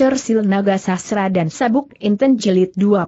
Cersil Naga Sasra dan Sabuk Inten Jilid 20.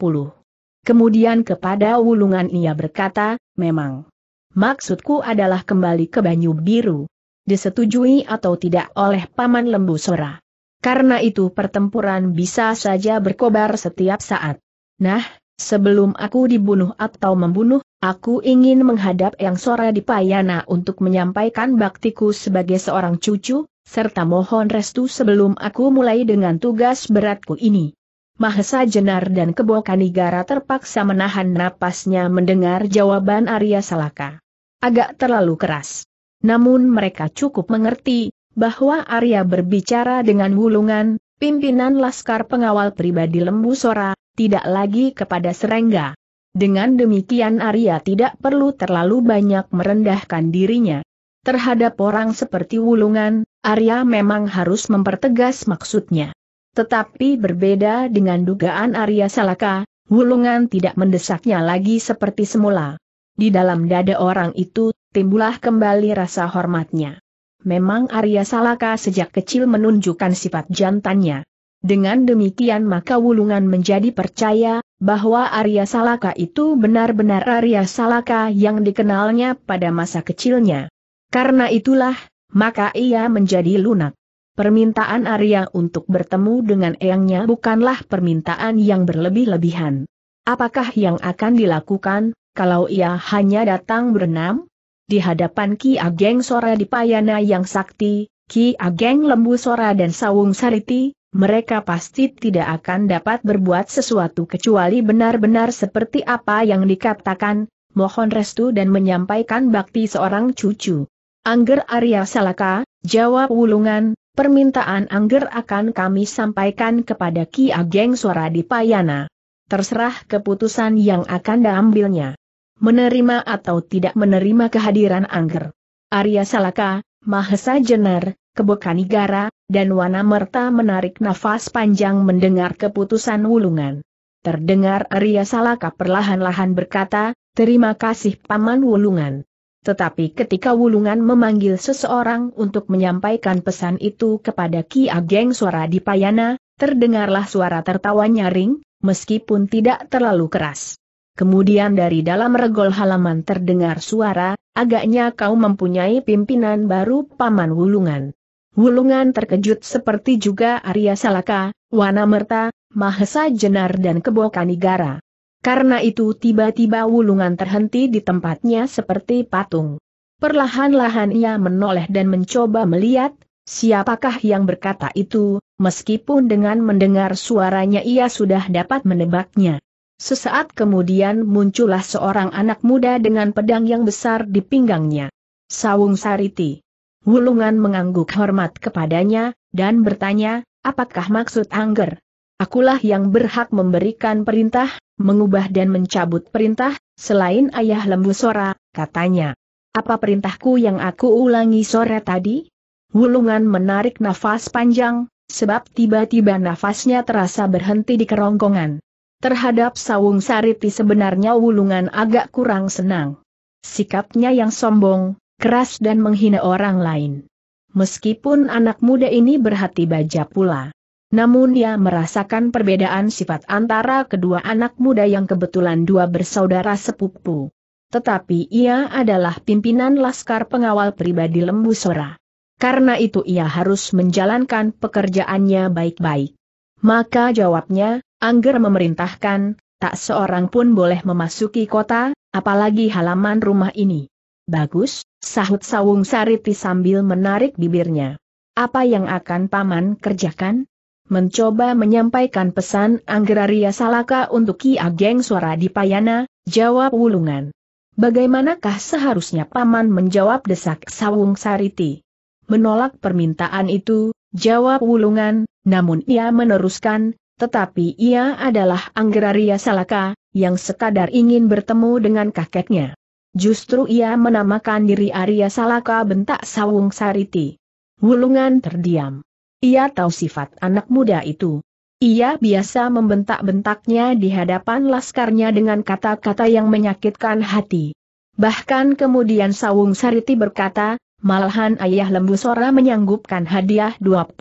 Kemudian kepada Wulungan ia berkata, memang. Maksudku adalah kembali ke Banyu Biru. Disetujui atau tidak oleh Paman Lembu Sora. Karena itu pertempuran bisa saja berkobar setiap saat. Nah, sebelum aku dibunuh atau membunuh, aku ingin menghadap Yang Sora di Payana untuk menyampaikan baktiku sebagai seorang cucu, serta mohon restu sebelum aku mulai dengan tugas beratku ini. Mahesa Jenar dan Kebo Kanigara terpaksa menahan napasnya mendengar jawaban Arya Salaka. Agak terlalu keras. Namun mereka cukup mengerti, bahwa Arya berbicara dengan wulungan, pimpinan laskar pengawal pribadi Lembu Sora, tidak lagi kepada Serengga. Dengan demikian Arya tidak perlu terlalu banyak merendahkan dirinya. Terhadap orang seperti Wulungan, Arya memang harus mempertegas maksudnya. Tetapi berbeda dengan dugaan Arya Salaka, Wulungan tidak mendesaknya lagi seperti semula. Di dalam dada orang itu, timbullah kembali rasa hormatnya. Memang Arya Salaka sejak kecil menunjukkan sifat jantannya. Dengan demikian maka Wulungan menjadi percaya, bahwa Arya Salaka itu benar-benar Arya Salaka yang dikenalnya pada masa kecilnya. Karena itulah, maka ia menjadi lunak. Permintaan Arya untuk bertemu dengan eyangnya bukanlah permintaan yang berlebih-lebihan. Apakah yang akan dilakukan, kalau ia hanya datang berenam? Di hadapan Ki Ageng Sora di Payana yang sakti, Ki Ageng Lembu Sora dan Sawung Sariti, mereka pasti tidak akan dapat berbuat sesuatu kecuali benar-benar seperti apa yang dikatakan, mohon restu dan menyampaikan bakti seorang cucu. Angger Arya Salaka, jawab Wulungan, permintaan Angger akan kami sampaikan kepada Ki Ageng Suara di Payana. Terserah keputusan yang akan diambilnya. Menerima atau tidak menerima kehadiran Angger. Arya Salaka, Mahesa Jenar, Kebokanigara, dan Wanamerta menarik nafas panjang mendengar keputusan Wulungan. Terdengar Arya Salaka perlahan-lahan berkata, terima kasih Paman Wulungan. Tetapi ketika Wulungan memanggil seseorang untuk menyampaikan pesan itu kepada Ki Ageng suara di Payana, terdengarlah suara tertawa nyaring, meskipun tidak terlalu keras. Kemudian dari dalam regol halaman terdengar suara, agaknya kau mempunyai pimpinan baru Paman Wulungan. Wulungan terkejut seperti juga Arya Salaka, Wana Merta, Mahesa Jenar dan Kebo Kanigara. Karena itu tiba-tiba wulungan terhenti di tempatnya seperti patung. Perlahan-lahan ia menoleh dan mencoba melihat, siapakah yang berkata itu, meskipun dengan mendengar suaranya ia sudah dapat menebaknya. Sesaat kemudian muncullah seorang anak muda dengan pedang yang besar di pinggangnya. Sawung Sariti. Wulungan mengangguk hormat kepadanya, dan bertanya, apakah maksud Angger? akulah yang berhak memberikan perintah, mengubah dan mencabut perintah, selain ayah lembu Sora, katanya. Apa perintahku yang aku ulangi sore tadi? Wulungan menarik nafas panjang, sebab tiba-tiba nafasnya terasa berhenti di kerongkongan. Terhadap Sawung Sariti sebenarnya Wulungan agak kurang senang. Sikapnya yang sombong, keras dan menghina orang lain. Meskipun anak muda ini berhati baja pula. Namun ia merasakan perbedaan sifat antara kedua anak muda yang kebetulan dua bersaudara sepupu. Tetapi ia adalah pimpinan laskar pengawal pribadi Lembu Sora. Karena itu ia harus menjalankan pekerjaannya baik-baik. Maka jawabnya, Angger memerintahkan, tak seorang pun boleh memasuki kota, apalagi halaman rumah ini. Bagus, sahut Sawung Sariti sambil menarik bibirnya. Apa yang akan paman kerjakan? mencoba menyampaikan pesan Anggeraria Salaka untuk Ki Ageng Suara di Payana, jawab Wulungan. Bagaimanakah seharusnya Paman menjawab desak Sawung Sariti? Menolak permintaan itu, jawab Wulungan, namun ia meneruskan, tetapi ia adalah Anggeraria Salaka, yang sekadar ingin bertemu dengan kakeknya. Justru ia menamakan diri Arya Salaka bentak Sawung Sariti. Wulungan terdiam. Ia tahu sifat anak muda itu. Ia biasa membentak-bentaknya di hadapan laskarnya dengan kata-kata yang menyakitkan hati. Bahkan kemudian Sawung Sariti berkata, malahan ayah lembu Sora menyanggupkan hadiah 25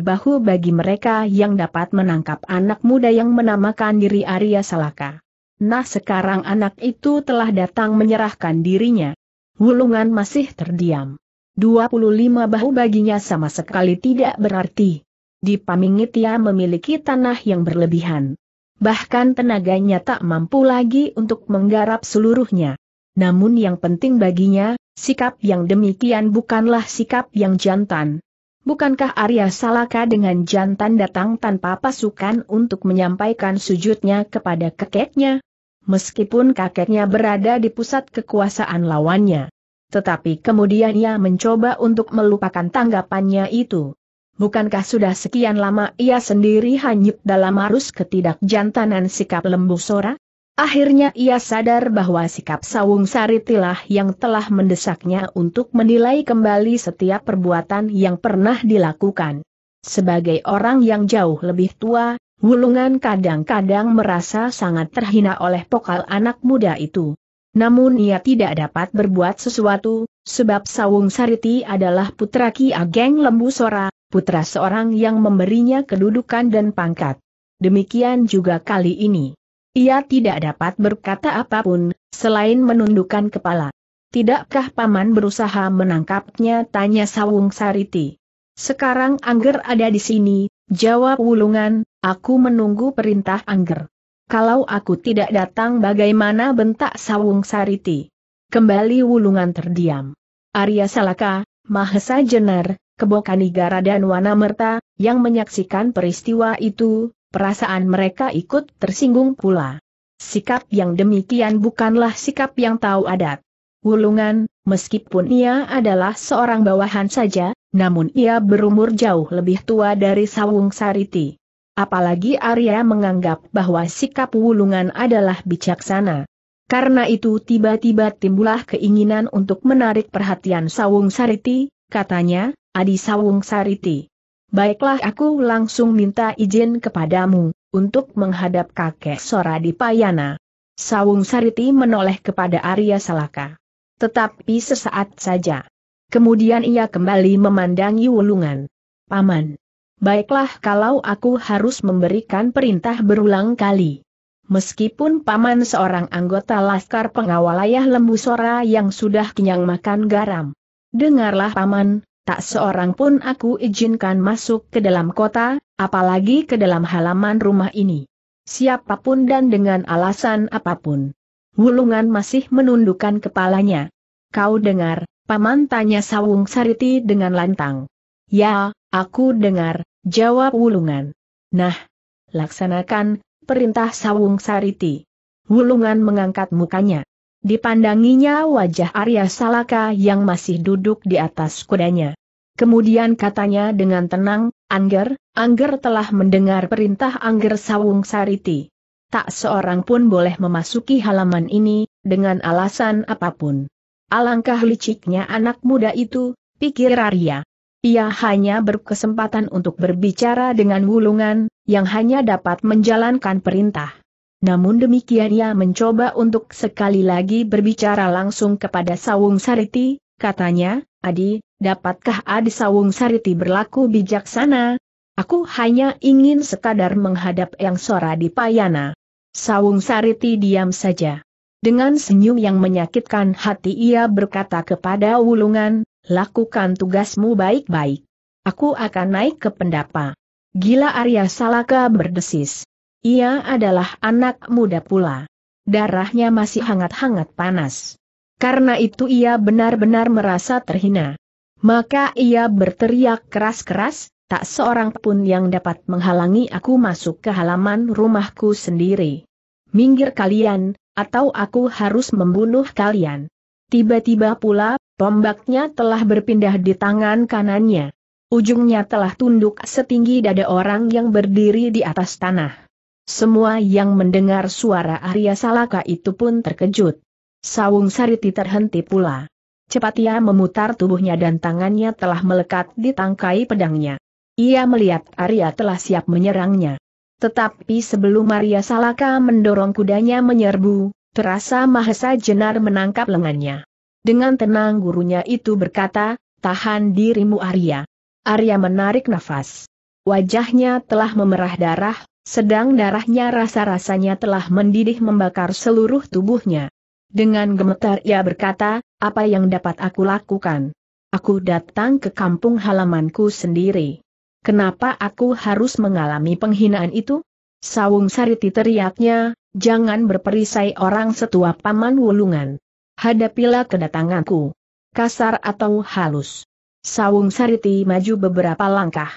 bahu bagi mereka yang dapat menangkap anak muda yang menamakan diri Arya Salaka. Nah sekarang anak itu telah datang menyerahkan dirinya. Wulungan masih terdiam. 25 bahu baginya sama sekali tidak berarti. Di Pamingit ia memiliki tanah yang berlebihan. Bahkan tenaganya tak mampu lagi untuk menggarap seluruhnya. Namun yang penting baginya, sikap yang demikian bukanlah sikap yang jantan. Bukankah Arya Salaka dengan jantan datang tanpa pasukan untuk menyampaikan sujudnya kepada kakeknya? Meskipun kakeknya berada di pusat kekuasaan lawannya tetapi kemudian ia mencoba untuk melupakan tanggapannya itu. Bukankah sudah sekian lama ia sendiri hanyut dalam arus ketidakjantanan sikap lembu Sora? Akhirnya ia sadar bahwa sikap Sawung Saritilah yang telah mendesaknya untuk menilai kembali setiap perbuatan yang pernah dilakukan. Sebagai orang yang jauh lebih tua, Wulungan kadang-kadang merasa sangat terhina oleh pokal anak muda itu. Namun ia tidak dapat berbuat sesuatu, sebab Sawung Sariti adalah putra Ki Ageng Lembu Sora, putra seorang yang memberinya kedudukan dan pangkat. Demikian juga kali ini. Ia tidak dapat berkata apapun, selain menundukkan kepala. Tidakkah Paman berusaha menangkapnya? Tanya Sawung Sariti. Sekarang Angger ada di sini, jawab Wulungan, aku menunggu perintah Angger kalau aku tidak datang bagaimana bentak Sawung Sariti? Kembali wulungan terdiam. Arya Salaka, Mahesa Jenar, Kebokanigara dan Wanamerta, yang menyaksikan peristiwa itu, perasaan mereka ikut tersinggung pula. Sikap yang demikian bukanlah sikap yang tahu adat. Wulungan, meskipun ia adalah seorang bawahan saja, namun ia berumur jauh lebih tua dari Sawung Sariti. Apalagi Arya menganggap bahwa sikap wulungan adalah bijaksana. Karena itu tiba-tiba timbullah keinginan untuk menarik perhatian Sawung Sariti, katanya, Adi Sawung Sariti. Baiklah aku langsung minta izin kepadamu, untuk menghadap kakek Sora di Payana. Sawung Sariti menoleh kepada Arya Salaka. Tetapi sesaat saja. Kemudian ia kembali memandangi wulungan. Paman. Baiklah kalau aku harus memberikan perintah berulang kali. Meskipun paman seorang anggota Laskar pengawal ayah Lembu Sora yang sudah kenyang makan garam. Dengarlah paman, tak seorang pun aku izinkan masuk ke dalam kota, apalagi ke dalam halaman rumah ini. Siapapun dan dengan alasan apapun. Wulungan masih menundukkan kepalanya. Kau dengar, paman tanya Sawung Sariti dengan lantang. Ya, aku dengar, jawab Wulungan. Nah, laksanakan, perintah Sawung Sariti. Wulungan mengangkat mukanya. Dipandanginya wajah Arya Salaka yang masih duduk di atas kudanya. Kemudian katanya dengan tenang, Angger, Angger telah mendengar perintah Angger Sawung Sariti. Tak seorang pun boleh memasuki halaman ini, dengan alasan apapun. Alangkah liciknya anak muda itu, pikir Arya ia hanya berkesempatan untuk berbicara dengan wulungan, yang hanya dapat menjalankan perintah. Namun demikian ia mencoba untuk sekali lagi berbicara langsung kepada Sawung Sariti, katanya, Adi, dapatkah Adi Sawung Sariti berlaku bijaksana? Aku hanya ingin sekadar menghadap Yang Sora di Payana. Sawung Sariti diam saja. Dengan senyum yang menyakitkan hati ia berkata kepada Wulungan, Lakukan tugasmu baik-baik. Aku akan naik ke pendapa. Gila Arya Salaka berdesis. Ia adalah anak muda pula. Darahnya masih hangat-hangat panas. Karena itu ia benar-benar merasa terhina. Maka ia berteriak keras-keras, tak seorang pun yang dapat menghalangi aku masuk ke halaman rumahku sendiri. Minggir kalian, atau aku harus membunuh kalian. Tiba-tiba pula Tombaknya telah berpindah di tangan kanannya. Ujungnya telah tunduk setinggi dada orang yang berdiri di atas tanah. Semua yang mendengar suara Arya Salaka itu pun terkejut. Sawung Sariti terhenti pula. Cepat ia memutar tubuhnya dan tangannya telah melekat di tangkai pedangnya. Ia melihat Arya telah siap menyerangnya. Tetapi sebelum Arya Salaka mendorong kudanya menyerbu, terasa Mahesa Jenar menangkap lengannya. Dengan tenang gurunya itu berkata, tahan dirimu Arya. Arya menarik nafas. Wajahnya telah memerah darah, sedang darahnya rasa-rasanya telah mendidih membakar seluruh tubuhnya. Dengan gemetar ia berkata, apa yang dapat aku lakukan? Aku datang ke kampung halamanku sendiri. Kenapa aku harus mengalami penghinaan itu? Sawung Sariti teriaknya, jangan berperisai orang setua paman wulungan. Hadapilah kedatanganku. Kasar atau halus? Sawung Sariti maju beberapa langkah.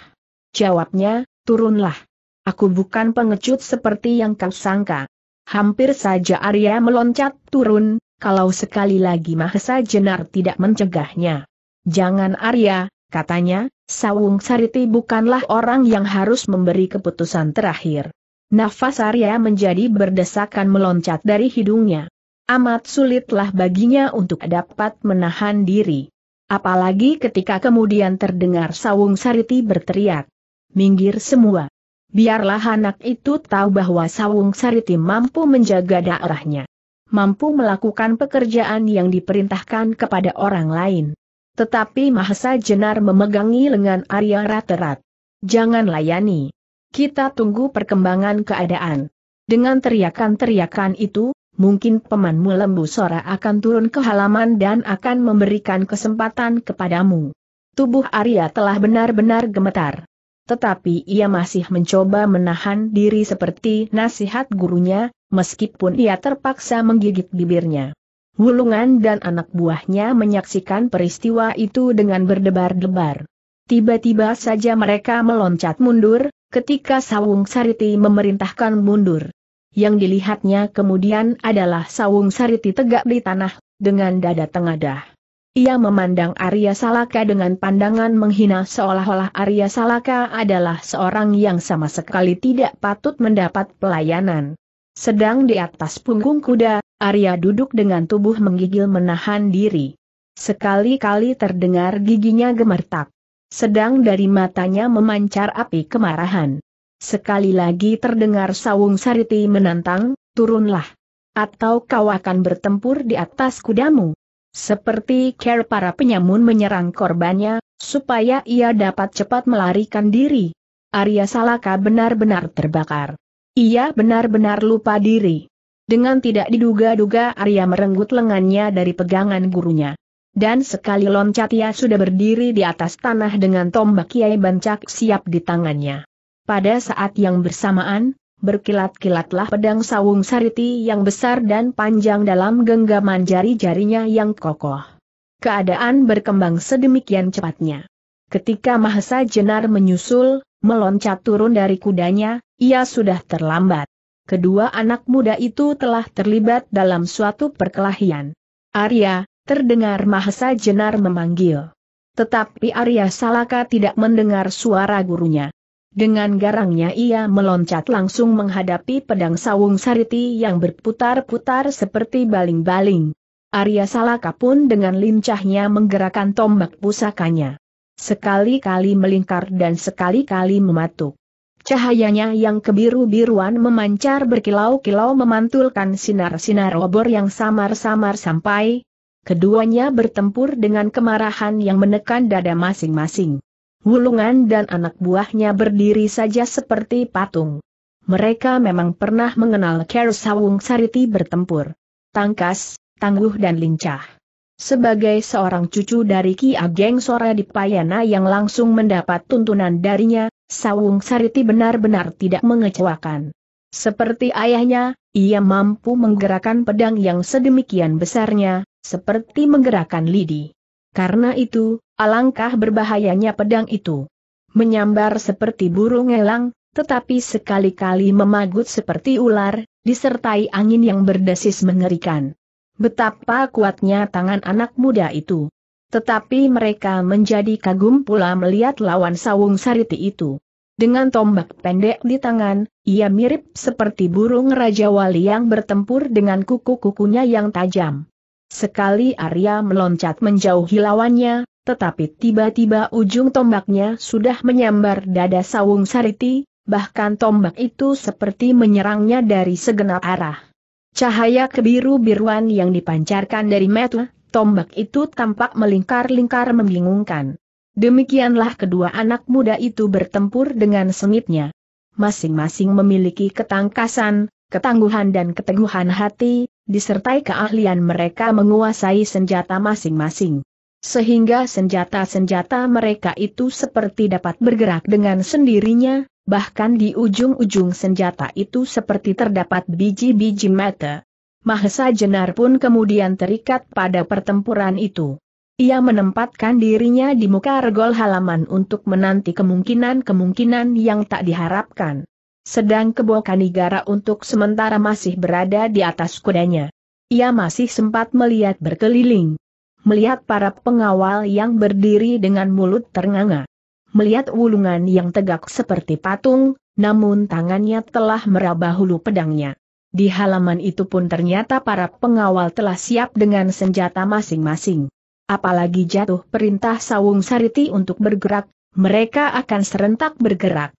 Jawabnya, turunlah. Aku bukan pengecut seperti yang kau sangka. Hampir saja Arya meloncat turun, kalau sekali lagi Mahesa Jenar tidak mencegahnya. Jangan Arya, katanya, Sawung Sariti bukanlah orang yang harus memberi keputusan terakhir. Nafas Arya menjadi berdesakan meloncat dari hidungnya amat sulitlah baginya untuk dapat menahan diri. Apalagi ketika kemudian terdengar Sawung Sariti berteriak. Minggir semua. Biarlah anak itu tahu bahwa Sawung Sariti mampu menjaga daerahnya. Mampu melakukan pekerjaan yang diperintahkan kepada orang lain. Tetapi Mahasa Jenar memegangi lengan Arya Raterat. Jangan layani. Kita tunggu perkembangan keadaan. Dengan teriakan-teriakan itu, mungkin pemanmu lembu Sora akan turun ke halaman dan akan memberikan kesempatan kepadamu. Tubuh Arya telah benar-benar gemetar. Tetapi ia masih mencoba menahan diri seperti nasihat gurunya, meskipun ia terpaksa menggigit bibirnya. Wulungan dan anak buahnya menyaksikan peristiwa itu dengan berdebar-debar. Tiba-tiba saja mereka meloncat mundur, ketika Sawung Sariti memerintahkan mundur. Yang dilihatnya kemudian adalah Sawung Sariti tegak di tanah, dengan dada tengadah. Ia memandang Arya Salaka dengan pandangan menghina seolah-olah Arya Salaka adalah seorang yang sama sekali tidak patut mendapat pelayanan. Sedang di atas punggung kuda, Arya duduk dengan tubuh menggigil menahan diri. Sekali-kali terdengar giginya gemertak. Sedang dari matanya memancar api kemarahan. Sekali lagi terdengar Sawung Sariti menantang, turunlah. Atau kau akan bertempur di atas kudamu. Seperti care para penyamun menyerang korbannya, supaya ia dapat cepat melarikan diri. Arya Salaka benar-benar terbakar. Ia benar-benar lupa diri. Dengan tidak diduga-duga Arya merenggut lengannya dari pegangan gurunya. Dan sekali loncat ia sudah berdiri di atas tanah dengan tombak Kiai Bancak siap di tangannya. Pada saat yang bersamaan, berkilat-kilatlah pedang sawung sariti yang besar dan panjang dalam genggaman jari-jarinya yang kokoh. Keadaan berkembang sedemikian cepatnya. Ketika Mahesa Jenar menyusul, meloncat turun dari kudanya, ia sudah terlambat. Kedua anak muda itu telah terlibat dalam suatu perkelahian. Arya, terdengar Mahesa Jenar memanggil. Tetapi Arya Salaka tidak mendengar suara gurunya. Dengan garangnya ia meloncat langsung menghadapi pedang sawung sariti yang berputar-putar seperti baling-baling. Arya Salaka pun dengan lincahnya menggerakkan tombak pusakanya. Sekali-kali melingkar dan sekali-kali mematuk. Cahayanya yang kebiru-biruan memancar berkilau-kilau memantulkan sinar-sinar obor yang samar-samar sampai keduanya bertempur dengan kemarahan yang menekan dada masing-masing. Wulungan dan anak buahnya berdiri saja seperti patung. Mereka memang pernah mengenal Kersawung Sariti bertempur. Tangkas, tangguh dan lincah. Sebagai seorang cucu dari Ki Ageng Sora di Payana yang langsung mendapat tuntunan darinya, Sawung Sariti benar-benar tidak mengecewakan. Seperti ayahnya, ia mampu menggerakkan pedang yang sedemikian besarnya, seperti menggerakkan lidi. Karena itu, alangkah berbahayanya pedang itu. Menyambar seperti burung elang, tetapi sekali-kali memagut seperti ular, disertai angin yang berdesis mengerikan. Betapa kuatnya tangan anak muda itu. Tetapi mereka menjadi kagum pula melihat lawan sawung sariti itu. Dengan tombak pendek di tangan, ia mirip seperti burung Raja Wali yang bertempur dengan kuku-kukunya yang tajam. Sekali Arya meloncat menjauhi lawannya, tetapi tiba-tiba ujung tombaknya sudah menyambar dada Sawung Sariti, bahkan tombak itu seperti menyerangnya dari segenap arah. Cahaya kebiru-biruan yang dipancarkan dari metu, tombak itu tampak melingkar-lingkar membingungkan. Demikianlah kedua anak muda itu bertempur dengan sengitnya. Masing-masing memiliki ketangkasan, ketangguhan dan keteguhan hati, disertai keahlian mereka menguasai senjata masing-masing. Sehingga senjata-senjata mereka itu seperti dapat bergerak dengan sendirinya, bahkan di ujung-ujung senjata itu seperti terdapat biji-biji mata. Mahesa Jenar pun kemudian terikat pada pertempuran itu. Ia menempatkan dirinya di muka regol halaman untuk menanti kemungkinan-kemungkinan yang tak diharapkan sedang Kebo Kanigara untuk sementara masih berada di atas kudanya. Ia masih sempat melihat berkeliling. Melihat para pengawal yang berdiri dengan mulut ternganga. Melihat wulungan yang tegak seperti patung, namun tangannya telah meraba hulu pedangnya. Di halaman itu pun ternyata para pengawal telah siap dengan senjata masing-masing. Apalagi jatuh perintah Sawung Sariti untuk bergerak, mereka akan serentak bergerak.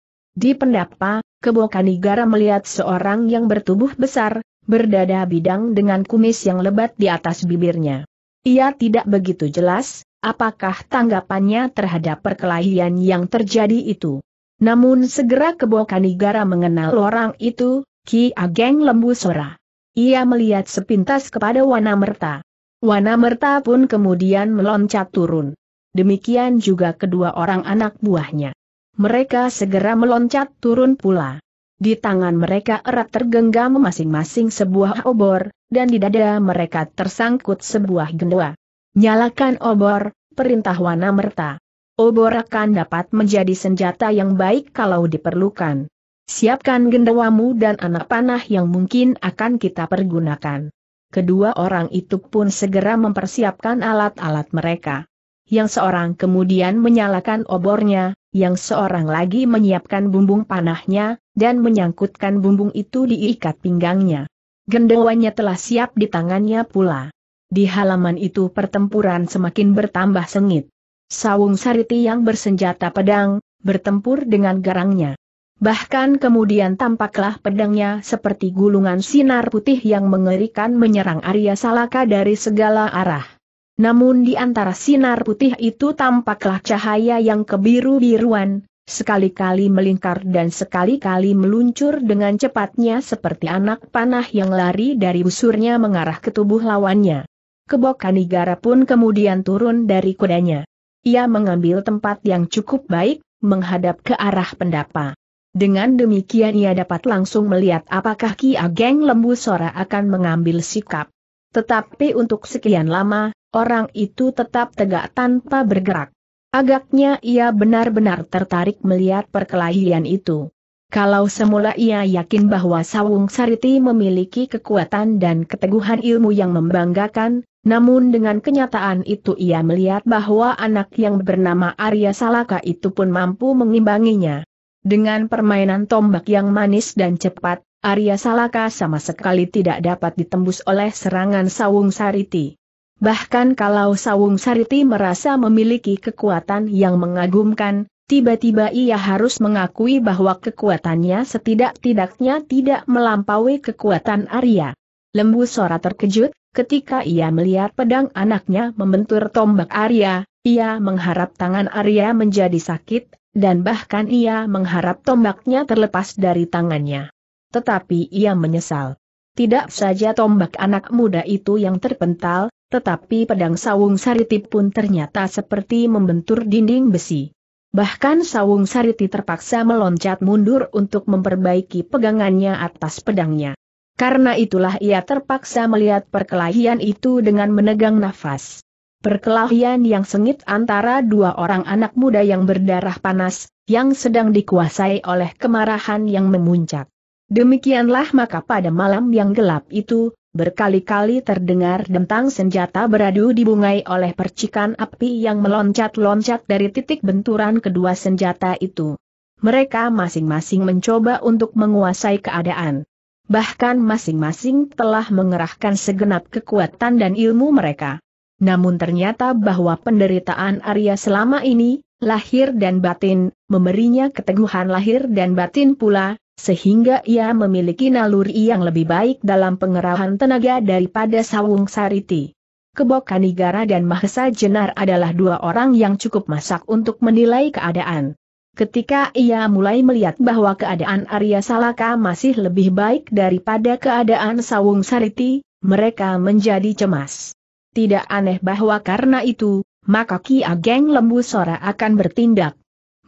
Di pendapa, Kebokanigara melihat seorang yang bertubuh besar, berdada bidang dengan kumis yang lebat di atas bibirnya. Ia tidak begitu jelas, apakah tanggapannya terhadap perkelahian yang terjadi itu. Namun segera Kebokanigara mengenal orang itu, Ki Ageng Lembu Sora. Ia melihat sepintas kepada Wanamerta. Wanamerta pun kemudian meloncat turun. Demikian juga kedua orang anak buahnya. Mereka segera meloncat turun pula. Di tangan mereka erat tergenggam masing-masing sebuah obor, dan di dada mereka tersangkut sebuah gendua. Nyalakan obor, perintah Wana Merta. Obor akan dapat menjadi senjata yang baik kalau diperlukan. Siapkan gendawamu dan anak panah yang mungkin akan kita pergunakan. Kedua orang itu pun segera mempersiapkan alat-alat mereka. Yang seorang kemudian menyalakan obornya, yang seorang lagi menyiapkan bumbung panahnya, dan menyangkutkan bumbung itu diikat pinggangnya. Gendawanya telah siap di tangannya pula. Di halaman itu pertempuran semakin bertambah sengit. Sawung Sariti yang bersenjata pedang, bertempur dengan garangnya. Bahkan kemudian tampaklah pedangnya seperti gulungan sinar putih yang mengerikan menyerang Arya Salaka dari segala arah. Namun di antara sinar putih itu tampaklah cahaya yang kebiru-biruan, sekali-kali melingkar dan sekali-kali meluncur dengan cepatnya seperti anak panah yang lari dari busurnya mengarah ke tubuh lawannya. Kebokanigara Kanigara pun kemudian turun dari kudanya. Ia mengambil tempat yang cukup baik, menghadap ke arah pendapa. Dengan demikian ia dapat langsung melihat apakah Ki Ageng Lembu Sora akan mengambil sikap. Tetapi untuk sekian lama, orang itu tetap tegak tanpa bergerak. Agaknya ia benar-benar tertarik melihat perkelahian itu. Kalau semula ia yakin bahwa Sawung Sariti memiliki kekuatan dan keteguhan ilmu yang membanggakan, namun dengan kenyataan itu ia melihat bahwa anak yang bernama Arya Salaka itu pun mampu mengimbanginya. Dengan permainan tombak yang manis dan cepat, Arya Salaka sama sekali tidak dapat ditembus oleh serangan Sawung Sariti. Bahkan kalau Sawung Sariti merasa memiliki kekuatan yang mengagumkan, tiba-tiba ia harus mengakui bahwa kekuatannya setidak-tidaknya tidak melampaui kekuatan Arya. Lembu Sora terkejut, ketika ia melihat pedang anaknya membentur tombak Arya, ia mengharap tangan Arya menjadi sakit, dan bahkan ia mengharap tombaknya terlepas dari tangannya tetapi ia menyesal. Tidak saja tombak anak muda itu yang terpental, tetapi pedang sawung sariti pun ternyata seperti membentur dinding besi. Bahkan sawung sariti terpaksa meloncat mundur untuk memperbaiki pegangannya atas pedangnya. Karena itulah ia terpaksa melihat perkelahian itu dengan menegang nafas. Perkelahian yang sengit antara dua orang anak muda yang berdarah panas, yang sedang dikuasai oleh kemarahan yang memuncak. Demikianlah maka pada malam yang gelap itu, berkali-kali terdengar dentang senjata beradu dibungai oleh percikan api yang meloncat-loncat dari titik benturan kedua senjata itu. Mereka masing-masing mencoba untuk menguasai keadaan. Bahkan masing-masing telah mengerahkan segenap kekuatan dan ilmu mereka. Namun ternyata bahwa penderitaan Arya selama ini, lahir dan batin, memberinya keteguhan lahir dan batin pula, sehingga ia memiliki naluri yang lebih baik dalam pengerahan tenaga daripada Sawung Sariti. Kebokanigara Kanigara dan Mahesa Jenar adalah dua orang yang cukup masak untuk menilai keadaan. Ketika ia mulai melihat bahwa keadaan Arya Salaka masih lebih baik daripada keadaan Sawung Sariti, mereka menjadi cemas. Tidak aneh bahwa karena itu, maka Ki Ageng Lembu Sora akan bertindak.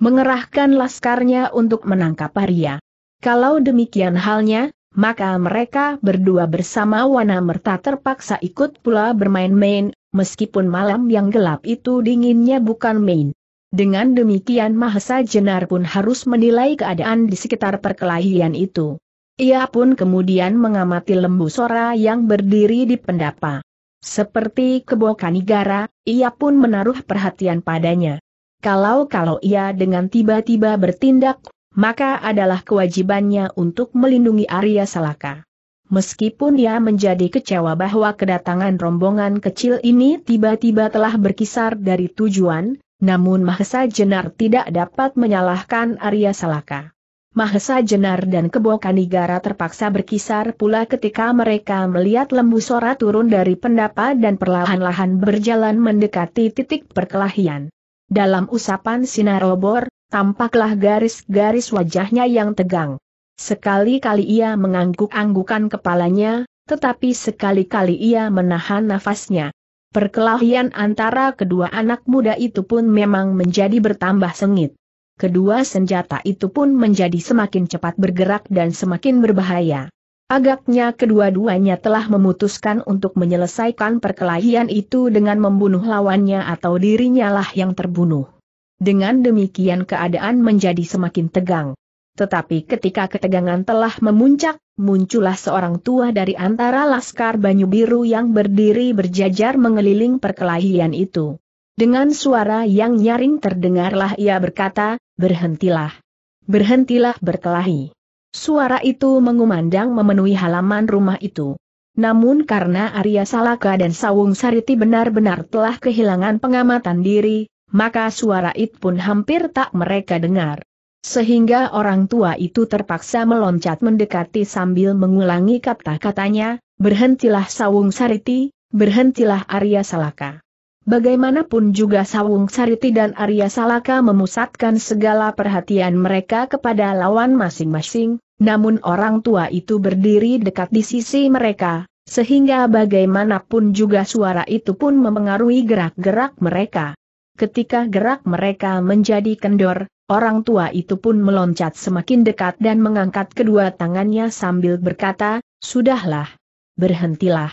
Mengerahkan laskarnya untuk menangkap Arya. Kalau demikian halnya, maka mereka berdua bersama Wana Merta terpaksa ikut pula bermain-main, meskipun malam yang gelap itu dinginnya bukan main. Dengan demikian Mahesa Jenar pun harus menilai keadaan di sekitar perkelahian itu. Ia pun kemudian mengamati lembu Sora yang berdiri di pendapa. Seperti kebo kanigara, ia pun menaruh perhatian padanya. Kalau-kalau ia dengan tiba-tiba bertindak, maka adalah kewajibannya untuk melindungi Arya Salaka. Meskipun ia menjadi kecewa bahwa kedatangan rombongan kecil ini tiba-tiba telah berkisar dari tujuan, namun Mahesa Jenar tidak dapat menyalahkan Arya Salaka. Mahesa Jenar dan Kebokanigara Kanigara terpaksa berkisar pula ketika mereka melihat lembu Sora turun dari pendapa dan perlahan-lahan berjalan mendekati titik perkelahian. Dalam usapan sinar obor, tampaklah garis-garis wajahnya yang tegang. Sekali-kali ia mengangguk-anggukan kepalanya, tetapi sekali-kali ia menahan nafasnya. Perkelahian antara kedua anak muda itu pun memang menjadi bertambah sengit. Kedua senjata itu pun menjadi semakin cepat bergerak dan semakin berbahaya. Agaknya kedua-duanya telah memutuskan untuk menyelesaikan perkelahian itu dengan membunuh lawannya atau dirinya lah yang terbunuh. Dengan demikian keadaan menjadi semakin tegang. Tetapi ketika ketegangan telah memuncak, muncullah seorang tua dari antara laskar Banyu Biru yang berdiri berjajar mengeliling perkelahian itu. Dengan suara yang nyaring terdengarlah ia berkata, berhentilah. Berhentilah berkelahi. Suara itu mengumandang memenuhi halaman rumah itu. Namun karena Arya Salaka dan Sawung Sariti benar-benar telah kehilangan pengamatan diri, maka suara itu pun hampir tak mereka dengar. Sehingga orang tua itu terpaksa meloncat mendekati sambil mengulangi kata-katanya, berhentilah Sawung Sariti, berhentilah Arya Salaka. Bagaimanapun juga Sawung Sariti dan Arya Salaka memusatkan segala perhatian mereka kepada lawan masing-masing, namun orang tua itu berdiri dekat di sisi mereka, sehingga bagaimanapun juga suara itu pun memengaruhi gerak-gerak mereka ketika gerak mereka menjadi kendor, orang tua itu pun meloncat semakin dekat dan mengangkat kedua tangannya sambil berkata, Sudahlah. Berhentilah.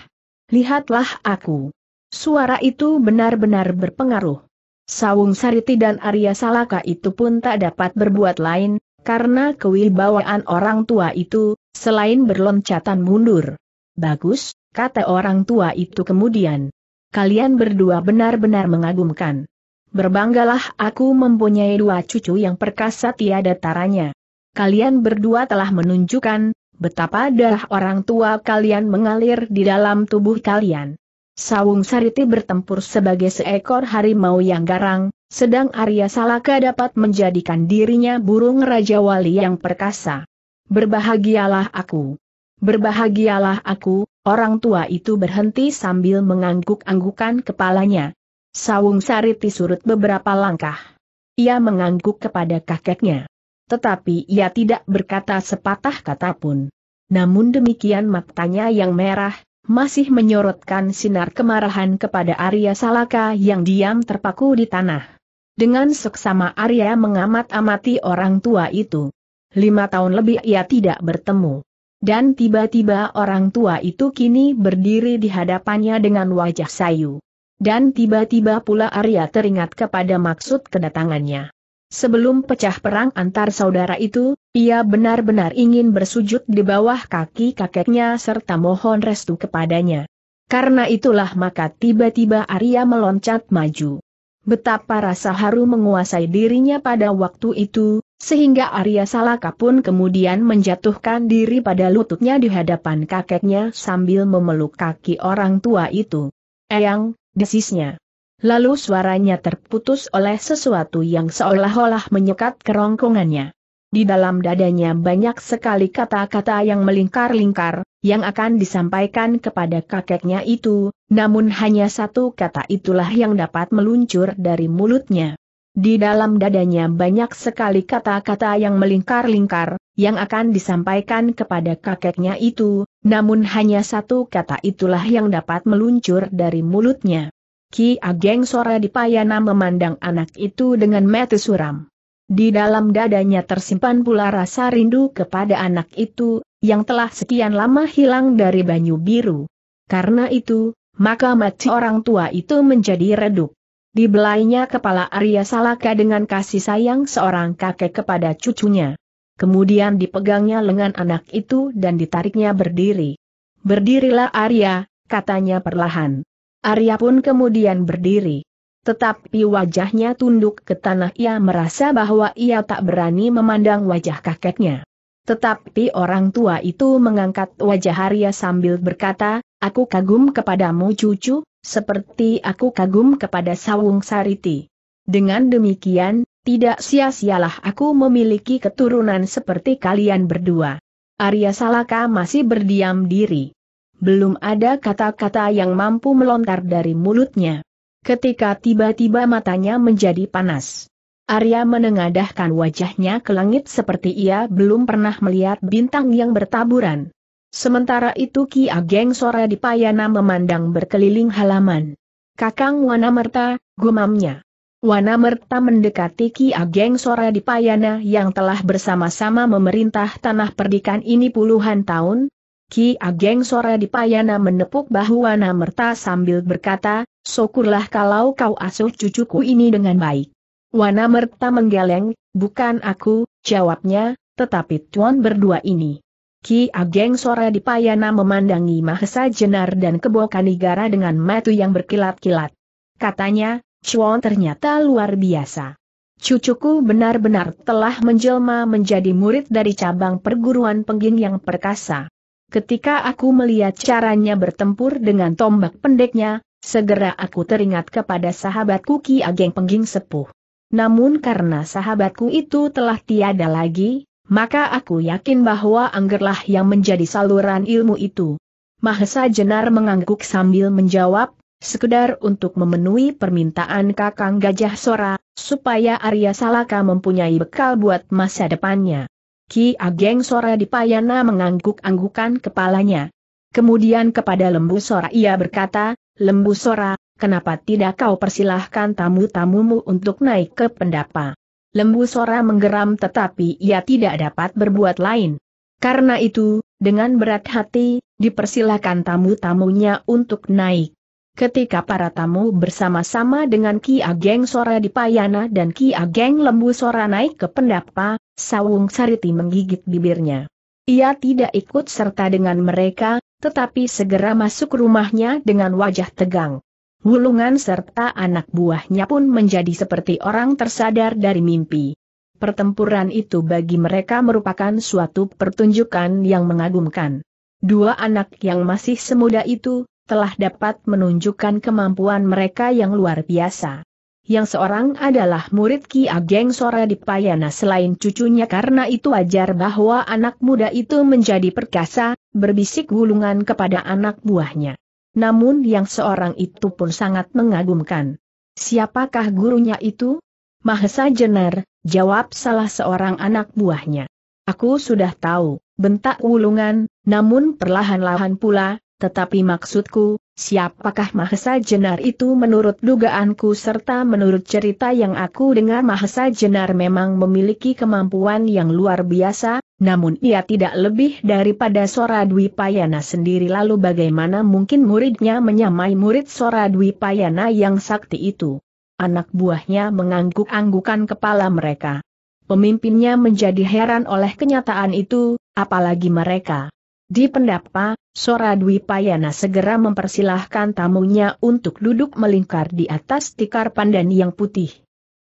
Lihatlah aku. Suara itu benar-benar berpengaruh. Sawung Sariti dan Arya Salaka itu pun tak dapat berbuat lain, karena kewibawaan orang tua itu, selain berloncatan mundur. Bagus, kata orang tua itu kemudian. Kalian berdua benar-benar mengagumkan. Berbanggalah aku mempunyai dua cucu yang perkasa tiada taranya. Kalian berdua telah menunjukkan betapa darah orang tua kalian mengalir di dalam tubuh kalian. Sawung Sariti bertempur sebagai seekor harimau yang garang, sedang Arya Salaka dapat menjadikan dirinya burung Raja Wali yang perkasa. Berbahagialah aku. Berbahagialah aku, orang tua itu berhenti sambil mengangguk-anggukan kepalanya. Sawung Sariti surut beberapa langkah. Ia mengangguk kepada kakeknya. Tetapi ia tidak berkata sepatah kata pun. Namun demikian matanya yang merah, masih menyorotkan sinar kemarahan kepada Arya Salaka yang diam terpaku di tanah. Dengan seksama Arya mengamat-amati orang tua itu. Lima tahun lebih ia tidak bertemu. Dan tiba-tiba orang tua itu kini berdiri di hadapannya dengan wajah sayu dan tiba-tiba pula Arya teringat kepada maksud kedatangannya. Sebelum pecah perang antar saudara itu, ia benar-benar ingin bersujud di bawah kaki kakeknya serta mohon restu kepadanya. Karena itulah maka tiba-tiba Arya meloncat maju. Betapa rasa haru menguasai dirinya pada waktu itu, sehingga Arya Salaka pun kemudian menjatuhkan diri pada lututnya di hadapan kakeknya sambil memeluk kaki orang tua itu. Eyang, desisnya. Lalu suaranya terputus oleh sesuatu yang seolah-olah menyekat kerongkongannya. Di dalam dadanya banyak sekali kata-kata yang melingkar-lingkar, yang akan disampaikan kepada kakeknya itu, namun hanya satu kata itulah yang dapat meluncur dari mulutnya. Di dalam dadanya banyak sekali kata-kata yang melingkar-lingkar, yang akan disampaikan kepada kakeknya itu, namun hanya satu kata itulah yang dapat meluncur dari mulutnya. Ki Ageng Sora Dipayana memandang anak itu dengan mata suram. Di dalam dadanya tersimpan pula rasa rindu kepada anak itu, yang telah sekian lama hilang dari Banyu Biru. Karena itu, maka mati orang tua itu menjadi redup. Dibelainya kepala Arya Salaka dengan kasih sayang seorang kakek kepada cucunya. Kemudian dipegangnya lengan anak itu dan ditariknya berdiri. Berdirilah Arya, katanya perlahan. Arya pun kemudian berdiri. Tetapi wajahnya tunduk ke tanah ia merasa bahwa ia tak berani memandang wajah kakeknya. Tetapi orang tua itu mengangkat wajah Arya sambil berkata, Aku kagum kepadamu cucu, seperti aku kagum kepada Sawung Sariti. Dengan demikian, tidak sia-sialah aku memiliki keturunan seperti kalian berdua. Arya Salaka masih berdiam diri. Belum ada kata-kata yang mampu melontar dari mulutnya. Ketika tiba-tiba matanya menjadi panas. Arya menengadahkan wajahnya ke langit seperti ia belum pernah melihat bintang yang bertaburan. Sementara itu Ki Ageng Sora di Payana memandang berkeliling halaman. Kakang Wanamerta, gumamnya. Wanamerta mendekati Ki Ageng Sora di Payana yang telah bersama-sama memerintah tanah perdikan ini puluhan tahun. Ki Ageng Sora di Payana menepuk bahu Wanamerta sambil berkata, syukurlah kalau kau asuh cucuku ini dengan baik. Wanamerta menggeleng, bukan aku, jawabnya, tetapi tuan berdua ini. Ki Ageng Sora di Payana memandangi Mahesa Jenar dan Kebo Kanigara dengan mata yang berkilat-kilat. Katanya, Chuan ternyata luar biasa. Cucuku benar-benar telah menjelma menjadi murid dari cabang perguruan pengging yang perkasa. Ketika aku melihat caranya bertempur dengan tombak pendeknya, segera aku teringat kepada sahabatku Ki Ageng Pengging Sepuh. Namun karena sahabatku itu telah tiada lagi, maka aku yakin bahwa Anggerlah yang menjadi saluran ilmu itu. Mahesa Jenar mengangguk sambil menjawab, sekedar untuk memenuhi permintaan Kakang Gajah Sora, supaya Arya Salaka mempunyai bekal buat masa depannya. Ki Ageng Sora di Payana mengangguk-anggukan kepalanya. Kemudian kepada Lembu Sora ia berkata, Lembu Sora, kenapa tidak kau persilahkan tamu-tamumu untuk naik ke pendapa? lembu Sora menggeram tetapi ia tidak dapat berbuat lain. Karena itu, dengan berat hati, dipersilahkan tamu-tamunya untuk naik. Ketika para tamu bersama-sama dengan Ki Ageng Sora di Payana dan Ki Ageng Lembu Sora naik ke pendapa, Sawung Sariti menggigit bibirnya. Ia tidak ikut serta dengan mereka, tetapi segera masuk rumahnya dengan wajah tegang. Wulungan serta anak buahnya pun menjadi seperti orang tersadar dari mimpi. Pertempuran itu bagi mereka merupakan suatu pertunjukan yang mengagumkan. Dua anak yang masih semuda itu, telah dapat menunjukkan kemampuan mereka yang luar biasa. Yang seorang adalah murid Ki Ageng Sora di Payana selain cucunya karena itu wajar bahwa anak muda itu menjadi perkasa, berbisik gulungan kepada anak buahnya. Namun yang seorang itu pun sangat mengagumkan. Siapakah gurunya itu? Mahesa Jenar, jawab salah seorang anak buahnya. Aku sudah tahu, bentak wulungan, namun perlahan-lahan pula, tetapi maksudku, siapakah Mahesa Jenar itu menurut dugaanku serta menurut cerita yang aku dengar Mahesa Jenar memang memiliki kemampuan yang luar biasa, namun ia tidak lebih daripada Sora Dwi Payana sendiri lalu bagaimana mungkin muridnya menyamai murid Sora Dwi Payana yang sakti itu. Anak buahnya mengangguk-anggukan kepala mereka. Pemimpinnya menjadi heran oleh kenyataan itu, apalagi mereka. Di pendapa, Sora Dwi Payana segera mempersilahkan tamunya untuk duduk melingkar di atas tikar pandan yang putih.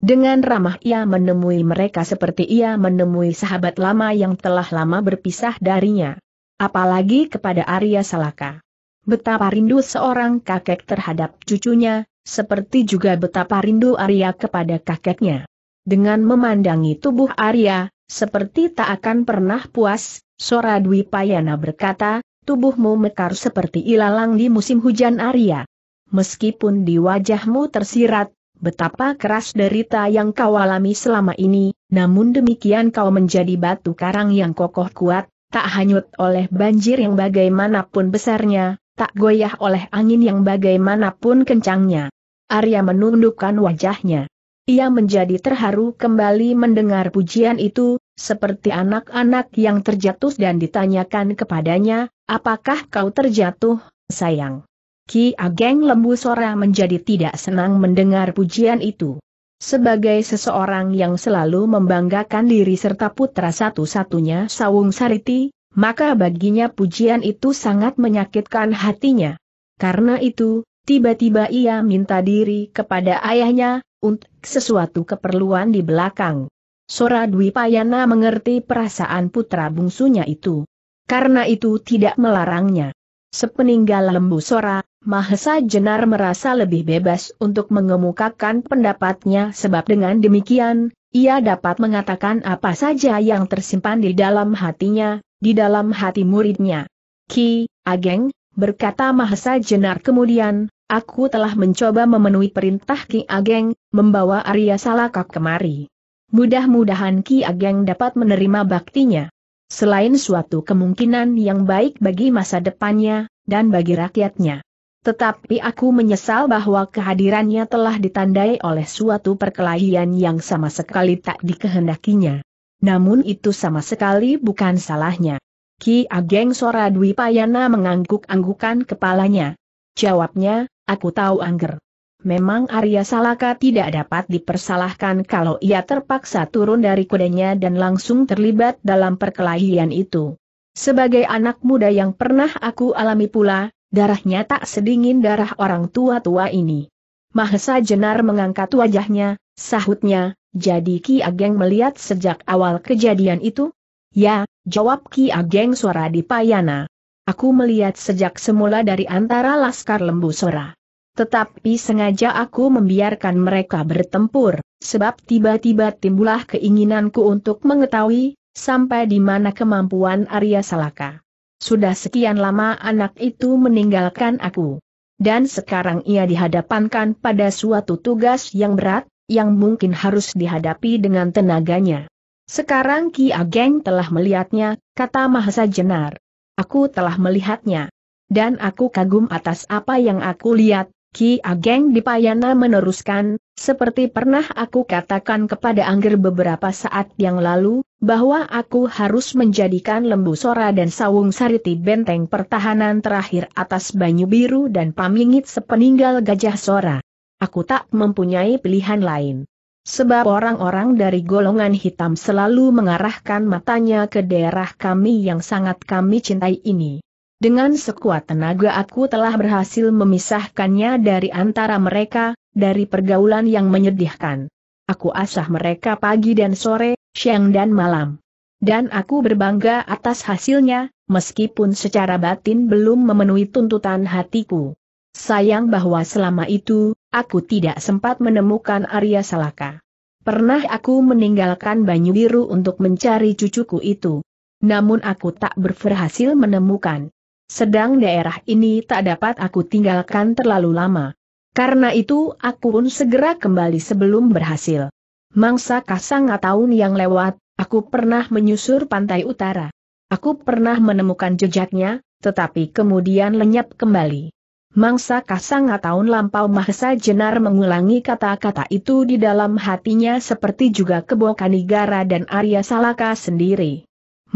Dengan ramah ia menemui mereka seperti ia menemui sahabat lama yang telah lama berpisah darinya. Apalagi kepada Arya Salaka. Betapa rindu seorang kakek terhadap cucunya, seperti juga betapa rindu Arya kepada kakeknya. Dengan memandangi tubuh Arya, seperti tak akan pernah puas, Sora Dwi Payana berkata, tubuhmu mekar seperti ilalang di musim hujan Arya. Meskipun di wajahmu tersirat Betapa keras derita yang kau alami selama ini, namun demikian kau menjadi batu karang yang kokoh kuat, tak hanyut oleh banjir yang bagaimanapun besarnya, tak goyah oleh angin yang bagaimanapun kencangnya. Arya menundukkan wajahnya. Ia menjadi terharu kembali mendengar pujian itu, seperti anak-anak yang terjatuh dan ditanyakan kepadanya, apakah kau terjatuh, sayang? Ki Ageng Lembu Sora menjadi tidak senang mendengar pujian itu. Sebagai seseorang yang selalu membanggakan diri serta putra satu-satunya Sawung Sariti, maka baginya pujian itu sangat menyakitkan hatinya. Karena itu, tiba-tiba ia minta diri kepada ayahnya, untuk sesuatu keperluan di belakang. Sora Dwi Payana mengerti perasaan putra bungsunya itu. Karena itu tidak melarangnya. Sepeninggal Lembu Sora, Mahesa Jenar merasa lebih bebas untuk mengemukakan pendapatnya sebab dengan demikian, ia dapat mengatakan apa saja yang tersimpan di dalam hatinya, di dalam hati muridnya. Ki, Ageng, berkata Mahesa Jenar kemudian, aku telah mencoba memenuhi perintah Ki Ageng, membawa Arya Salakak kemari. Mudah-mudahan Ki Ageng dapat menerima baktinya. Selain suatu kemungkinan yang baik bagi masa depannya, dan bagi rakyatnya. Tetapi aku menyesal bahwa kehadirannya telah ditandai oleh suatu perkelahian yang sama sekali tak dikehendakinya. Namun itu sama sekali bukan salahnya. Ki Ageng Sora Dwi Payana mengangguk-anggukan kepalanya. Jawabnya, aku tahu angger. Memang Arya Salaka tidak dapat dipersalahkan kalau ia terpaksa turun dari kudanya dan langsung terlibat dalam perkelahian itu. Sebagai anak muda yang pernah aku alami pula, darahnya tak sedingin darah orang tua-tua ini. Mahesa Jenar mengangkat wajahnya, sahutnya, jadi Ki Ageng melihat sejak awal kejadian itu? Ya, jawab Ki Ageng suara di Payana. Aku melihat sejak semula dari antara Laskar Lembu Sora. Tetapi sengaja aku membiarkan mereka bertempur, sebab tiba-tiba timbulah keinginanku untuk mengetahui, sampai di mana kemampuan Arya Salaka. Sudah sekian lama anak itu meninggalkan aku. Dan sekarang ia dihadapankan pada suatu tugas yang berat, yang mungkin harus dihadapi dengan tenaganya. Sekarang Ki Ageng telah melihatnya, kata Mahasa Jenar. Aku telah melihatnya. Dan aku kagum atas apa yang aku lihat, Ki Ageng Dipayana meneruskan, seperti pernah aku katakan kepada Angger beberapa saat yang lalu, bahwa aku harus menjadikan Lembu Sora dan Sawung Sariti benteng pertahanan terakhir atas Banyu Biru dan Pamingit sepeninggal Gajah Sora. Aku tak mempunyai pilihan lain. Sebab orang-orang dari golongan hitam selalu mengarahkan matanya ke daerah kami yang sangat kami cintai ini. Dengan sekuat tenaga aku telah berhasil memisahkannya dari antara mereka, dari pergaulan yang menyedihkan. Aku asah mereka pagi dan sore, siang dan malam. Dan aku berbangga atas hasilnya, meskipun secara batin belum memenuhi tuntutan hatiku. Sayang bahwa selama itu, aku tidak sempat menemukan Arya Salaka. Pernah aku meninggalkan Banyu Biru untuk mencari cucuku itu. Namun aku tak berhasil menemukan. Sedang daerah ini tak dapat aku tinggalkan terlalu lama. Karena itu aku pun segera kembali sebelum berhasil. Mangsa kasanga tahun yang lewat, aku pernah menyusur pantai utara. Aku pernah menemukan jejaknya, tetapi kemudian lenyap kembali. Mangsa kasanga tahun lampau Mahesa Jenar mengulangi kata-kata itu di dalam hatinya seperti juga Kebo Kanigara dan Arya Salaka sendiri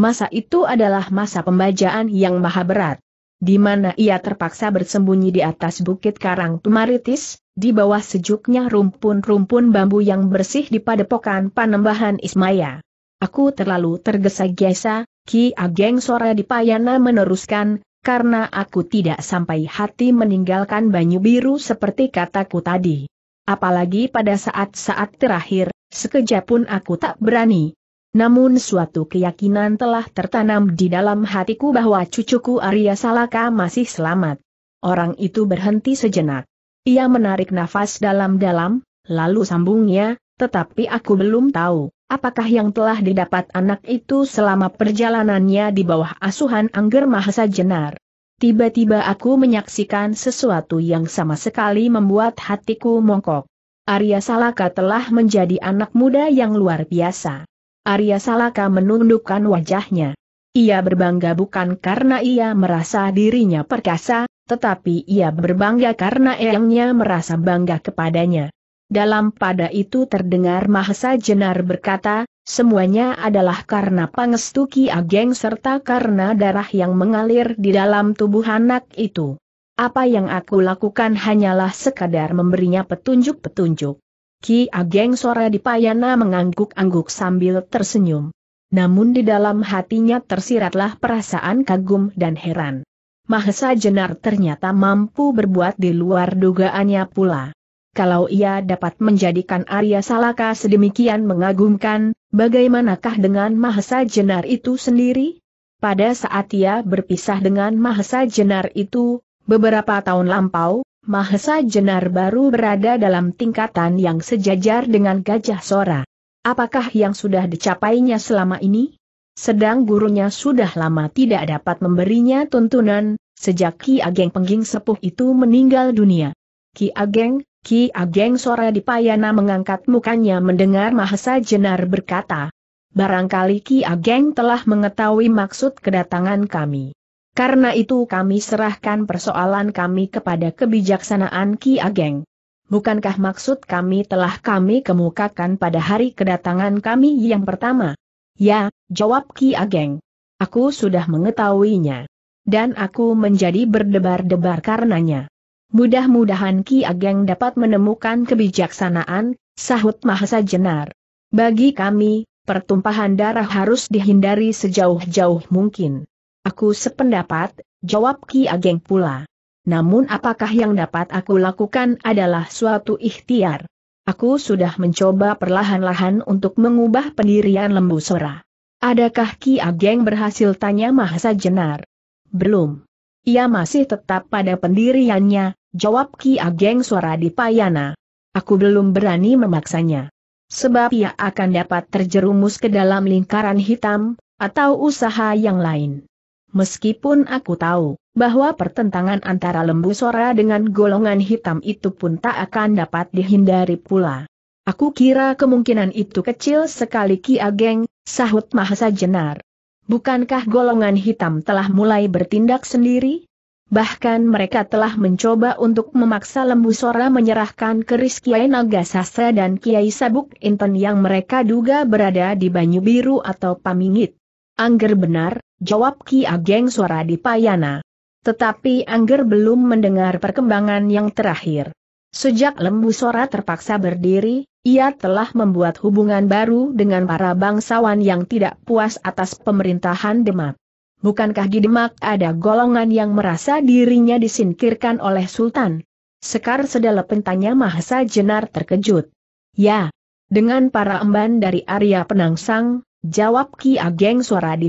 masa itu adalah masa pembajaan yang maha berat. Di mana ia terpaksa bersembunyi di atas bukit karang Tumaritis, di bawah sejuknya rumpun-rumpun bambu yang bersih di padepokan panembahan Ismaya. Aku terlalu tergesa-gesa, Ki Ageng Sora Dipayana meneruskan, karena aku tidak sampai hati meninggalkan Banyu Biru seperti kataku tadi. Apalagi pada saat-saat terakhir, sekejap pun aku tak berani, namun suatu keyakinan telah tertanam di dalam hatiku bahwa cucuku Arya Salaka masih selamat. Orang itu berhenti sejenak. Ia menarik nafas dalam-dalam, lalu sambungnya, tetapi aku belum tahu, apakah yang telah didapat anak itu selama perjalanannya di bawah asuhan Angger Mahasa Jenar. Tiba-tiba aku menyaksikan sesuatu yang sama sekali membuat hatiku mongkok. Arya Salaka telah menjadi anak muda yang luar biasa. Arya Salaka menundukkan wajahnya. Ia berbangga bukan karena ia merasa dirinya perkasa, tetapi ia berbangga karena eyangnya merasa bangga kepadanya. Dalam pada itu terdengar Mahesa Jenar berkata, semuanya adalah karena pangestuki Ageng serta karena darah yang mengalir di dalam tubuh anak itu. Apa yang aku lakukan hanyalah sekadar memberinya petunjuk-petunjuk. Ki Ageng Sora di Payana mengangguk-angguk sambil tersenyum. Namun di dalam hatinya tersiratlah perasaan kagum dan heran. Mahesa Jenar ternyata mampu berbuat di luar dugaannya pula. Kalau ia dapat menjadikan Arya Salaka sedemikian mengagumkan, bagaimanakah dengan Mahesa Jenar itu sendiri? Pada saat ia berpisah dengan Mahesa Jenar itu, beberapa tahun lampau, Mahesa Jenar baru berada dalam tingkatan yang sejajar dengan Gajah Sora. Apakah yang sudah dicapainya selama ini? Sedang gurunya sudah lama tidak dapat memberinya tuntunan, sejak Ki Ageng Pengging Sepuh itu meninggal dunia. Ki Ageng, Ki Ageng Sora di Payana mengangkat mukanya mendengar Mahesa Jenar berkata, Barangkali Ki Ageng telah mengetahui maksud kedatangan kami. Karena itu kami serahkan persoalan kami kepada kebijaksanaan Ki Ageng. Bukankah maksud kami telah kami kemukakan pada hari kedatangan kami yang pertama? Ya, jawab Ki Ageng. Aku sudah mengetahuinya. Dan aku menjadi berdebar-debar karenanya. Mudah-mudahan Ki Ageng dapat menemukan kebijaksanaan, sahut Mahasa Jenar. Bagi kami, pertumpahan darah harus dihindari sejauh-jauh mungkin. Aku sependapat, jawab Ki Ageng pula. Namun apakah yang dapat aku lakukan adalah suatu ikhtiar. Aku sudah mencoba perlahan-lahan untuk mengubah pendirian lembu sora. Adakah Ki Ageng berhasil tanya Mahasa Jenar? Belum. Ia masih tetap pada pendiriannya, jawab Ki Ageng suara di payana. Aku belum berani memaksanya. Sebab ia akan dapat terjerumus ke dalam lingkaran hitam, atau usaha yang lain. Meskipun aku tahu bahwa pertentangan antara lembu sora dengan golongan hitam itu pun tak akan dapat dihindari pula. Aku kira kemungkinan itu kecil sekali Ki Ageng, sahut Mahasa Jenar. Bukankah golongan hitam telah mulai bertindak sendiri? Bahkan mereka telah mencoba untuk memaksa Lembu Sora menyerahkan keris Kiai Naga Sastra dan Kiai Sabuk Inten yang mereka duga berada di Banyu Biru atau Pamingit. Angger benar, jawab Ki Ageng suara di payana. Tetapi Angger belum mendengar perkembangan yang terakhir. Sejak Lembu Sora terpaksa berdiri, ia telah membuat hubungan baru dengan para bangsawan yang tidak puas atas pemerintahan Demak. Bukankah di Demak ada golongan yang merasa dirinya disingkirkan oleh Sultan? Sekar sedala pentanya Mahasa Jenar terkejut. Ya, dengan para emban dari Arya Penangsang, jawab Ki Ageng suara di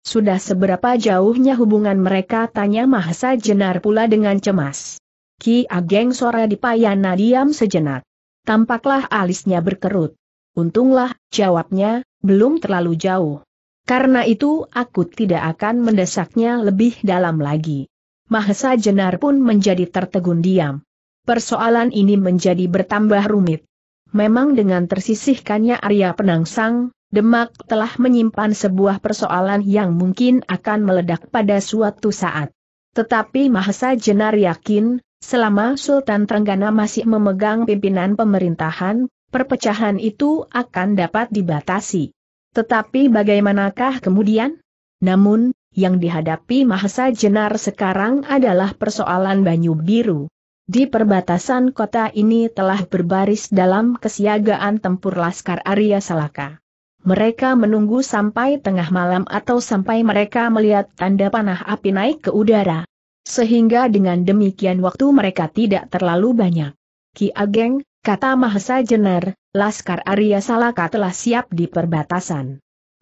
sudah seberapa jauhnya hubungan mereka tanya Mahesa Jenar pula dengan cemas. Ki Ageng Sora di Payana diam sejenak. Tampaklah alisnya berkerut. Untunglah, jawabnya, belum terlalu jauh. Karena itu aku tidak akan mendesaknya lebih dalam lagi. Mahesa Jenar pun menjadi tertegun diam. Persoalan ini menjadi bertambah rumit. Memang dengan tersisihkannya Arya Penangsang, Demak telah menyimpan sebuah persoalan yang mungkin akan meledak pada suatu saat. Tetapi Mahesa Jenar yakin, selama Sultan Trenggana masih memegang pimpinan pemerintahan, perpecahan itu akan dapat dibatasi. Tetapi bagaimanakah kemudian? Namun, yang dihadapi Mahesa Jenar sekarang adalah persoalan Banyu Biru. Di perbatasan kota ini telah berbaris dalam kesiagaan tempur Laskar Arya Salaka mereka menunggu sampai tengah malam atau sampai mereka melihat tanda panah api naik ke udara. Sehingga dengan demikian waktu mereka tidak terlalu banyak. Ki Ageng, kata Mahesa Jenar, Laskar Arya Salaka telah siap di perbatasan.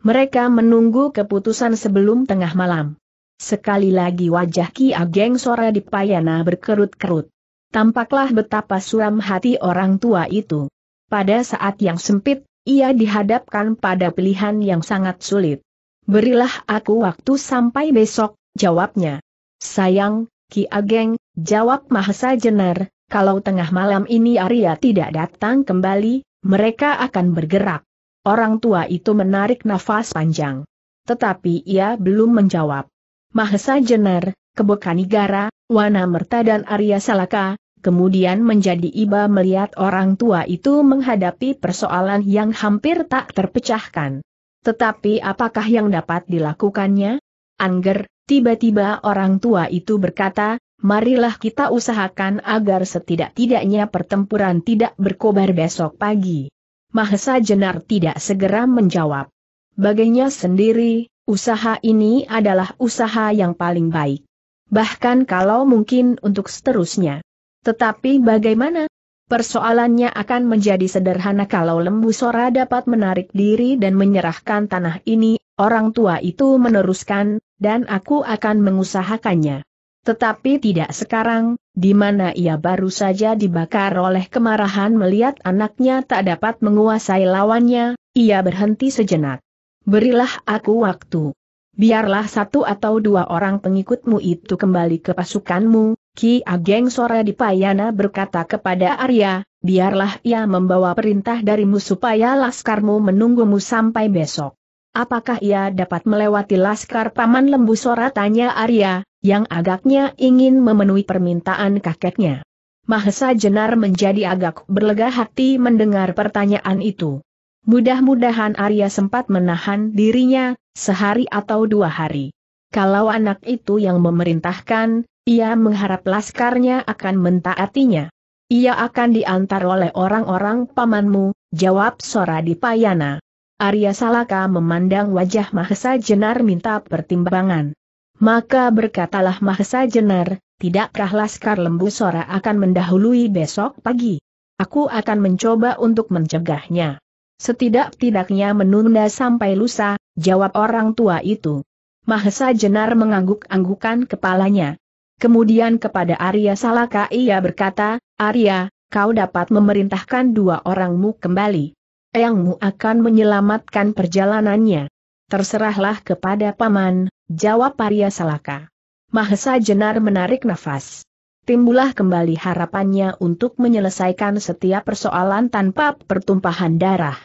Mereka menunggu keputusan sebelum tengah malam. Sekali lagi wajah Ki Ageng Sora di Payana berkerut-kerut. Tampaklah betapa suram hati orang tua itu. Pada saat yang sempit, ia dihadapkan pada pilihan yang sangat sulit. Berilah aku waktu sampai besok, jawabnya. Sayang, Ki Ageng, jawab Mahesa Jenar, kalau tengah malam ini Arya tidak datang kembali, mereka akan bergerak. Orang tua itu menarik nafas panjang. Tetapi ia belum menjawab. Mahesa Jenar, Kebokanigara, Wana Merta dan Arya Salaka, kemudian menjadi iba melihat orang tua itu menghadapi persoalan yang hampir tak terpecahkan. Tetapi apakah yang dapat dilakukannya? Angger, tiba-tiba orang tua itu berkata, marilah kita usahakan agar setidak-tidaknya pertempuran tidak berkobar besok pagi. Mahesa Jenar tidak segera menjawab. Baginya sendiri, usaha ini adalah usaha yang paling baik. Bahkan kalau mungkin untuk seterusnya. Tetapi bagaimana? Persoalannya akan menjadi sederhana kalau Lembu Sora dapat menarik diri dan menyerahkan tanah ini, orang tua itu meneruskan, dan aku akan mengusahakannya. Tetapi tidak sekarang, di mana ia baru saja dibakar oleh kemarahan melihat anaknya tak dapat menguasai lawannya, ia berhenti sejenak. Berilah aku waktu. Biarlah satu atau dua orang pengikutmu itu kembali ke pasukanmu, Ki Ageng Sora Dipayana berkata kepada Arya, biarlah ia membawa perintah darimu supaya laskarmu menunggumu sampai besok. Apakah ia dapat melewati laskar Paman Lembu Sora tanya Arya, yang agaknya ingin memenuhi permintaan kakeknya. Mahesa Jenar menjadi agak berlega hati mendengar pertanyaan itu. Mudah-mudahan Arya sempat menahan dirinya, sehari atau dua hari. Kalau anak itu yang memerintahkan, ia mengharap laskarnya akan mentaatinya. Ia akan diantar oleh orang-orang pamanmu, jawab Sora Dipayana. Arya Salaka memandang wajah Mahesa Jenar minta pertimbangan. Maka berkatalah Mahesa Jenar, tidakkah Laskar Lembu Sora akan mendahului besok pagi? Aku akan mencoba untuk mencegahnya. Setidak-tidaknya menunda sampai lusa, jawab orang tua itu. Mahesa Jenar mengangguk-anggukan kepalanya. Kemudian kepada Arya Salaka ia berkata, Arya, kau dapat memerintahkan dua orangmu kembali. Eyangmu akan menyelamatkan perjalanannya. Terserahlah kepada paman, jawab Arya Salaka. Mahesa Jenar menarik nafas. Timbullah kembali harapannya untuk menyelesaikan setiap persoalan tanpa pertumpahan darah.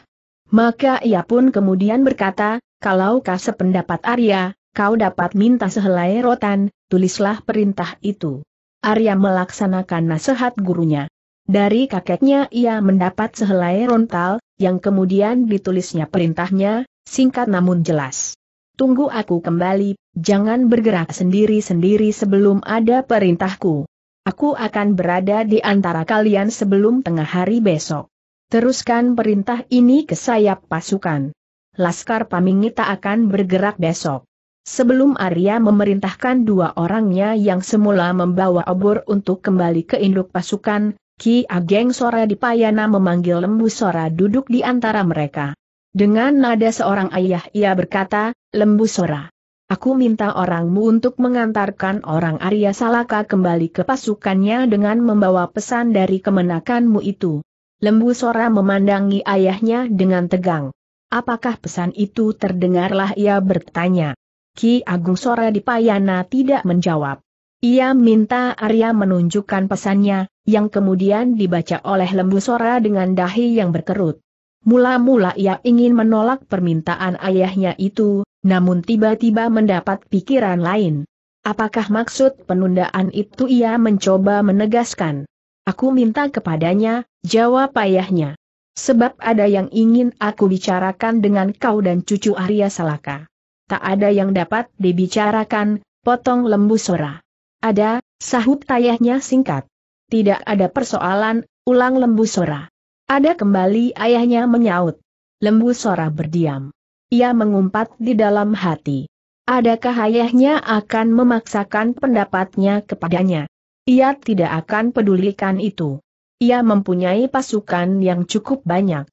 Maka ia pun kemudian berkata, kalau kau sependapat Arya, kau dapat minta sehelai rotan, tulislah perintah itu. Arya melaksanakan nasihat gurunya. Dari kakeknya ia mendapat sehelai rontal, yang kemudian ditulisnya perintahnya, singkat namun jelas. Tunggu aku kembali, jangan bergerak sendiri-sendiri sebelum ada perintahku. Aku akan berada di antara kalian sebelum tengah hari besok. Teruskan perintah ini ke sayap pasukan. Laskar Pamingi akan bergerak besok. Sebelum Arya memerintahkan dua orangnya yang semula membawa obor untuk kembali ke induk pasukan, Ki Ageng Sora Dipayana memanggil Lembu Sora duduk di antara mereka. Dengan nada seorang ayah ia berkata, Lembu Sora, aku minta orangmu untuk mengantarkan orang Arya Salaka kembali ke pasukannya dengan membawa pesan dari kemenakanmu itu. Lembu Sora memandangi ayahnya dengan tegang. Apakah pesan itu terdengarlah ia bertanya. Ki Agung Sora di Payana tidak menjawab. Ia minta Arya menunjukkan pesannya, yang kemudian dibaca oleh lembu Sora dengan dahi yang berkerut. Mula-mula ia ingin menolak permintaan ayahnya itu, namun tiba-tiba mendapat pikiran lain. Apakah maksud penundaan itu ia mencoba menegaskan? Aku minta kepadanya, jawab ayahnya. Sebab ada yang ingin aku bicarakan dengan kau dan cucu Arya Salaka tak ada yang dapat dibicarakan, potong lembu sora. Ada, sahut ayahnya singkat. Tidak ada persoalan, ulang lembu sora. Ada kembali ayahnya menyaut. Lembu sora berdiam. Ia mengumpat di dalam hati. Adakah ayahnya akan memaksakan pendapatnya kepadanya? Ia tidak akan pedulikan itu. Ia mempunyai pasukan yang cukup banyak.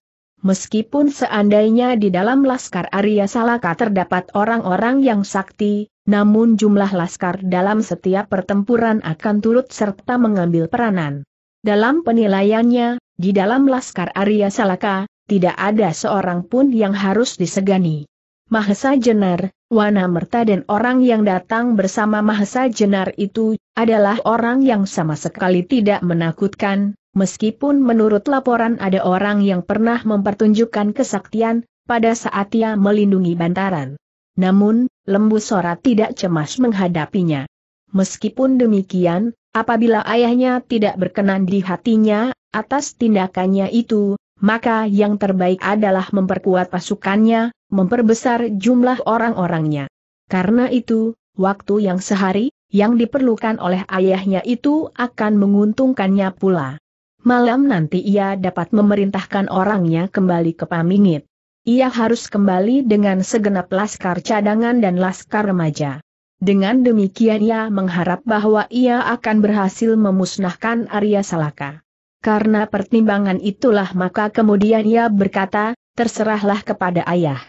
Meskipun seandainya di dalam Laskar Arya Salaka terdapat orang-orang yang sakti, namun jumlah Laskar dalam setiap pertempuran akan turut serta mengambil peranan. Dalam penilaiannya, di dalam Laskar Arya Salaka, tidak ada seorang pun yang harus disegani. Mahesa Jenar, Wana Merta dan orang yang datang bersama Mahesa Jenar itu, adalah orang yang sama sekali tidak menakutkan, Meskipun menurut laporan ada orang yang pernah mempertunjukkan kesaktian, pada saat ia melindungi bantaran. Namun, lembu Sora tidak cemas menghadapinya. Meskipun demikian, apabila ayahnya tidak berkenan di hatinya, atas tindakannya itu, maka yang terbaik adalah memperkuat pasukannya, memperbesar jumlah orang-orangnya. Karena itu, waktu yang sehari, yang diperlukan oleh ayahnya itu akan menguntungkannya pula malam nanti ia dapat memerintahkan orangnya kembali ke Pamingit. Ia harus kembali dengan segenap laskar cadangan dan laskar remaja. Dengan demikian ia mengharap bahwa ia akan berhasil memusnahkan Arya Salaka. Karena pertimbangan itulah maka kemudian ia berkata, terserahlah kepada ayah.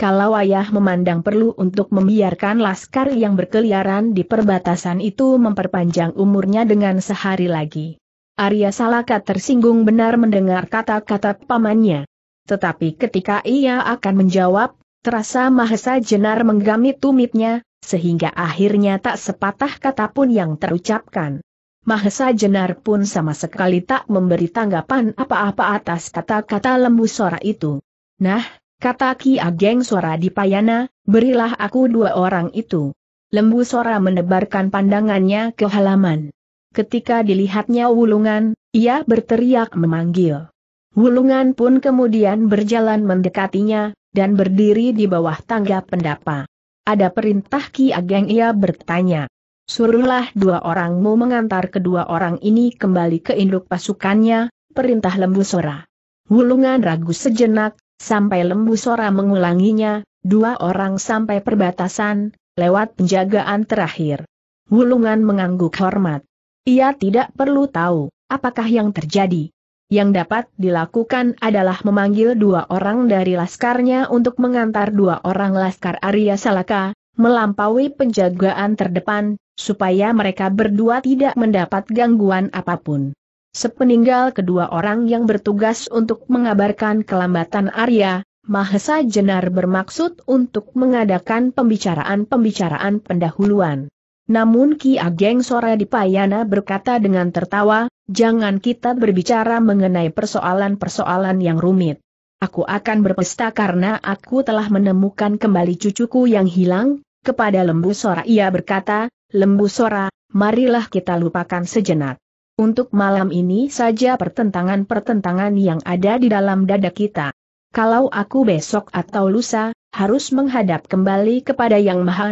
Kalau ayah memandang perlu untuk membiarkan laskar yang berkeliaran di perbatasan itu memperpanjang umurnya dengan sehari lagi Arya Salaka tersinggung benar mendengar kata-kata pamannya. Tetapi ketika ia akan menjawab, terasa Mahesa Jenar menggamit tumitnya, sehingga akhirnya tak sepatah kata pun yang terucapkan. Mahesa Jenar pun sama sekali tak memberi tanggapan apa-apa atas kata-kata lembu sora itu. Nah, kata Ki Ageng Sora di Payana, berilah aku dua orang itu. Lembu Sora menebarkan pandangannya ke halaman ketika dilihatnya Wulungan, ia berteriak memanggil. Wulungan pun kemudian berjalan mendekatinya, dan berdiri di bawah tangga pendapa. Ada perintah Ki Ageng ia bertanya. Suruhlah dua orangmu mengantar kedua orang ini kembali ke induk pasukannya, perintah Lembu Sora. Wulungan ragu sejenak, sampai Lembu Sora mengulanginya, dua orang sampai perbatasan, lewat penjagaan terakhir. Wulungan mengangguk hormat. Ia tidak perlu tahu apakah yang terjadi. Yang dapat dilakukan adalah memanggil dua orang dari laskarnya untuk mengantar dua orang laskar Arya Salaka, melampaui penjagaan terdepan, supaya mereka berdua tidak mendapat gangguan apapun. Sepeninggal kedua orang yang bertugas untuk mengabarkan kelambatan Arya, Mahesa Jenar bermaksud untuk mengadakan pembicaraan-pembicaraan pendahuluan. Namun Ki Ageng Sora Dipayana berkata dengan tertawa, jangan kita berbicara mengenai persoalan-persoalan yang rumit. Aku akan berpesta karena aku telah menemukan kembali cucuku yang hilang, kepada Lembu Sora ia berkata, Lembu Sora, marilah kita lupakan sejenak. Untuk malam ini saja pertentangan-pertentangan yang ada di dalam dada kita. Kalau aku besok atau lusa, harus menghadap kembali kepada Yang Maha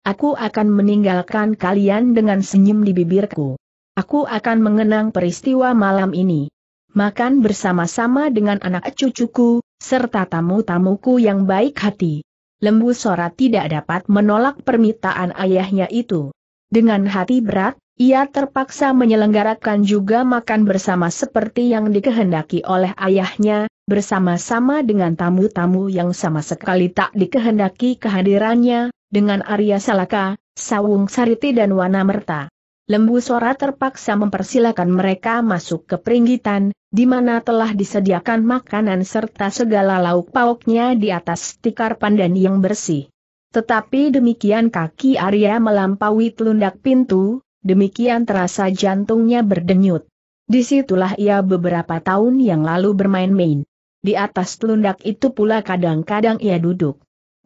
Aku akan meninggalkan kalian dengan senyum di bibirku. Aku akan mengenang peristiwa malam ini. Makan bersama-sama dengan anak cucuku, serta tamu-tamuku yang baik hati. Lembu Sora tidak dapat menolak permintaan ayahnya itu. Dengan hati berat, ia terpaksa menyelenggarakan juga makan bersama seperti yang dikehendaki oleh ayahnya, bersama-sama dengan tamu-tamu yang sama sekali tak dikehendaki kehadirannya, dengan Arya Salaka, Sawung Sariti dan Wana Merta. Lembu Sora terpaksa mempersilakan mereka masuk ke peringgitan, di mana telah disediakan makanan serta segala lauk pauknya di atas tikar pandan yang bersih. Tetapi demikian kaki Arya melampaui telundak pintu, demikian terasa jantungnya berdenyut. Disitulah ia beberapa tahun yang lalu bermain-main. Di atas telundak itu pula kadang-kadang ia duduk.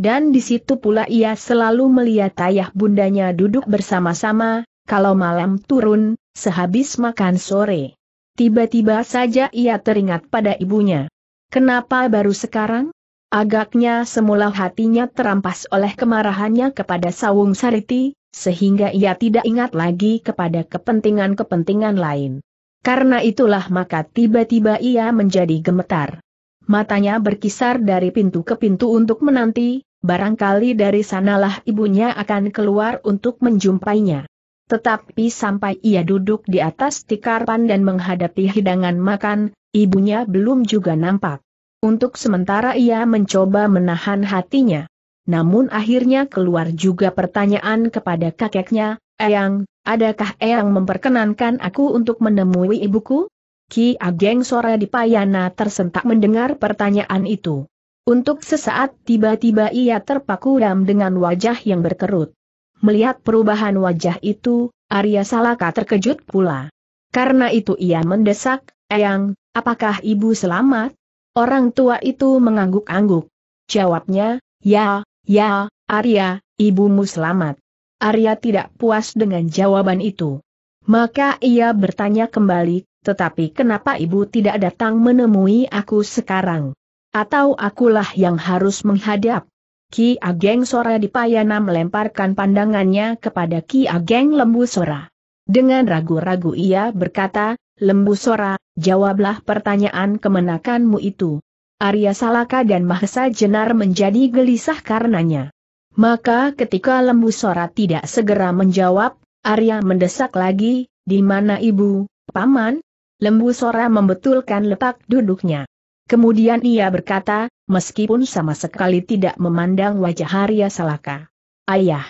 Dan di situ pula ia selalu melihat ayah bundanya duduk bersama-sama, kalau malam turun, sehabis makan sore. Tiba-tiba saja ia teringat pada ibunya. Kenapa baru sekarang? Agaknya semula hatinya terampas oleh kemarahannya kepada Sawung Sariti, sehingga ia tidak ingat lagi kepada kepentingan-kepentingan lain. Karena itulah maka tiba-tiba ia menjadi gemetar. Matanya berkisar dari pintu ke pintu untuk menanti, barangkali dari sanalah ibunya akan keluar untuk menjumpainya. Tetapi sampai ia duduk di atas tikarpan dan menghadapi hidangan makan, ibunya belum juga nampak. Untuk sementara ia mencoba menahan hatinya. Namun akhirnya keluar juga pertanyaan kepada kakeknya, Eyang, adakah Eyang memperkenankan aku untuk menemui ibuku? Ki Ageng Sora Dipayana tersentak mendengar pertanyaan itu. Untuk sesaat tiba-tiba ia terpaku dam dengan wajah yang berkerut. Melihat perubahan wajah itu, Arya Salaka terkejut pula. Karena itu ia mendesak, Eyang, apakah ibu selamat? Orang tua itu mengangguk-angguk. Jawabnya, ya, ya, Arya, ibumu selamat. Arya tidak puas dengan jawaban itu. Maka ia bertanya kembali, tetapi kenapa ibu tidak datang menemui aku sekarang? Atau akulah yang harus menghadap? Ki Ageng Sora di Payana melemparkan pandangannya kepada Ki Ageng Lembu Sora. Dengan ragu-ragu ia berkata, Lembu Sora, jawablah pertanyaan kemenakanmu itu. Arya Salaka dan Mahesa Jenar menjadi gelisah karenanya. Maka ketika Lembu Sora tidak segera menjawab, Arya mendesak lagi, di mana ibu, paman? Lembu Sora membetulkan lepak duduknya. Kemudian ia berkata, meskipun sama sekali tidak memandang wajah Arya Salaka. Ayah,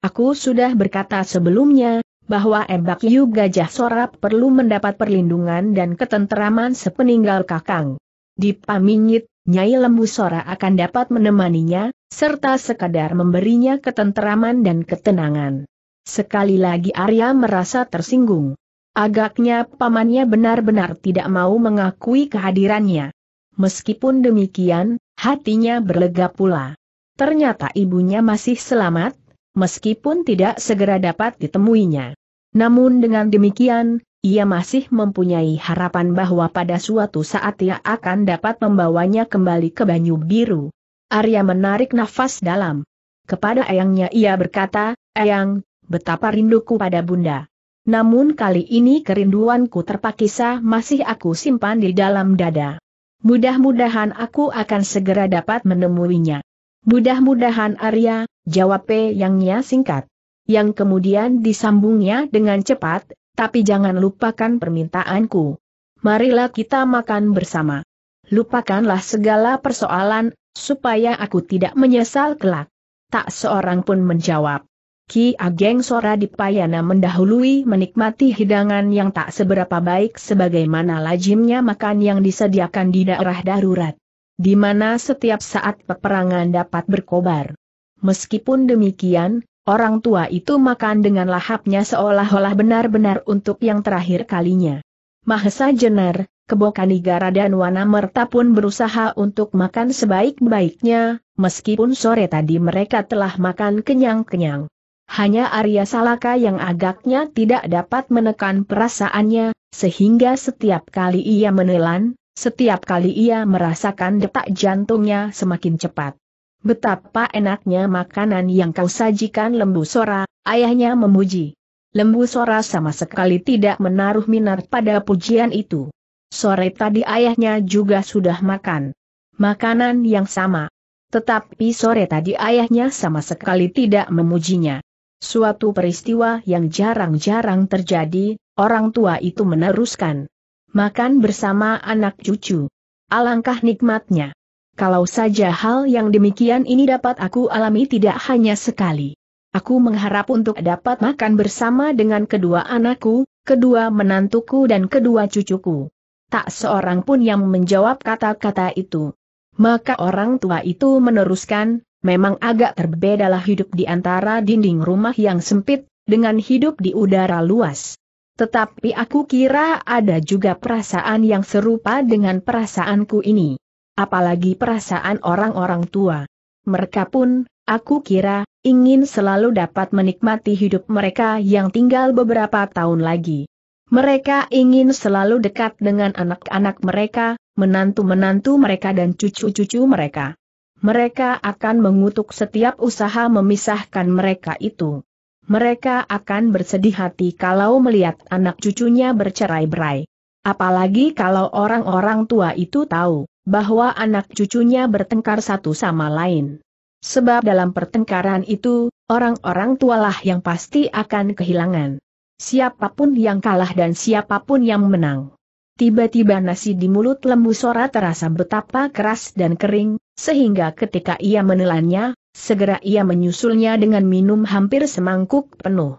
aku sudah berkata sebelumnya, bahwa embak Yu Gajah Sorap perlu mendapat perlindungan dan ketenteraman sepeninggal kakang. Di Pamingit, Nyai Lembu Sora akan dapat menemaninya, serta sekadar memberinya ketenteraman dan ketenangan. Sekali lagi Arya merasa tersinggung. Agaknya pamannya benar-benar tidak mau mengakui kehadirannya. Meskipun demikian, hatinya berlega pula. Ternyata ibunya masih selamat, meskipun tidak segera dapat ditemuinya. Namun dengan demikian, ia masih mempunyai harapan bahwa pada suatu saat ia akan dapat membawanya kembali ke Banyu Biru. Arya menarik nafas dalam. Kepada ayangnya ia berkata, Ayang, betapa rinduku pada bunda. Namun kali ini kerinduanku terpaksa masih aku simpan di dalam dada. Mudah-mudahan aku akan segera dapat menemuinya. Mudah-mudahan Arya, jawab P yangnya singkat. Yang kemudian disambungnya dengan cepat, tapi jangan lupakan permintaanku. Marilah kita makan bersama. Lupakanlah segala persoalan, supaya aku tidak menyesal kelak. Tak seorang pun menjawab. Ki Ageng Sora Dipayana mendahului menikmati hidangan yang tak seberapa baik sebagaimana lazimnya makan yang disediakan di daerah darurat. Di mana setiap saat peperangan dapat berkobar. Meskipun demikian, orang tua itu makan dengan lahapnya seolah-olah benar-benar untuk yang terakhir kalinya. Mahesa Jenar, Kebokanigara dan Wana Merta pun berusaha untuk makan sebaik-baiknya, meskipun sore tadi mereka telah makan kenyang-kenyang. Hanya Arya Salaka yang agaknya tidak dapat menekan perasaannya, sehingga setiap kali ia menelan, setiap kali ia merasakan detak jantungnya semakin cepat. Betapa enaknya makanan yang kau sajikan lembu sora, ayahnya memuji. Lembu sora sama sekali tidak menaruh minat pada pujian itu. Sore tadi ayahnya juga sudah makan. Makanan yang sama. Tetapi sore tadi ayahnya sama sekali tidak memujinya. Suatu peristiwa yang jarang-jarang terjadi, orang tua itu meneruskan. Makan bersama anak cucu. Alangkah nikmatnya. Kalau saja hal yang demikian ini dapat aku alami tidak hanya sekali. Aku mengharap untuk dapat makan bersama dengan kedua anakku, kedua menantuku dan kedua cucuku. Tak seorang pun yang menjawab kata-kata itu. Maka orang tua itu meneruskan, memang agak terbedalah hidup di antara dinding rumah yang sempit, dengan hidup di udara luas. Tetapi aku kira ada juga perasaan yang serupa dengan perasaanku ini. Apalagi perasaan orang-orang tua. Mereka pun, aku kira, ingin selalu dapat menikmati hidup mereka yang tinggal beberapa tahun lagi. Mereka ingin selalu dekat dengan anak-anak mereka, menantu-menantu mereka dan cucu-cucu mereka mereka akan mengutuk setiap usaha memisahkan mereka itu. Mereka akan bersedih hati kalau melihat anak cucunya bercerai-berai. Apalagi kalau orang-orang tua itu tahu bahwa anak cucunya bertengkar satu sama lain. Sebab dalam pertengkaran itu, orang-orang tualah yang pasti akan kehilangan. Siapapun yang kalah dan siapapun yang menang. Tiba-tiba nasi di mulut lembu Sora terasa betapa keras dan kering, sehingga ketika ia menelannya, segera ia menyusulnya dengan minum hampir semangkuk penuh.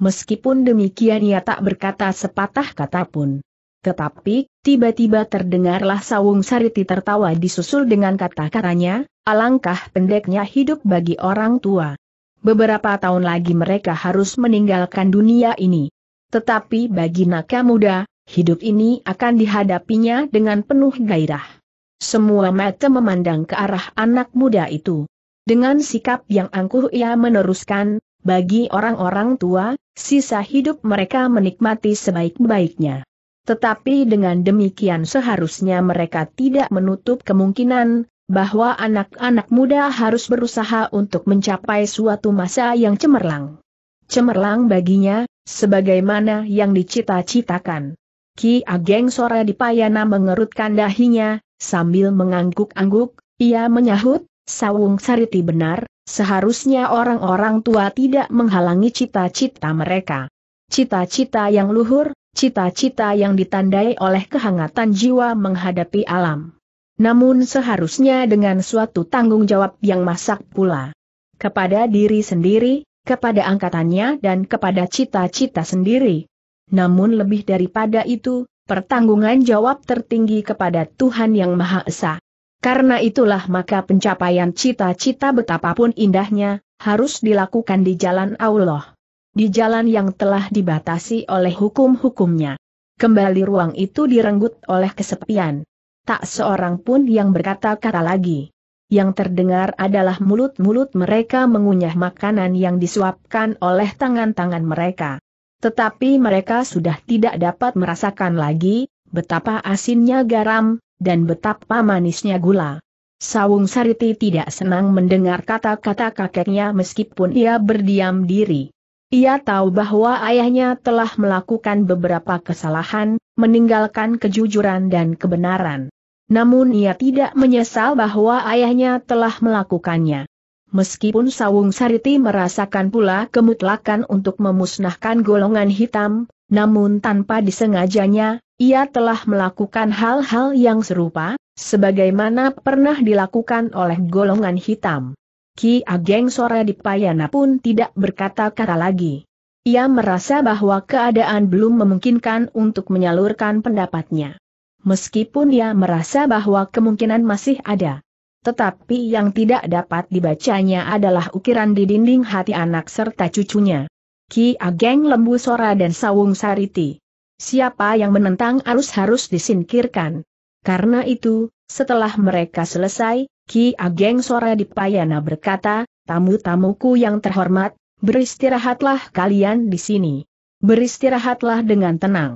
Meskipun demikian ia tak berkata sepatah kata pun. Tetapi, tiba-tiba terdengarlah sawung sariti tertawa disusul dengan kata-katanya, alangkah pendeknya hidup bagi orang tua. Beberapa tahun lagi mereka harus meninggalkan dunia ini. Tetapi bagi naka muda, hidup ini akan dihadapinya dengan penuh gairah. Semua mata memandang ke arah anak muda itu. Dengan sikap yang angkuh ia meneruskan, bagi orang-orang tua, sisa hidup mereka menikmati sebaik-baiknya. Tetapi dengan demikian seharusnya mereka tidak menutup kemungkinan, bahwa anak-anak muda harus berusaha untuk mencapai suatu masa yang cemerlang. Cemerlang baginya, sebagaimana yang dicita-citakan. Ki Ageng Sora Dipayana mengerutkan dahinya, Sambil mengangguk-angguk, ia menyahut, Sawung Sariti benar, seharusnya orang-orang tua tidak menghalangi cita-cita mereka. Cita-cita yang luhur, cita-cita yang ditandai oleh kehangatan jiwa menghadapi alam. Namun seharusnya dengan suatu tanggung jawab yang masak pula. Kepada diri sendiri, kepada angkatannya dan kepada cita-cita sendiri. Namun lebih daripada itu, pertanggungan jawab tertinggi kepada Tuhan Yang Maha Esa. Karena itulah maka pencapaian cita-cita betapapun indahnya, harus dilakukan di jalan Allah. Di jalan yang telah dibatasi oleh hukum-hukumnya. Kembali ruang itu direnggut oleh kesepian. Tak seorang pun yang berkata-kata lagi. Yang terdengar adalah mulut-mulut mereka mengunyah makanan yang disuapkan oleh tangan-tangan mereka. Tetapi mereka sudah tidak dapat merasakan lagi, betapa asinnya garam, dan betapa manisnya gula. Sawung Sariti tidak senang mendengar kata-kata kakeknya meskipun ia berdiam diri. Ia tahu bahwa ayahnya telah melakukan beberapa kesalahan, meninggalkan kejujuran dan kebenaran. Namun ia tidak menyesal bahwa ayahnya telah melakukannya. Meskipun Sawung Sariti merasakan pula kemutlakan untuk memusnahkan golongan hitam, namun tanpa disengajanya, ia telah melakukan hal-hal yang serupa, sebagaimana pernah dilakukan oleh golongan hitam. Ki Ageng Sora Dipayana pun tidak berkata-kata lagi. Ia merasa bahwa keadaan belum memungkinkan untuk menyalurkan pendapatnya. Meskipun ia merasa bahwa kemungkinan masih ada tetapi yang tidak dapat dibacanya adalah ukiran di dinding hati anak serta cucunya. Ki Ageng Lembu Sora dan Sawung Sariti. Siapa yang menentang arus harus disingkirkan. Karena itu, setelah mereka selesai, Ki Ageng Sora Dipayana berkata, tamu-tamuku yang terhormat, beristirahatlah kalian di sini. Beristirahatlah dengan tenang.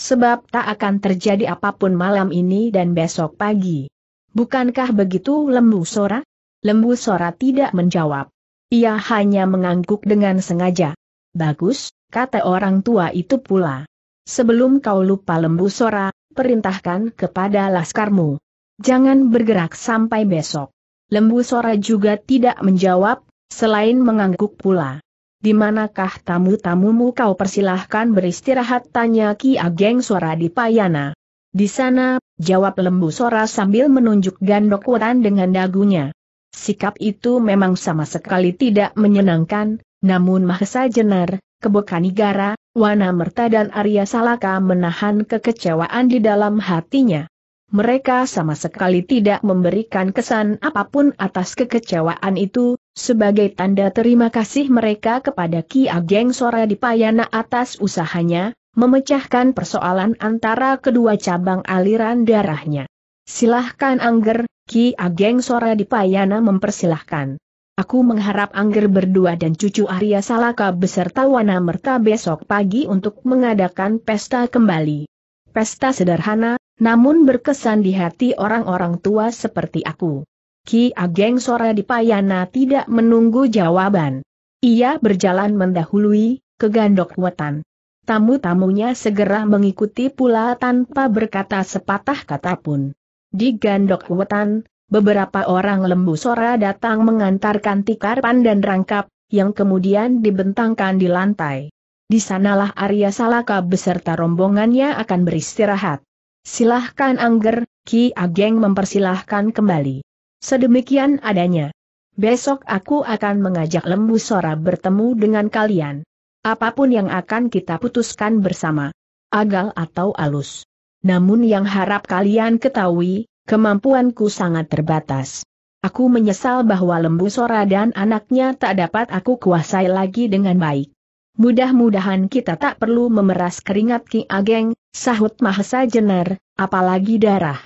Sebab tak akan terjadi apapun malam ini dan besok pagi. Bukankah begitu Lembu Sora? Lembu Sora tidak menjawab. Ia hanya mengangguk dengan sengaja. Bagus, kata orang tua itu pula. Sebelum kau lupa Lembu Sora, perintahkan kepada laskarmu. Jangan bergerak sampai besok. Lembu Sora juga tidak menjawab, selain mengangguk pula. Di manakah tamu-tamumu kau persilahkan beristirahat tanya Ki Ageng Suara di Payana. Di sana, jawab lembu Sora sambil menunjuk gandok wetan dengan dagunya. Sikap itu memang sama sekali tidak menyenangkan, namun Mahesa Jenar, Kebokanigara, Wana Merta dan Arya Salaka menahan kekecewaan di dalam hatinya. Mereka sama sekali tidak memberikan kesan apapun atas kekecewaan itu, sebagai tanda terima kasih mereka kepada Ki Ageng Sora di Payana atas usahanya, memecahkan persoalan antara kedua cabang aliran darahnya. Silahkan Angger, Ki Ageng Sora Dipayana mempersilahkan. Aku mengharap Angger berdua dan cucu Arya Salaka beserta Wana Merta besok pagi untuk mengadakan pesta kembali. Pesta sederhana, namun berkesan di hati orang-orang tua seperti aku. Ki Ageng Sora Dipayana tidak menunggu jawaban. Ia berjalan mendahului, ke Gandok Wetan. Tamu-tamunya segera mengikuti pula tanpa berkata sepatah kata pun. Di Gandok Wetan, beberapa orang lembu sora datang mengantarkan tikar pandan rangkap, yang kemudian dibentangkan di lantai. Di sanalah Arya Salaka beserta rombongannya akan beristirahat. Silahkan Angger, Ki Ageng mempersilahkan kembali. Sedemikian adanya. Besok aku akan mengajak lembu sora bertemu dengan kalian. Apapun yang akan kita putuskan bersama. Agal atau alus. Namun yang harap kalian ketahui, kemampuanku sangat terbatas. Aku menyesal bahwa lembu Sora dan anaknya tak dapat aku kuasai lagi dengan baik. Mudah-mudahan kita tak perlu memeras keringat Ki Ageng, sahut Mahesa Jenar, apalagi darah.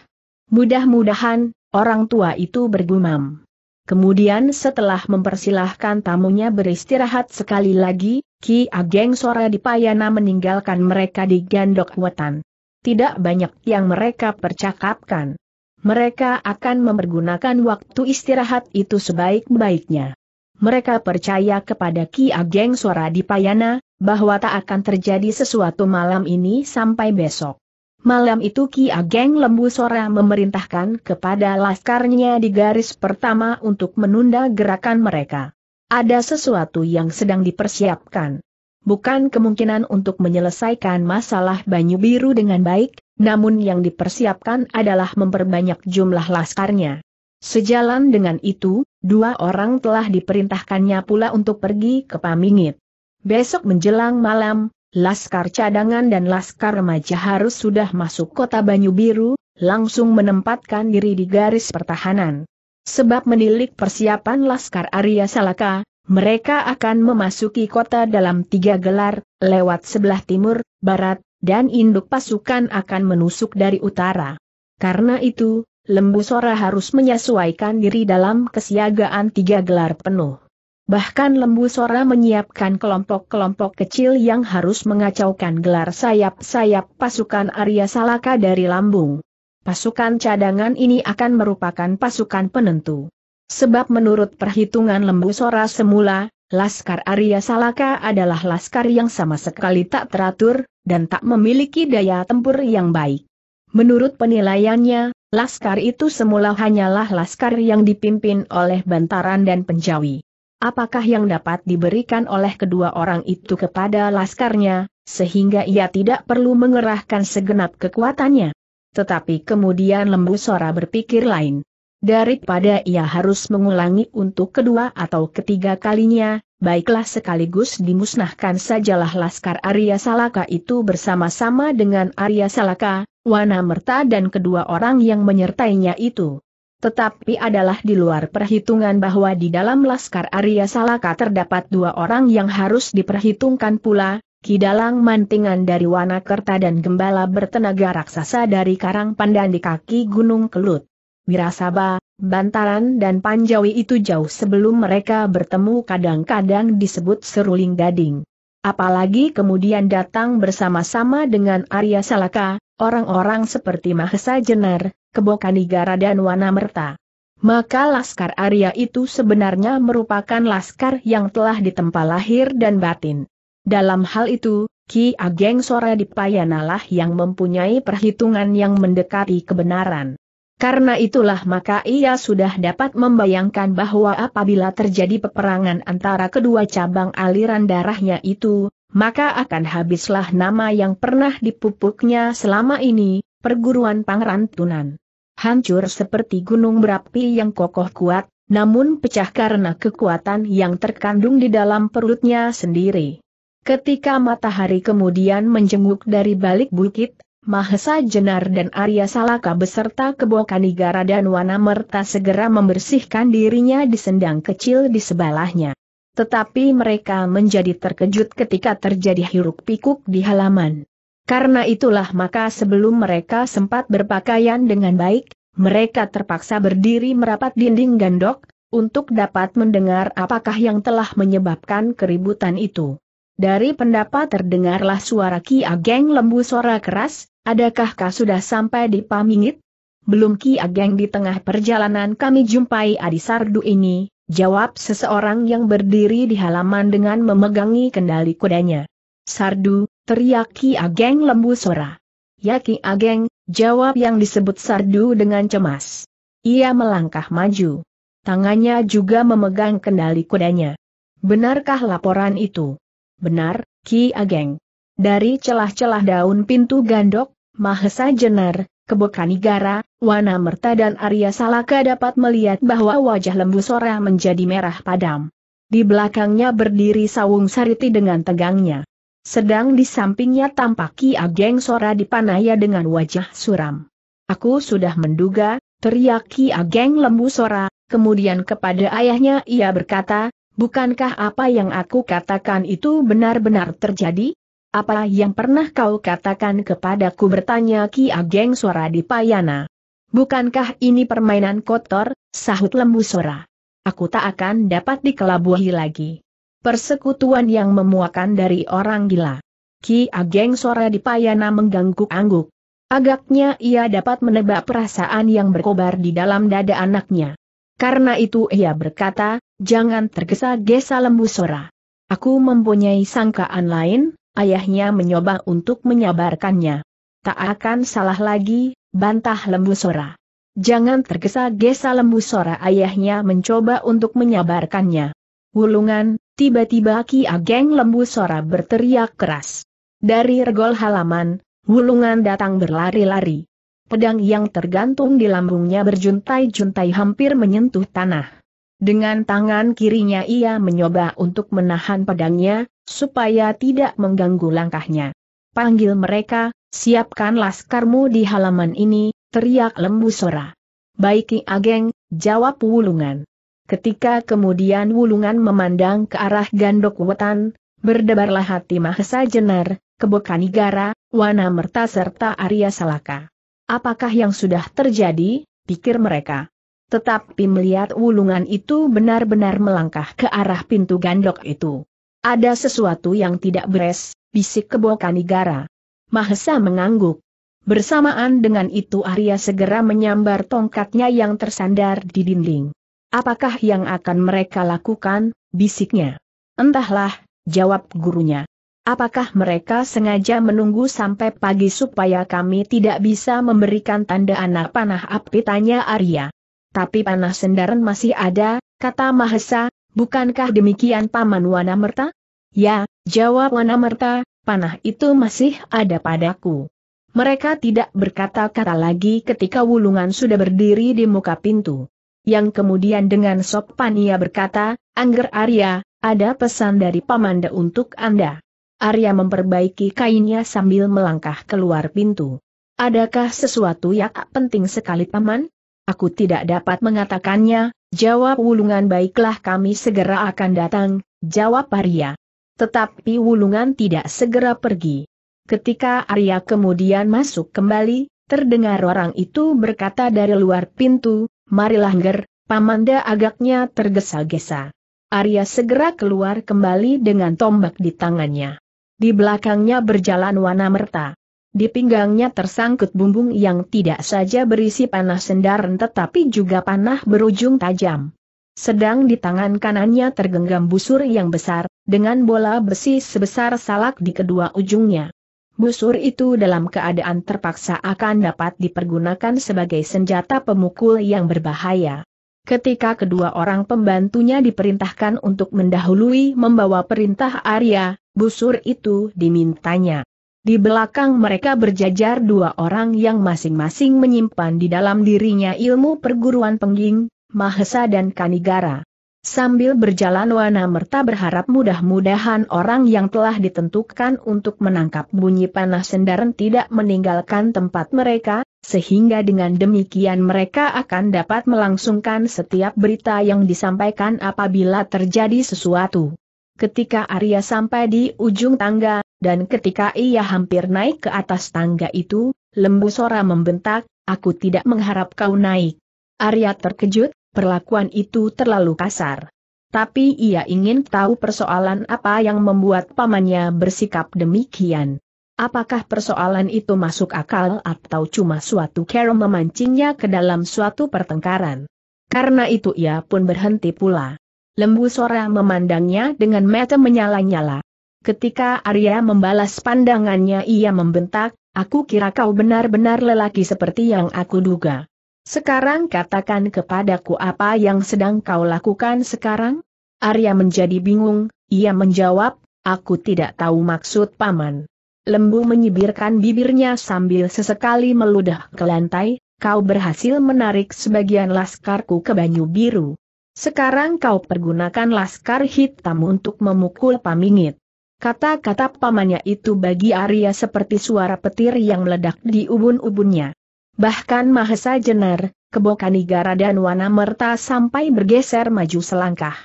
Mudah-mudahan, orang tua itu bergumam. Kemudian setelah mempersilahkan tamunya beristirahat sekali lagi, Ki Ageng Sora Dipayana meninggalkan mereka di Gandok Wetan. Tidak banyak yang mereka percakapkan. Mereka akan mempergunakan waktu istirahat itu sebaik-baiknya. Mereka percaya kepada Ki Ageng Sora Dipayana, bahwa tak akan terjadi sesuatu malam ini sampai besok. Malam itu Ki Ageng Lembu Sora memerintahkan kepada laskarnya di garis pertama untuk menunda gerakan mereka. Ada sesuatu yang sedang dipersiapkan. Bukan kemungkinan untuk menyelesaikan masalah Banyu Biru dengan baik, namun yang dipersiapkan adalah memperbanyak jumlah laskarnya. Sejalan dengan itu, dua orang telah diperintahkannya pula untuk pergi ke Pamingit. Besok menjelang malam, laskar cadangan dan laskar remaja harus sudah masuk kota Banyu Biru, langsung menempatkan diri di garis pertahanan. Sebab menilik persiapan Laskar Arya Salaka, mereka akan memasuki kota dalam tiga gelar, lewat sebelah timur, barat, dan induk pasukan akan menusuk dari utara. Karena itu, Lembu Sora harus menyesuaikan diri dalam kesiagaan tiga gelar penuh. Bahkan lembu Sora menyiapkan kelompok-kelompok kecil yang harus mengacaukan gelar sayap-sayap pasukan Arya Salaka dari lambung. Pasukan cadangan ini akan merupakan pasukan penentu. Sebab menurut perhitungan lembu Sora semula, Laskar Arya Salaka adalah laskar yang sama sekali tak teratur, dan tak memiliki daya tempur yang baik. Menurut penilaiannya, laskar itu semula hanyalah laskar yang dipimpin oleh bantaran dan penjawi. Apakah yang dapat diberikan oleh kedua orang itu kepada laskarnya, sehingga ia tidak perlu mengerahkan segenap kekuatannya? Tetapi kemudian Lembu Sora berpikir lain. Daripada ia harus mengulangi untuk kedua atau ketiga kalinya, baiklah sekaligus dimusnahkan sajalah Laskar Arya Salaka itu bersama-sama dengan Arya Salaka, Wana Merta dan kedua orang yang menyertainya itu. Tetapi adalah di luar perhitungan bahwa di dalam Laskar Arya Salaka terdapat dua orang yang harus diperhitungkan pula, Kidalang mantingan dari Wanakerta dan Gembala bertenaga raksasa dari Karang Pandan di kaki Gunung Kelut. Wirasaba, Bantaran dan Panjawi itu jauh sebelum mereka bertemu kadang-kadang disebut seruling gading. Apalagi kemudian datang bersama-sama dengan Arya Salaka, orang-orang seperti Mahesa Jenar, Kebokanigara dan Wanamerta. Maka Laskar Arya itu sebenarnya merupakan Laskar yang telah ditempa lahir dan batin. Dalam hal itu, Ki Ageng Sora Dipayanalah yang mempunyai perhitungan yang mendekati kebenaran. Karena itulah maka ia sudah dapat membayangkan bahwa apabila terjadi peperangan antara kedua cabang aliran darahnya itu, maka akan habislah nama yang pernah dipupuknya selama ini, perguruan Pangrantunan hancur seperti gunung berapi yang kokoh kuat, namun pecah karena kekuatan yang terkandung di dalam perutnya sendiri. Ketika matahari kemudian menjenguk dari balik bukit, Mahesa Jenar dan Arya Salaka beserta Kanigara dan Wanamerta segera membersihkan dirinya di sendang kecil di sebelahnya. Tetapi mereka menjadi terkejut ketika terjadi hiruk pikuk di halaman. Karena itulah maka sebelum mereka sempat berpakaian dengan baik, mereka terpaksa berdiri merapat dinding gandok, untuk dapat mendengar apakah yang telah menyebabkan keributan itu. Dari pendapat terdengarlah suara Ki Ageng lembu suara keras, adakah kau sudah sampai di Pamingit? Belum Ki Ageng di tengah perjalanan kami jumpai Adi Sardu ini, jawab seseorang yang berdiri di halaman dengan memegangi kendali kudanya. Sardu, Teriak Ki Ageng lembu sora. Ya Ki Ageng, jawab yang disebut Sardu dengan cemas. Ia melangkah maju. Tangannya juga memegang kendali kudanya. Benarkah laporan itu? Benar, Ki Ageng. Dari celah-celah daun pintu gandok, Mahesa Jenar, Kebokanigara, Wana Merta dan Arya Salaka dapat melihat bahwa wajah lembu Sora menjadi merah padam. Di belakangnya berdiri Sawung Sariti dengan tegangnya. Sedang di sampingnya tampak Ki Ageng Sora dipanaya dengan wajah suram. Aku sudah menduga, teriak Ki Ageng Lembu Sora, kemudian kepada ayahnya ia berkata, bukankah apa yang aku katakan itu benar-benar terjadi? Apa yang pernah kau katakan kepadaku bertanya Ki Ageng Sora di Payana? Bukankah ini permainan kotor, sahut Lembu Sora? Aku tak akan dapat dikelabuhi lagi. Persekutuan yang memuakan dari orang gila. Ki Ageng Sora di payana mengganggu-angguk. Agaknya ia dapat menebak perasaan yang berkobar di dalam dada anaknya. Karena itu ia berkata, jangan tergesa-gesa lembu sora. Aku mempunyai sangkaan lain, ayahnya mencoba untuk menyabarkannya. Tak akan salah lagi, bantah lembu sora. Jangan tergesa-gesa lembu sora ayahnya mencoba untuk menyabarkannya. Wulungan, Tiba-tiba Ki Ageng Lembu Sora berteriak keras. Dari regol halaman, Wulungan datang berlari-lari. Pedang yang tergantung di lambungnya berjuntai-juntai hampir menyentuh tanah. Dengan tangan kirinya ia mencoba untuk menahan pedangnya, supaya tidak mengganggu langkahnya. Panggil mereka, siapkan laskarmu di halaman ini, teriak lembu sora. Baiki Ageng, jawab Wulungan. Ketika kemudian Wulungan memandang ke arah Gandok Wetan, berdebarlah hati Mahesa Jenar, Kebokanigara, Wana Merta serta Arya Salaka. Apakah yang sudah terjadi, pikir mereka. Tetapi melihat Wulungan itu benar-benar melangkah ke arah pintu gandok itu. Ada sesuatu yang tidak beres, bisik Kebokanigara. Mahesa mengangguk. Bersamaan dengan itu Arya segera menyambar tongkatnya yang tersandar di dinding. Apakah yang akan mereka lakukan, bisiknya? Entahlah, jawab gurunya. Apakah mereka sengaja menunggu sampai pagi supaya kami tidak bisa memberikan tanda anak panah api tanya Arya. Tapi panah sendaran masih ada, kata Mahesa, bukankah demikian Paman Wanamerta? Ya, jawab Wanamerta, panah itu masih ada padaku. Mereka tidak berkata-kata lagi ketika wulungan sudah berdiri di muka pintu yang kemudian dengan sopan ia berkata, Angger Arya, ada pesan dari Pamanda untuk Anda. Arya memperbaiki kainnya sambil melangkah keluar pintu. Adakah sesuatu yang penting sekali Paman? Aku tidak dapat mengatakannya, jawab Wulungan baiklah kami segera akan datang, jawab Arya. Tetapi Wulungan tidak segera pergi. Ketika Arya kemudian masuk kembali, terdengar orang itu berkata dari luar pintu, Marilah nger, Pamanda agaknya tergesa-gesa. Arya segera keluar kembali dengan tombak di tangannya. Di belakangnya berjalan Wana Merta. Di pinggangnya tersangkut bumbung yang tidak saja berisi panah sendaran tetapi juga panah berujung tajam. Sedang di tangan kanannya tergenggam busur yang besar, dengan bola besi sebesar salak di kedua ujungnya busur itu dalam keadaan terpaksa akan dapat dipergunakan sebagai senjata pemukul yang berbahaya. Ketika kedua orang pembantunya diperintahkan untuk mendahului membawa perintah Arya, busur itu dimintanya. Di belakang mereka berjajar dua orang yang masing-masing menyimpan di dalam dirinya ilmu perguruan pengging, Mahesa dan Kanigara. Sambil berjalan Wana Merta berharap mudah-mudahan orang yang telah ditentukan untuk menangkap bunyi panah sendaren tidak meninggalkan tempat mereka, sehingga dengan demikian mereka akan dapat melangsungkan setiap berita yang disampaikan apabila terjadi sesuatu. Ketika Arya sampai di ujung tangga, dan ketika ia hampir naik ke atas tangga itu, lembu Sora membentak, aku tidak mengharap kau naik. Arya terkejut, perlakuan itu terlalu kasar. Tapi ia ingin tahu persoalan apa yang membuat pamannya bersikap demikian. Apakah persoalan itu masuk akal atau cuma suatu cara memancingnya ke dalam suatu pertengkaran? Karena itu ia pun berhenti pula. Lembu Sora memandangnya dengan mata menyala-nyala. Ketika Arya membalas pandangannya ia membentak, aku kira kau benar-benar lelaki seperti yang aku duga. Sekarang katakan kepadaku apa yang sedang kau lakukan sekarang? Arya menjadi bingung, ia menjawab, aku tidak tahu maksud paman. Lembu menyibirkan bibirnya sambil sesekali meludah ke lantai, kau berhasil menarik sebagian laskarku ke Banyu Biru. Sekarang kau pergunakan laskar hitam untuk memukul pamingit. Kata-kata pamannya itu bagi Arya seperti suara petir yang meledak di ubun-ubunnya. Bahkan Mahesa Jenar, Negara dan Wanamerta sampai bergeser maju selangkah.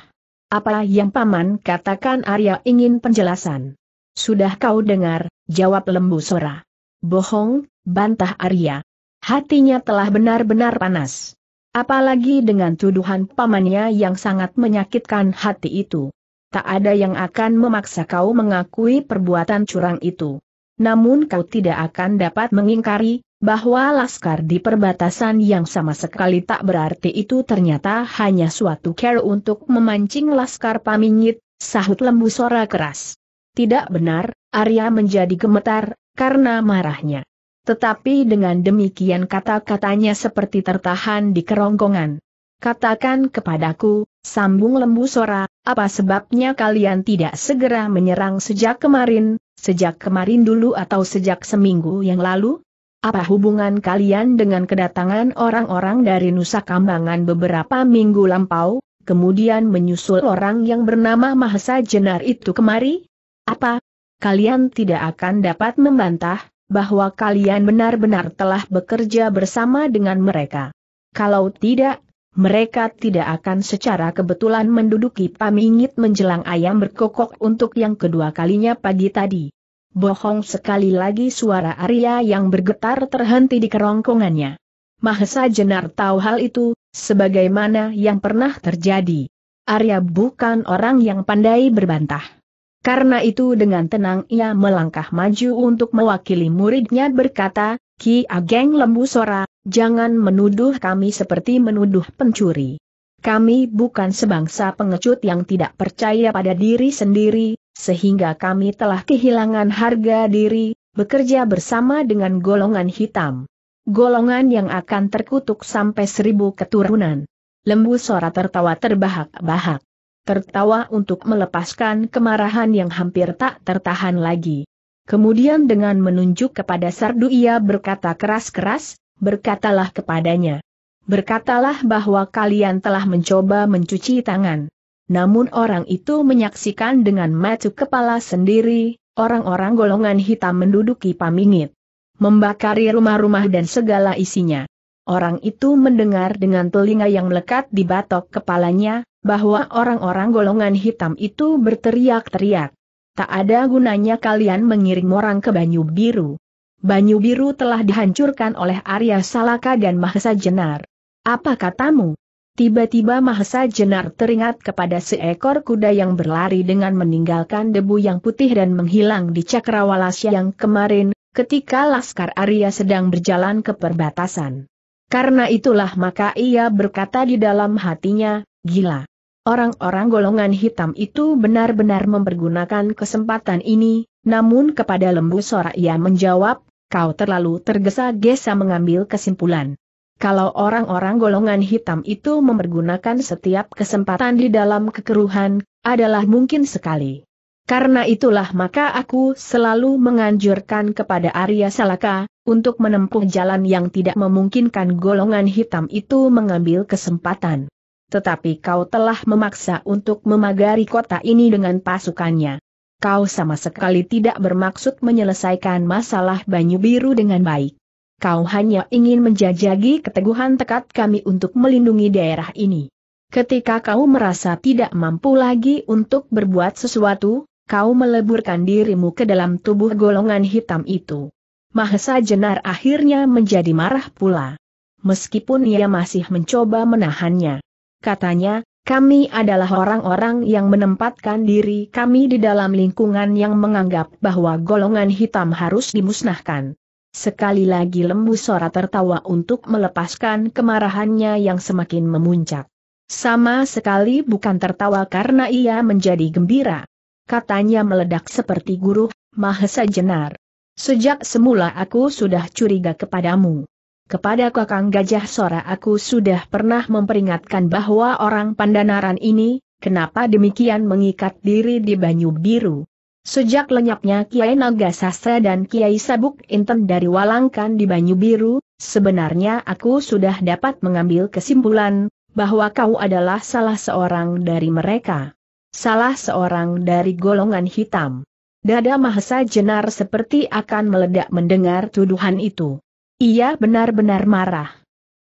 Apa yang paman katakan Arya ingin penjelasan. Sudah kau dengar, jawab lembu Sora. Bohong, bantah Arya. Hatinya telah benar-benar panas. Apalagi dengan tuduhan pamannya yang sangat menyakitkan hati itu. Tak ada yang akan memaksa kau mengakui perbuatan curang itu. Namun kau tidak akan dapat mengingkari, bahwa laskar di perbatasan yang sama sekali tak berarti itu ternyata hanya suatu care untuk memancing laskar paminyit, sahut lembu sora keras. Tidak benar, Arya menjadi gemetar, karena marahnya. Tetapi dengan demikian kata-katanya seperti tertahan di kerongkongan. Katakan kepadaku, sambung lembu sora, apa sebabnya kalian tidak segera menyerang sejak kemarin, sejak kemarin dulu atau sejak seminggu yang lalu? Apa hubungan kalian dengan kedatangan orang-orang dari Nusa Kambangan beberapa minggu lampau, kemudian menyusul orang yang bernama Mahesa Jenar itu kemari? Apa? Kalian tidak akan dapat membantah bahwa kalian benar-benar telah bekerja bersama dengan mereka. Kalau tidak, mereka tidak akan secara kebetulan menduduki pamingit menjelang ayam berkokok untuk yang kedua kalinya pagi tadi. Bohong sekali lagi suara Arya yang bergetar terhenti di kerongkongannya. Mahesa Jenar tahu hal itu, sebagaimana yang pernah terjadi. Arya bukan orang yang pandai berbantah. Karena itu dengan tenang ia melangkah maju untuk mewakili muridnya berkata, Ki Ageng Lembu Sora, jangan menuduh kami seperti menuduh pencuri. Kami bukan sebangsa pengecut yang tidak percaya pada diri sendiri, sehingga kami telah kehilangan harga diri, bekerja bersama dengan golongan hitam. Golongan yang akan terkutuk sampai seribu keturunan. Lembu Sora tertawa terbahak-bahak. Tertawa untuk melepaskan kemarahan yang hampir tak tertahan lagi. Kemudian dengan menunjuk kepada Sardu ia berkata keras-keras, berkatalah kepadanya. Berkatalah bahwa kalian telah mencoba mencuci tangan namun orang itu menyaksikan dengan mata kepala sendiri, orang-orang golongan hitam menduduki pamingit. Membakari rumah-rumah dan segala isinya. Orang itu mendengar dengan telinga yang melekat di batok kepalanya, bahwa orang-orang golongan hitam itu berteriak-teriak. Tak ada gunanya kalian mengirim orang ke Banyu Biru. Banyu Biru telah dihancurkan oleh Arya Salaka dan Mahesa Jenar. Apa katamu? Tiba-tiba Mahesa Jenar teringat kepada seekor kuda yang berlari dengan meninggalkan debu yang putih dan menghilang di cakrawala yang kemarin, ketika Laskar Arya sedang berjalan ke perbatasan. Karena itulah maka ia berkata di dalam hatinya, gila. Orang-orang golongan hitam itu benar-benar mempergunakan kesempatan ini, namun kepada lembu sorak ia menjawab, kau terlalu tergesa-gesa mengambil kesimpulan. Kalau orang-orang golongan hitam itu mempergunakan setiap kesempatan di dalam kekeruhan, adalah mungkin sekali. Karena itulah maka aku selalu menganjurkan kepada Arya Salaka, untuk menempuh jalan yang tidak memungkinkan golongan hitam itu mengambil kesempatan. Tetapi kau telah memaksa untuk memagari kota ini dengan pasukannya. Kau sama sekali tidak bermaksud menyelesaikan masalah Banyu Biru dengan baik. Kau hanya ingin menjajagi keteguhan tekad kami untuk melindungi daerah ini. Ketika kau merasa tidak mampu lagi untuk berbuat sesuatu, kau meleburkan dirimu ke dalam tubuh golongan hitam itu. Mahesa Jenar akhirnya menjadi marah pula. Meskipun ia masih mencoba menahannya. Katanya, kami adalah orang-orang yang menempatkan diri kami di dalam lingkungan yang menganggap bahwa golongan hitam harus dimusnahkan. Sekali lagi lembu Sora tertawa untuk melepaskan kemarahannya yang semakin memuncak. Sama sekali bukan tertawa karena ia menjadi gembira. Katanya meledak seperti guru, Mahesa Jenar. Sejak semula aku sudah curiga kepadamu. Kepada kakang gajah Sora aku sudah pernah memperingatkan bahwa orang pandanaran ini, kenapa demikian mengikat diri di Banyu Biru. Sejak lenyapnya Kiai Naga Sastra dan Kiai Sabuk Inten dari Walangkan di Banyu Biru, sebenarnya aku sudah dapat mengambil kesimpulan, bahwa kau adalah salah seorang dari mereka. Salah seorang dari golongan hitam. Dada Mahesa Jenar seperti akan meledak mendengar tuduhan itu. Ia benar-benar marah.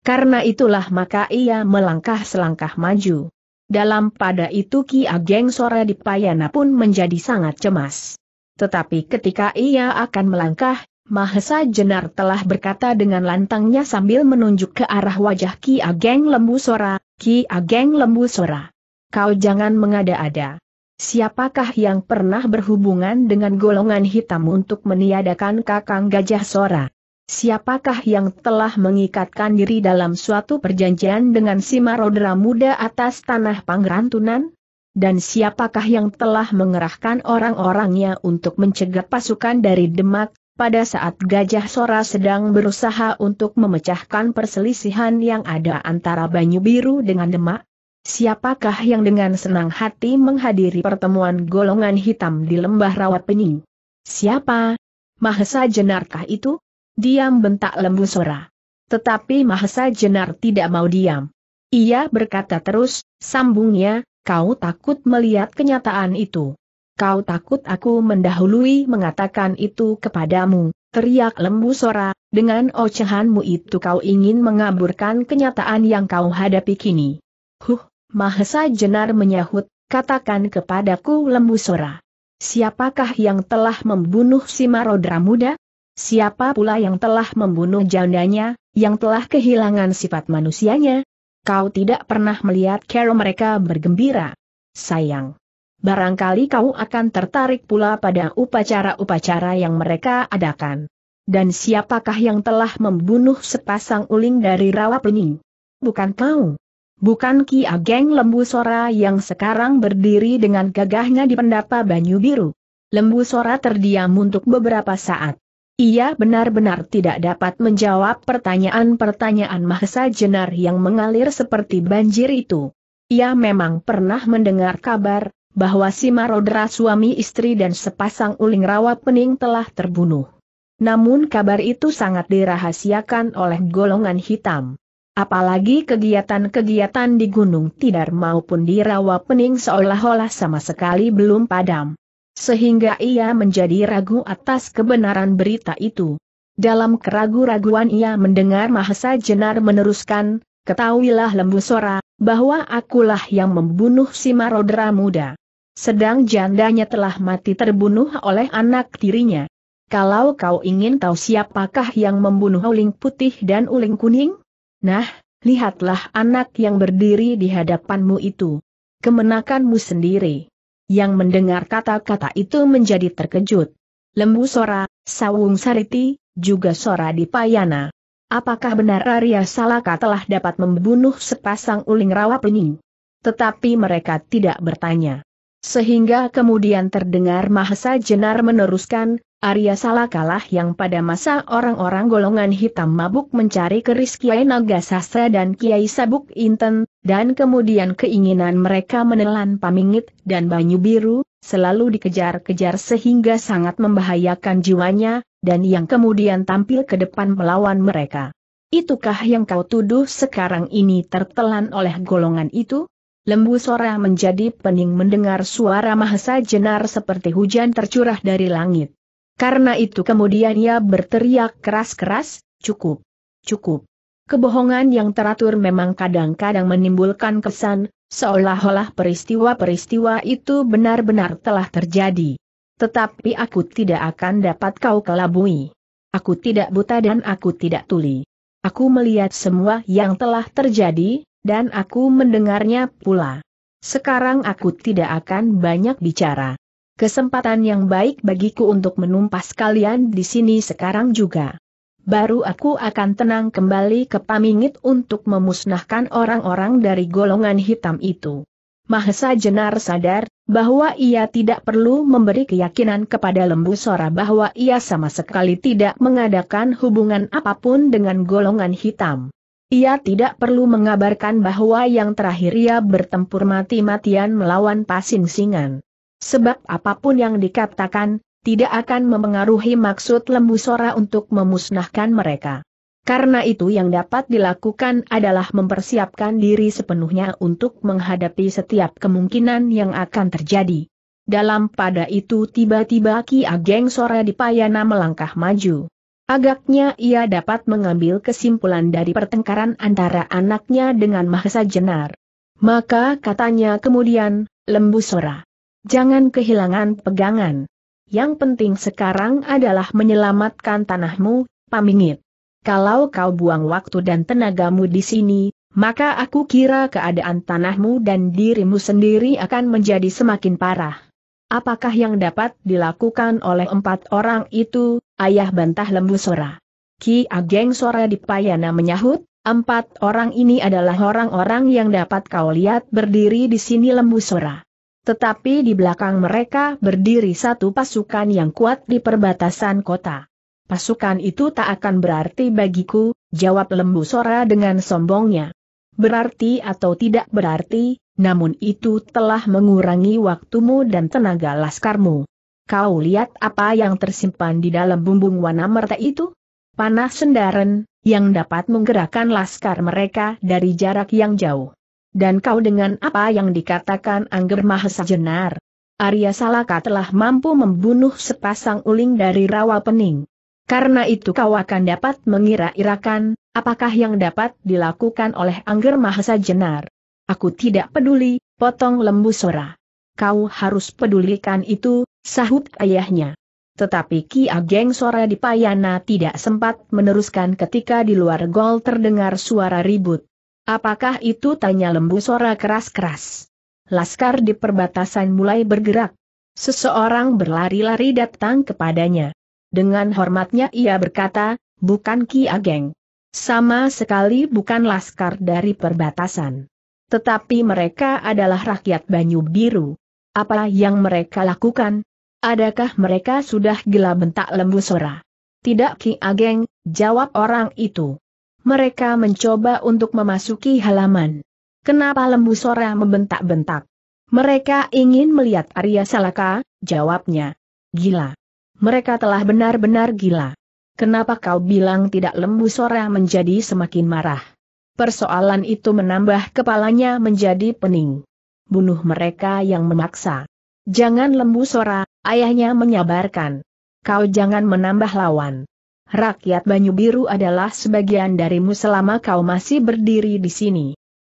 Karena itulah maka ia melangkah selangkah maju. Dalam pada itu Ki Ageng Sora di Payana pun menjadi sangat cemas. Tetapi ketika ia akan melangkah, Mahesa Jenar telah berkata dengan lantangnya sambil menunjuk ke arah wajah Ki Ageng Lembu Sora, Ki Ageng Lembu Sora. Kau jangan mengada-ada. Siapakah yang pernah berhubungan dengan golongan hitam untuk meniadakan kakang gajah Sora? Siapakah yang telah mengikatkan diri dalam suatu perjanjian dengan si marodera muda atas tanah pangrantunan? Dan siapakah yang telah mengerahkan orang-orangnya untuk mencegah pasukan dari Demak, pada saat Gajah Sora sedang berusaha untuk memecahkan perselisihan yang ada antara Banyu Biru dengan Demak? Siapakah yang dengan senang hati menghadiri pertemuan golongan hitam di lembah rawat pening? Siapa? Mahesa jenarkah itu? Diam bentak lembu Sora. Tetapi Mahesa Jenar tidak mau diam. Ia berkata terus, sambungnya, kau takut melihat kenyataan itu. Kau takut aku mendahului mengatakan itu kepadamu, teriak lembu Sora, dengan ocehanmu itu kau ingin mengaburkan kenyataan yang kau hadapi kini. Huh, Mahesa Jenar menyahut, katakan kepadaku lembu Sora. Siapakah yang telah membunuh si Marodra muda? Siapa pula yang telah membunuh jandanya, yang telah kehilangan sifat manusianya? Kau tidak pernah melihat cara mereka bergembira. Sayang. Barangkali kau akan tertarik pula pada upacara-upacara yang mereka adakan. Dan siapakah yang telah membunuh sepasang uling dari rawa pening? Bukan kau. Bukan Ki Ageng Lembu Sora yang sekarang berdiri dengan gagahnya di pendapa Banyu Biru. Lembu Sora terdiam untuk beberapa saat. Ia benar-benar tidak dapat menjawab pertanyaan-pertanyaan Mahesa Jenar yang mengalir seperti banjir itu. Ia memang pernah mendengar kabar, bahwa si Marodra suami istri dan sepasang uling rawa pening telah terbunuh. Namun kabar itu sangat dirahasiakan oleh golongan hitam. Apalagi kegiatan-kegiatan di Gunung Tidar maupun di Rawa Pening seolah-olah sama sekali belum padam sehingga ia menjadi ragu atas kebenaran berita itu. Dalam keraguan raguan ia mendengar Mahesa Jenar meneruskan, ketahuilah lembu sora, bahwa akulah yang membunuh si marodra muda. Sedang jandanya telah mati terbunuh oleh anak tirinya. Kalau kau ingin tahu siapakah yang membunuh uling putih dan uling kuning? Nah, lihatlah anak yang berdiri di hadapanmu itu. Kemenakanmu sendiri yang mendengar kata-kata itu menjadi terkejut. Lembu Sora, Sawung Sariti, juga Sora Dipayana. Apakah benar Arya Salaka telah dapat membunuh sepasang uling rawa pening? Tetapi mereka tidak bertanya. Sehingga kemudian terdengar Mahesa Jenar meneruskan, Arya Salakalah yang pada masa orang-orang golongan hitam mabuk mencari keris Kiai Naga Sastra dan Kiai Sabuk Inten, dan kemudian keinginan mereka menelan pamingit dan banyu biru, selalu dikejar-kejar sehingga sangat membahayakan jiwanya, dan yang kemudian tampil ke depan melawan mereka. Itukah yang kau tuduh sekarang ini tertelan oleh golongan itu? Lembu Sora menjadi pening mendengar suara Mahesa Jenar seperti hujan tercurah dari langit. Karena itu kemudian ia berteriak keras-keras, cukup, cukup. Kebohongan yang teratur memang kadang-kadang menimbulkan kesan, seolah-olah peristiwa-peristiwa itu benar-benar telah terjadi. Tetapi aku tidak akan dapat kau kelabui. Aku tidak buta dan aku tidak tuli. Aku melihat semua yang telah terjadi, dan aku mendengarnya pula. Sekarang aku tidak akan banyak bicara. Kesempatan yang baik bagiku untuk menumpas kalian di sini sekarang juga baru aku akan tenang kembali ke Pamingit untuk memusnahkan orang-orang dari golongan hitam itu. Mahesa Jenar sadar bahwa ia tidak perlu memberi keyakinan kepada Lembu Sora bahwa ia sama sekali tidak mengadakan hubungan apapun dengan golongan hitam. Ia tidak perlu mengabarkan bahwa yang terakhir ia bertempur mati-matian melawan pasing Singan. Sebab apapun yang dikatakan, tidak akan memengaruhi maksud lembu Sora untuk memusnahkan mereka. Karena itu yang dapat dilakukan adalah mempersiapkan diri sepenuhnya untuk menghadapi setiap kemungkinan yang akan terjadi. Dalam pada itu tiba-tiba Ki Ageng Sora di Payana melangkah maju. Agaknya ia dapat mengambil kesimpulan dari pertengkaran antara anaknya dengan Mahesa Jenar. Maka katanya kemudian, Lembu Sora. Jangan kehilangan pegangan yang penting sekarang adalah menyelamatkan tanahmu, pamingit. Kalau kau buang waktu dan tenagamu di sini, maka aku kira keadaan tanahmu dan dirimu sendiri akan menjadi semakin parah. Apakah yang dapat dilakukan oleh empat orang itu, ayah bantah lembu Sora? Ki Ageng Sora Dipayana menyahut, empat orang ini adalah orang-orang yang dapat kau lihat berdiri di sini lembu Sora. Tetapi di belakang mereka berdiri satu pasukan yang kuat di perbatasan kota. Pasukan itu tak akan berarti bagiku, jawab lembu Sora dengan sombongnya. Berarti atau tidak berarti, namun itu telah mengurangi waktumu dan tenaga laskarmu. Kau lihat apa yang tersimpan di dalam bumbung warna merta itu? Panah sendaren, yang dapat menggerakkan laskar mereka dari jarak yang jauh. Dan kau dengan apa yang dikatakan Angger Mahesa Jenar. Arya Salaka telah mampu membunuh sepasang uling dari rawa pening. Karena itu kau akan dapat mengira-irakan, apakah yang dapat dilakukan oleh Angger Mahesa Jenar. Aku tidak peduli, potong lembu sora. Kau harus pedulikan itu, sahut ayahnya. Tetapi Ki Ageng Sora di Payana tidak sempat meneruskan ketika di luar gol terdengar suara ribut. Apakah itu tanya lembu sora keras-keras? Laskar di perbatasan mulai bergerak. Seseorang berlari-lari datang kepadanya. Dengan hormatnya ia berkata, bukan Ki Ageng. Sama sekali bukan laskar dari perbatasan. Tetapi mereka adalah rakyat Banyu Biru. Apa yang mereka lakukan? Adakah mereka sudah gila bentak lembu sora? Tidak Ki Ageng, jawab orang itu mereka mencoba untuk memasuki halaman. Kenapa lembu Sora membentak-bentak? Mereka ingin melihat Arya Salaka, jawabnya. Gila. Mereka telah benar-benar gila. Kenapa kau bilang tidak lembu Sora menjadi semakin marah? Persoalan itu menambah kepalanya menjadi pening. Bunuh mereka yang memaksa. Jangan lembu Sora, ayahnya menyabarkan. Kau jangan menambah lawan rakyat Banyu Biru adalah sebagian darimu selama kau masih berdiri di sini.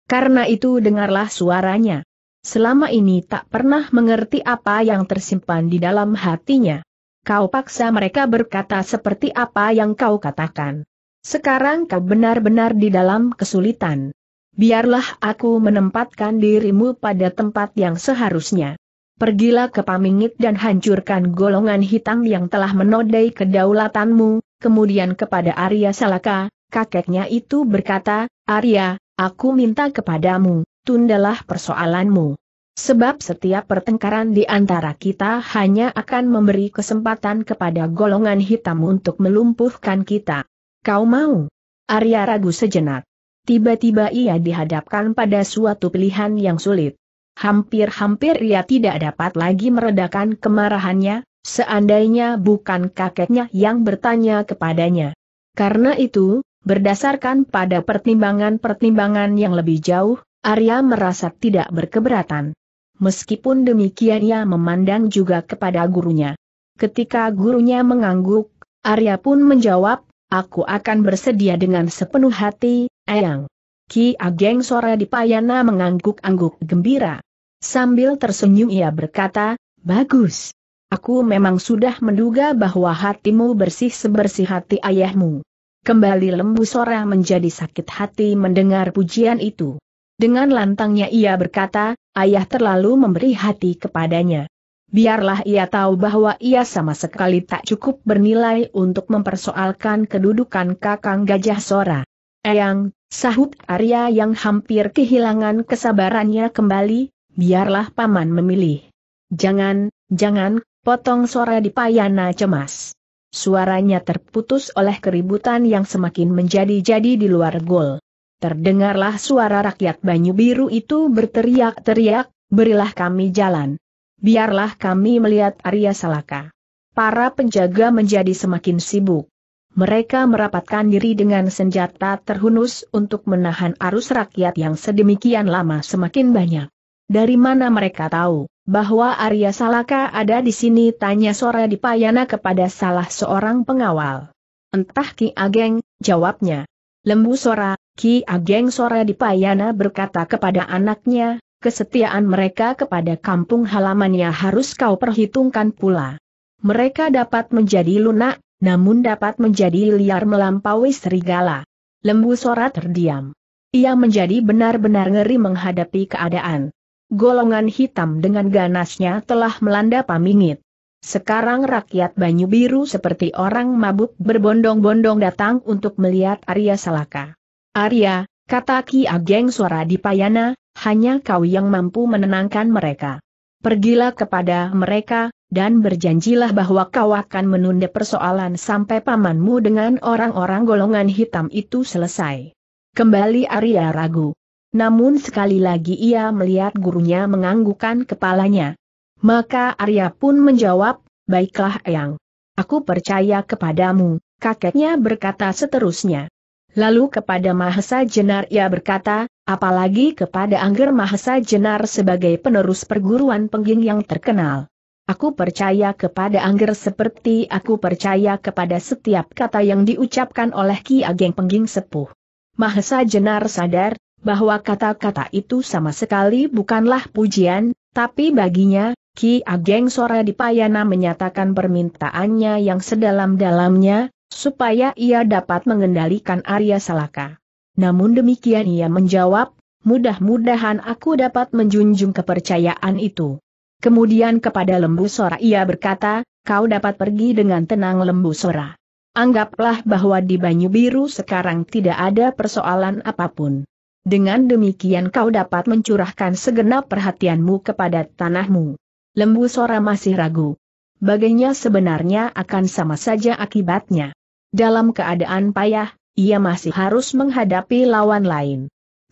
Karena itu dengarlah suaranya. Selama ini tak pernah mengerti apa yang tersimpan di dalam hatinya. Kau paksa mereka berkata seperti apa yang kau katakan. Sekarang kau benar-benar di dalam kesulitan. Biarlah aku menempatkan dirimu pada tempat yang seharusnya. Pergilah ke Pamingit dan hancurkan golongan hitam yang telah menodai kedaulatanmu, kemudian kepada Arya Salaka, kakeknya itu berkata, Arya, aku minta kepadamu, tundalah persoalanmu. Sebab setiap pertengkaran di antara kita hanya akan memberi kesempatan kepada golongan hitam untuk melumpuhkan kita. Kau mau? Arya ragu sejenak. Tiba-tiba ia dihadapkan pada suatu pilihan yang sulit. Hampir-hampir ia tidak dapat lagi meredakan kemarahannya, seandainya bukan kakeknya yang bertanya kepadanya. Karena itu, berdasarkan pada pertimbangan-pertimbangan yang lebih jauh, Arya merasa tidak berkeberatan. Meskipun demikian ia memandang juga kepada gurunya. Ketika gurunya mengangguk, Arya pun menjawab, aku akan bersedia dengan sepenuh hati, Eyang. Ki Ageng Sora Dipayana mengangguk-angguk gembira. Sambil tersenyum ia berkata, bagus. Aku memang sudah menduga bahwa hatimu bersih sebersih hati ayahmu. Kembali lembu Sora menjadi sakit hati mendengar pujian itu. Dengan lantangnya ia berkata, ayah terlalu memberi hati kepadanya. Biarlah ia tahu bahwa ia sama sekali tak cukup bernilai untuk mempersoalkan kedudukan kakang gajah Sora. Eyang, sahut Arya yang hampir kehilangan kesabarannya kembali, biarlah paman memilih. Jangan, jangan Potong suara di Payana cemas. Suaranya terputus oleh keributan yang semakin menjadi-jadi di luar gol. Terdengarlah suara rakyat Banyu Biru itu berteriak-teriak, berilah kami jalan. Biarlah kami melihat Arya Salaka. Para penjaga menjadi semakin sibuk. Mereka merapatkan diri dengan senjata terhunus untuk menahan arus rakyat yang sedemikian lama semakin banyak. Dari mana mereka tahu? bahwa Arya Salaka ada di sini tanya Sora Dipayana kepada salah seorang pengawal. Entah Ki Ageng, jawabnya. Lembu Sora, Ki Ageng Sora Dipayana berkata kepada anaknya, kesetiaan mereka kepada kampung halamannya harus kau perhitungkan pula. Mereka dapat menjadi lunak, namun dapat menjadi liar melampaui serigala. Lembu Sora terdiam. Ia menjadi benar-benar ngeri menghadapi keadaan golongan hitam dengan ganasnya telah melanda pamingit. Sekarang rakyat Banyu Biru seperti orang mabuk berbondong-bondong datang untuk melihat Arya Salaka. Arya, kata Ki Ageng suara di Payana, hanya kau yang mampu menenangkan mereka. Pergilah kepada mereka, dan berjanjilah bahwa kau akan menunda persoalan sampai pamanmu dengan orang-orang golongan hitam itu selesai. Kembali Arya ragu. Namun sekali lagi ia melihat gurunya menganggukkan kepalanya. Maka Arya pun menjawab, baiklah Eyang. Aku percaya kepadamu, kakeknya berkata seterusnya. Lalu kepada Mahesa Jenar ia berkata, apalagi kepada Angger Mahesa Jenar sebagai penerus perguruan pengging yang terkenal. Aku percaya kepada Angger seperti aku percaya kepada setiap kata yang diucapkan oleh Ki Ageng Pengging Sepuh. Mahesa Jenar sadar, bahwa kata-kata itu sama sekali bukanlah pujian, tapi baginya, Ki Ageng Sora Dipayana menyatakan permintaannya yang sedalam-dalamnya, supaya ia dapat mengendalikan Arya Salaka. Namun demikian ia menjawab, mudah-mudahan aku dapat menjunjung kepercayaan itu. Kemudian kepada lembu Sora ia berkata, kau dapat pergi dengan tenang lembu Sora. Anggaplah bahwa di Banyu Biru sekarang tidak ada persoalan apapun. Dengan demikian kau dapat mencurahkan segenap perhatianmu kepada tanahmu. Lembu Sora masih ragu. Bagainya sebenarnya akan sama saja akibatnya. Dalam keadaan payah, ia masih harus menghadapi lawan lain.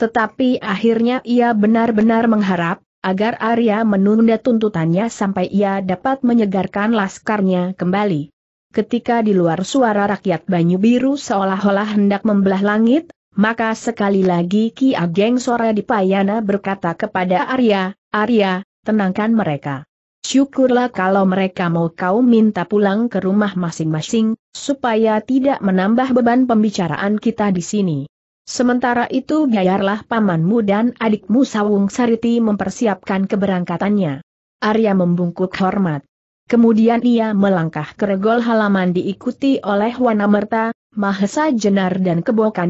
Tetapi akhirnya ia benar-benar mengharap, agar Arya menunda tuntutannya sampai ia dapat menyegarkan laskarnya kembali. Ketika di luar suara rakyat Banyu Biru seolah-olah hendak membelah langit, maka sekali lagi Ki Ageng Sora Dipayana berkata kepada Arya, Arya, tenangkan mereka. Syukurlah kalau mereka mau kau minta pulang ke rumah masing-masing, supaya tidak menambah beban pembicaraan kita di sini. Sementara itu biarlah pamanmu dan adikmu Sawung Sariti mempersiapkan keberangkatannya. Arya membungkuk hormat. Kemudian ia melangkah ke regol halaman diikuti oleh Wanamerta, Mahesa Jenar dan Keboka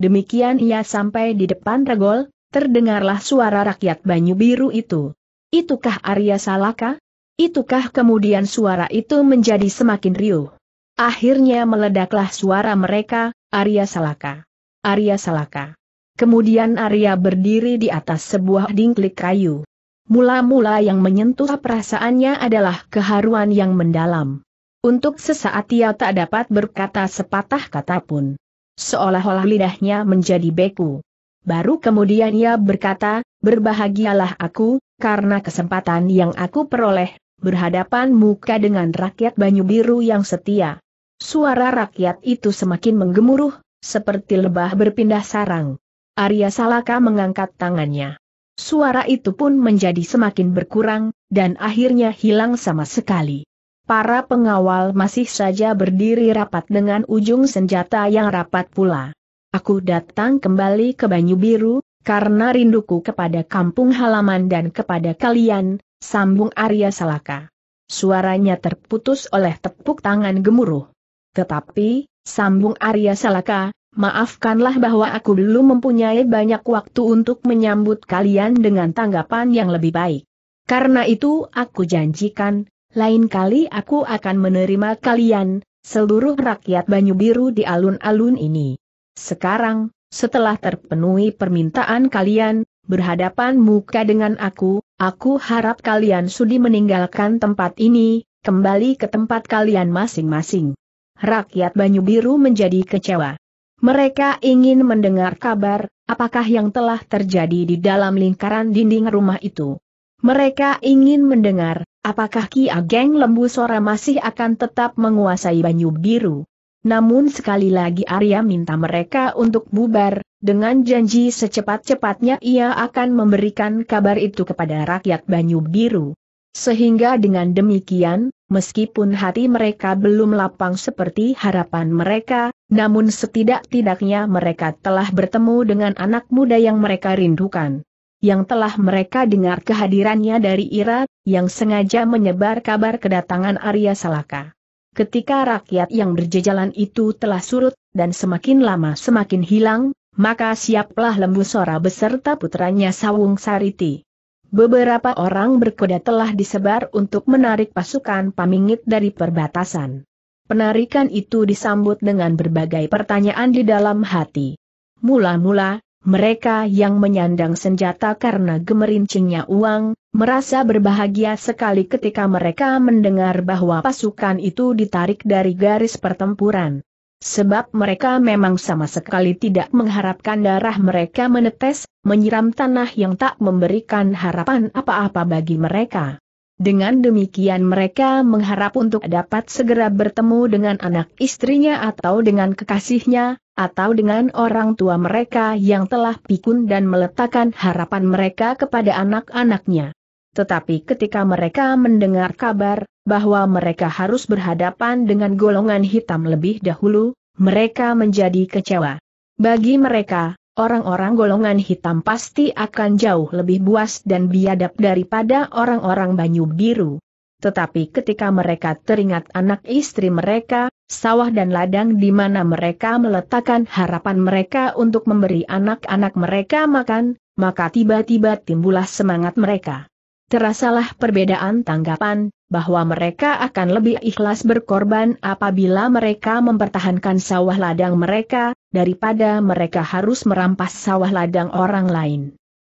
Demikian ia sampai di depan regol, terdengarlah suara rakyat Banyu Biru itu. Itukah Arya Salaka? Itukah kemudian suara itu menjadi semakin riuh. Akhirnya meledaklah suara mereka, Arya Salaka. Arya Salaka. Kemudian Arya berdiri di atas sebuah dingklik kayu. Mula-mula yang menyentuh perasaannya adalah keharuan yang mendalam. Untuk sesaat ia tak dapat berkata sepatah kata pun. Seolah-olah lidahnya menjadi beku. Baru kemudian ia berkata, berbahagialah aku, karena kesempatan yang aku peroleh, berhadapan muka dengan rakyat Banyu Biru yang setia. Suara rakyat itu semakin menggemuruh, seperti lebah berpindah sarang. Arya Salaka mengangkat tangannya. Suara itu pun menjadi semakin berkurang, dan akhirnya hilang sama sekali para pengawal masih saja berdiri rapat dengan ujung senjata yang rapat pula. Aku datang kembali ke Banyu Biru, karena rinduku kepada kampung halaman dan kepada kalian, sambung Arya Salaka. Suaranya terputus oleh tepuk tangan gemuruh. Tetapi, sambung Arya Salaka, maafkanlah bahwa aku belum mempunyai banyak waktu untuk menyambut kalian dengan tanggapan yang lebih baik. Karena itu aku janjikan, lain kali aku akan menerima kalian, seluruh rakyat Banyu Biru di alun-alun ini. Sekarang, setelah terpenuhi permintaan kalian, berhadapan muka dengan aku, aku harap kalian sudi meninggalkan tempat ini, kembali ke tempat kalian masing-masing. Rakyat Banyu Biru menjadi kecewa. Mereka ingin mendengar kabar, apakah yang telah terjadi di dalam lingkaran dinding rumah itu. Mereka ingin mendengar, Apakah Ki Ageng Lembu Sora masih akan tetap menguasai Banyu Biru? Namun sekali lagi Arya minta mereka untuk bubar, dengan janji secepat-cepatnya ia akan memberikan kabar itu kepada rakyat Banyu Biru. Sehingga dengan demikian, meskipun hati mereka belum lapang seperti harapan mereka, namun setidak-tidaknya mereka telah bertemu dengan anak muda yang mereka rindukan yang telah mereka dengar kehadirannya dari Ira, yang sengaja menyebar kabar kedatangan Arya Salaka. Ketika rakyat yang berjejalan itu telah surut, dan semakin lama semakin hilang, maka siaplah Lembu Sora beserta putranya Sawung Sariti. Beberapa orang berkuda telah disebar untuk menarik pasukan pamingit dari perbatasan. Penarikan itu disambut dengan berbagai pertanyaan di dalam hati. Mula-mula, mereka yang menyandang senjata karena gemerincingnya uang, merasa berbahagia sekali ketika mereka mendengar bahwa pasukan itu ditarik dari garis pertempuran. Sebab mereka memang sama sekali tidak mengharapkan darah mereka menetes, menyiram tanah yang tak memberikan harapan apa-apa bagi mereka. Dengan demikian mereka mengharap untuk dapat segera bertemu dengan anak istrinya atau dengan kekasihnya, atau dengan orang tua mereka yang telah pikun dan meletakkan harapan mereka kepada anak-anaknya. Tetapi ketika mereka mendengar kabar bahwa mereka harus berhadapan dengan golongan hitam lebih dahulu, mereka menjadi kecewa. Bagi mereka, orang-orang golongan hitam pasti akan jauh lebih buas dan biadab daripada orang-orang banyu biru. Tetapi ketika mereka teringat anak istri mereka, sawah dan ladang di mana mereka meletakkan harapan mereka untuk memberi anak-anak mereka makan, maka tiba-tiba timbullah semangat mereka. Terasalah perbedaan tanggapan, bahwa mereka akan lebih ikhlas berkorban apabila mereka mempertahankan sawah ladang mereka, daripada mereka harus merampas sawah ladang orang lain.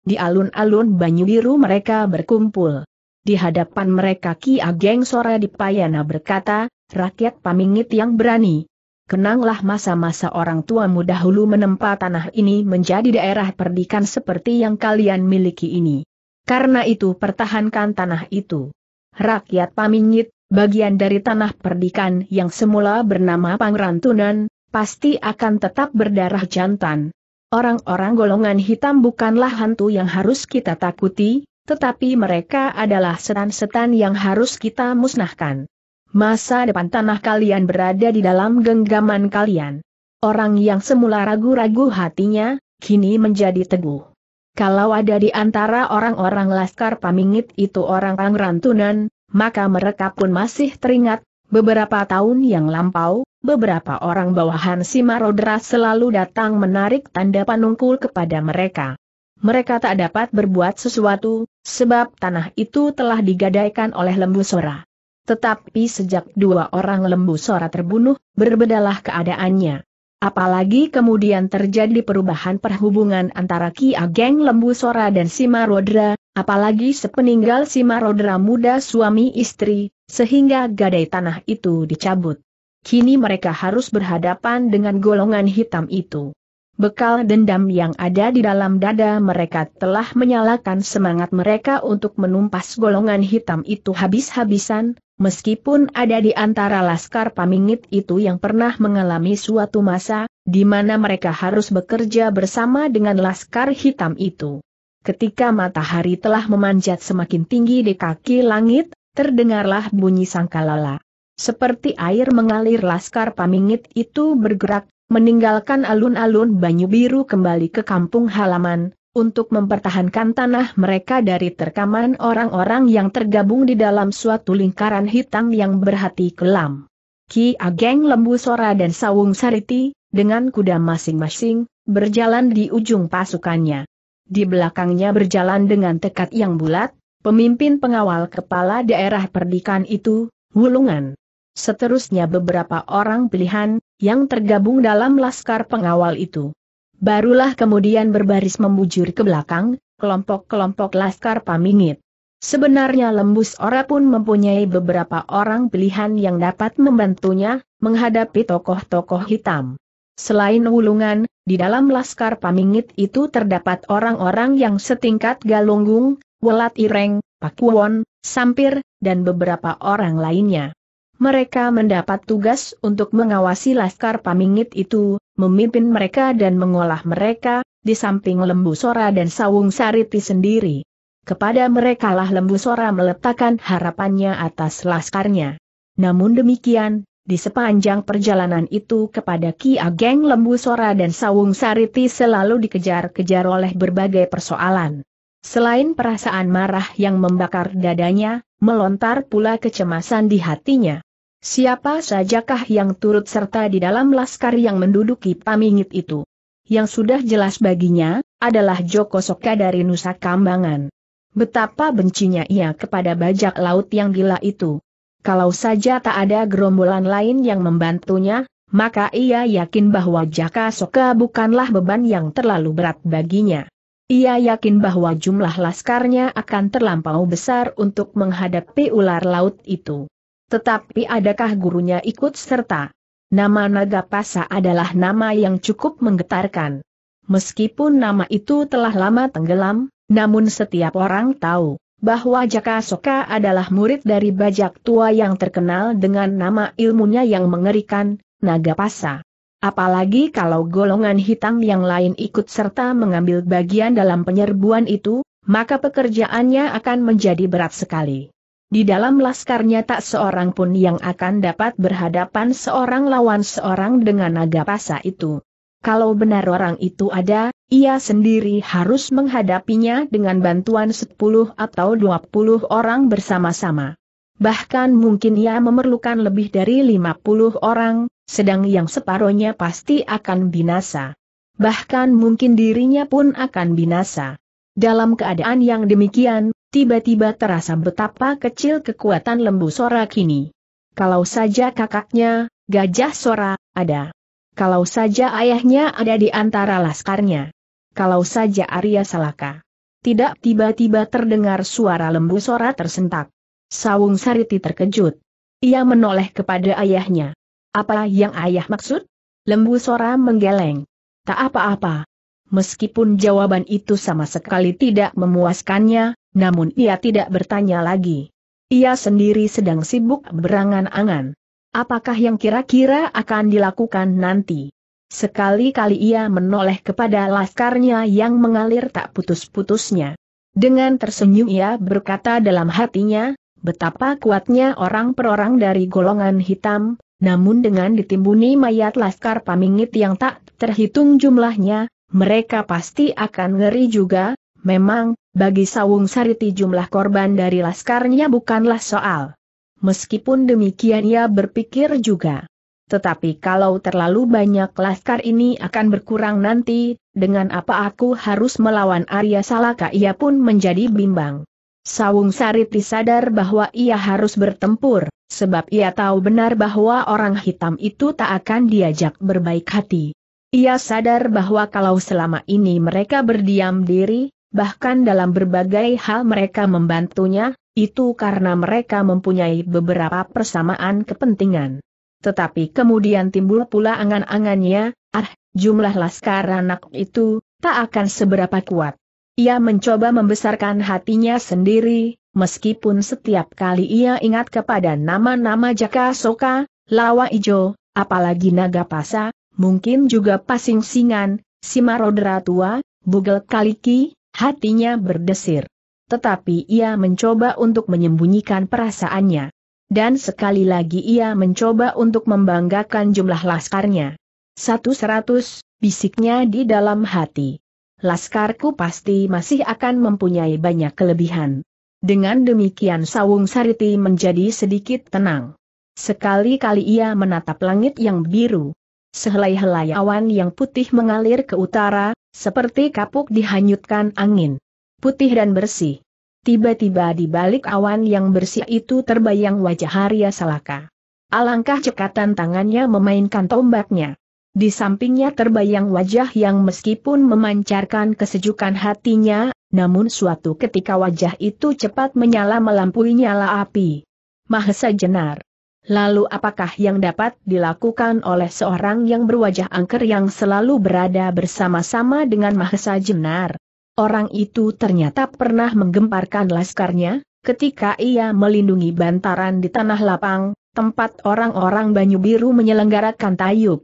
Di alun-alun Banyu Biru mereka berkumpul. Di hadapan mereka Ki Ageng Sora Dipayana berkata, rakyat pamingit yang berani. Kenanglah masa-masa orang tuamu dahulu menempa tanah ini menjadi daerah perdikan seperti yang kalian miliki ini. Karena itu pertahankan tanah itu rakyat Paminyit, bagian dari tanah perdikan yang semula bernama Pangrantunan, pasti akan tetap berdarah jantan. Orang-orang golongan hitam bukanlah hantu yang harus kita takuti, tetapi mereka adalah setan-setan yang harus kita musnahkan. Masa depan tanah kalian berada di dalam genggaman kalian. Orang yang semula ragu-ragu hatinya, kini menjadi teguh. Kalau ada di antara orang-orang Laskar Pamingit itu orang orang rantunan, maka mereka pun masih teringat, beberapa tahun yang lampau, beberapa orang bawahan Simarodra selalu datang menarik tanda panungkul kepada mereka. Mereka tak dapat berbuat sesuatu, sebab tanah itu telah digadaikan oleh lembu sora. Tetapi sejak dua orang lembu sora terbunuh, berbedalah keadaannya. Apalagi kemudian terjadi perubahan perhubungan antara Ki Ageng Lembu Sora dan Sima Rodra, apalagi sepeninggal Sima Rodra muda suami istri, sehingga gadai tanah itu dicabut. Kini mereka harus berhadapan dengan golongan hitam itu. Bekal dendam yang ada di dalam dada mereka telah menyalakan semangat mereka untuk menumpas golongan hitam itu habis-habisan, meskipun ada di antara laskar pamingit itu yang pernah mengalami suatu masa, di mana mereka harus bekerja bersama dengan laskar hitam itu. Ketika matahari telah memanjat semakin tinggi di kaki langit, terdengarlah bunyi sangkalala. Seperti air mengalir laskar pamingit itu bergerak meninggalkan alun-alun Banyu Biru kembali ke kampung halaman, untuk mempertahankan tanah mereka dari terkaman orang-orang yang tergabung di dalam suatu lingkaran hitam yang berhati kelam. Ki Ageng Lembu Sora dan Sawung Sariti, dengan kuda masing-masing, berjalan di ujung pasukannya. Di belakangnya berjalan dengan tekad yang bulat, pemimpin pengawal kepala daerah perdikan itu, Wulungan. Seterusnya beberapa orang pilihan, yang tergabung dalam laskar pengawal itu. Barulah kemudian berbaris membujur ke belakang, kelompok-kelompok laskar pamingit. Sebenarnya Lembus Ora pun mempunyai beberapa orang pilihan yang dapat membantunya menghadapi tokoh-tokoh hitam. Selain Wulungan, di dalam Laskar Pamingit itu terdapat orang-orang yang setingkat Galunggung, Welat Ireng, Pakuwon, Sampir, dan beberapa orang lainnya mereka mendapat tugas untuk mengawasi Laskar Pamingit itu, memimpin mereka dan mengolah mereka, di samping Lembu Sora dan Sawung Sariti sendiri. Kepada merekalah Lembu Sora meletakkan harapannya atas Laskarnya. Namun demikian, di sepanjang perjalanan itu kepada Ki Ageng Lembu Sora dan Sawung Sariti selalu dikejar-kejar oleh berbagai persoalan. Selain perasaan marah yang membakar dadanya, melontar pula kecemasan di hatinya. Siapa sajakah yang turut serta di dalam laskar yang menduduki pamingit itu? Yang sudah jelas baginya, adalah Joko Soka dari Nusa Kambangan. Betapa bencinya ia kepada bajak laut yang gila itu. Kalau saja tak ada gerombolan lain yang membantunya, maka ia yakin bahwa Jaka Soka bukanlah beban yang terlalu berat baginya. Ia yakin bahwa jumlah laskarnya akan terlampau besar untuk menghadapi ular laut itu. Tetapi adakah gurunya ikut serta? Nama Naga Pasa adalah nama yang cukup menggetarkan. Meskipun nama itu telah lama tenggelam, namun setiap orang tahu bahwa Jaka Soka adalah murid dari bajak tua yang terkenal dengan nama ilmunya yang mengerikan, Naga Pasa. Apalagi kalau golongan hitam yang lain ikut serta mengambil bagian dalam penyerbuan itu, maka pekerjaannya akan menjadi berat sekali. Di dalam laskarnya tak seorang pun yang akan dapat berhadapan seorang lawan seorang dengan naga pasa itu. Kalau benar orang itu ada, ia sendiri harus menghadapinya dengan bantuan 10 atau 20 orang bersama-sama. Bahkan mungkin ia memerlukan lebih dari 50 orang, sedang yang separohnya pasti akan binasa. Bahkan mungkin dirinya pun akan binasa. Dalam keadaan yang demikian, tiba-tiba terasa betapa kecil kekuatan lembu Sora kini. Kalau saja kakaknya, Gajah Sora, ada. Kalau saja ayahnya ada di antara laskarnya. Kalau saja Arya Salaka. Tidak tiba-tiba terdengar suara lembu Sora tersentak. Sawung Sariti terkejut. Ia menoleh kepada ayahnya. Apa yang ayah maksud? Lembu Sora menggeleng. Tak apa-apa. Meskipun jawaban itu sama sekali tidak memuaskannya, namun ia tidak bertanya lagi. Ia sendiri sedang sibuk berangan-angan. Apakah yang kira-kira akan dilakukan nanti? Sekali-kali ia menoleh kepada laskarnya yang mengalir tak putus-putusnya. Dengan tersenyum ia berkata dalam hatinya, betapa kuatnya orang per orang dari golongan hitam, namun dengan ditimbuni mayat Laskar Pamingit yang tak terhitung jumlahnya, mereka pasti akan ngeri juga, memang, bagi Sawung Sariti jumlah korban dari Laskarnya bukanlah soal. Meskipun demikian ia berpikir juga. Tetapi kalau terlalu banyak laskar ini akan berkurang nanti, dengan apa aku harus melawan Arya Salaka ia pun menjadi bimbang. Sawung Sariti sadar bahwa ia harus bertempur, sebab ia tahu benar bahwa orang hitam itu tak akan diajak berbaik hati. Ia sadar bahwa kalau selama ini mereka berdiam diri, bahkan dalam berbagai hal mereka membantunya, itu karena mereka mempunyai beberapa persamaan kepentingan. Tetapi kemudian timbul pula angan-angannya, ah, jumlah laskar anak itu, tak akan seberapa kuat. Ia mencoba membesarkan hatinya sendiri, meskipun setiap kali ia ingat kepada nama-nama Jaka Soka, Lawa Ijo, apalagi Naga Pasa, mungkin juga Pasing Singan, Simarodera Tua, Bugel Kaliki, hatinya berdesir. Tetapi ia mencoba untuk menyembunyikan perasaannya. Dan sekali lagi ia mencoba untuk membanggakan jumlah laskarnya. Satu seratus, bisiknya di dalam hati laskarku pasti masih akan mempunyai banyak kelebihan. Dengan demikian Sawung Sariti menjadi sedikit tenang. Sekali-kali ia menatap langit yang biru. Sehelai-helai awan yang putih mengalir ke utara, seperti kapuk dihanyutkan angin. Putih dan bersih. Tiba-tiba di balik awan yang bersih itu terbayang wajah Arya Salaka. Alangkah cekatan tangannya memainkan tombaknya. Di sampingnya terbayang wajah yang meskipun memancarkan kesejukan hatinya, namun suatu ketika wajah itu cepat menyala melampaui nyala api. Mahesa jenar. Lalu apakah yang dapat dilakukan oleh seorang yang berwajah angker yang selalu berada bersama-sama dengan Mahesa jenar? Orang itu ternyata pernah menggemparkan laskarnya, ketika ia melindungi bantaran di tanah lapang, tempat orang-orang Banyu Biru menyelenggarakan tayub.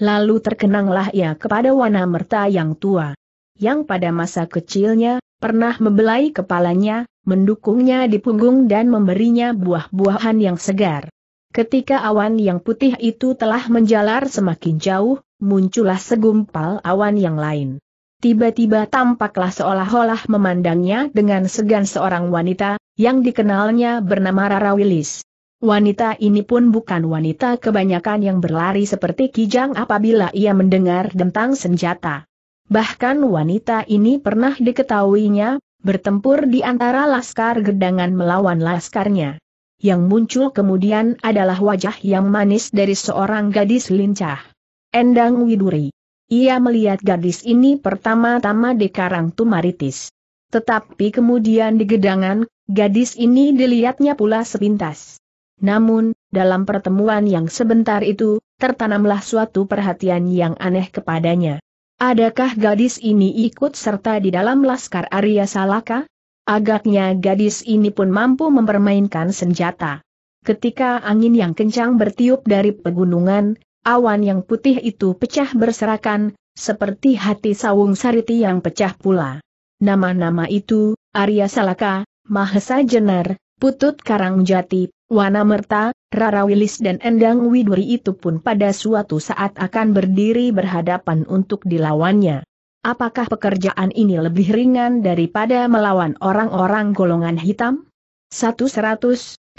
Lalu terkenanglah ia kepada Wana Merta yang tua. Yang pada masa kecilnya, pernah membelai kepalanya, mendukungnya di punggung dan memberinya buah-buahan yang segar. Ketika awan yang putih itu telah menjalar semakin jauh, muncullah segumpal awan yang lain. Tiba-tiba tampaklah seolah-olah memandangnya dengan segan seorang wanita, yang dikenalnya bernama Rara Wilis. Wanita ini pun bukan wanita kebanyakan yang berlari seperti kijang apabila ia mendengar dentang senjata. Bahkan wanita ini pernah diketahuinya, bertempur di antara laskar gedangan melawan laskarnya. Yang muncul kemudian adalah wajah yang manis dari seorang gadis lincah. Endang Widuri. Ia melihat gadis ini pertama-tama di Karang Tumaritis. Tetapi kemudian di gedangan, gadis ini dilihatnya pula sepintas. Namun, dalam pertemuan yang sebentar itu, tertanamlah suatu perhatian yang aneh kepadanya. Adakah gadis ini ikut serta di dalam Laskar Arya Salaka? Agaknya gadis ini pun mampu mempermainkan senjata. Ketika angin yang kencang bertiup dari pegunungan, awan yang putih itu pecah berserakan, seperti hati sawung sariti yang pecah pula. Nama-nama itu, Arya Salaka, Mahesa Jenar, Putut Karangjati, Wana Merta, Rara Wilis dan Endang Widuri itu pun pada suatu saat akan berdiri berhadapan untuk dilawannya. Apakah pekerjaan ini lebih ringan daripada melawan orang-orang golongan hitam? Satu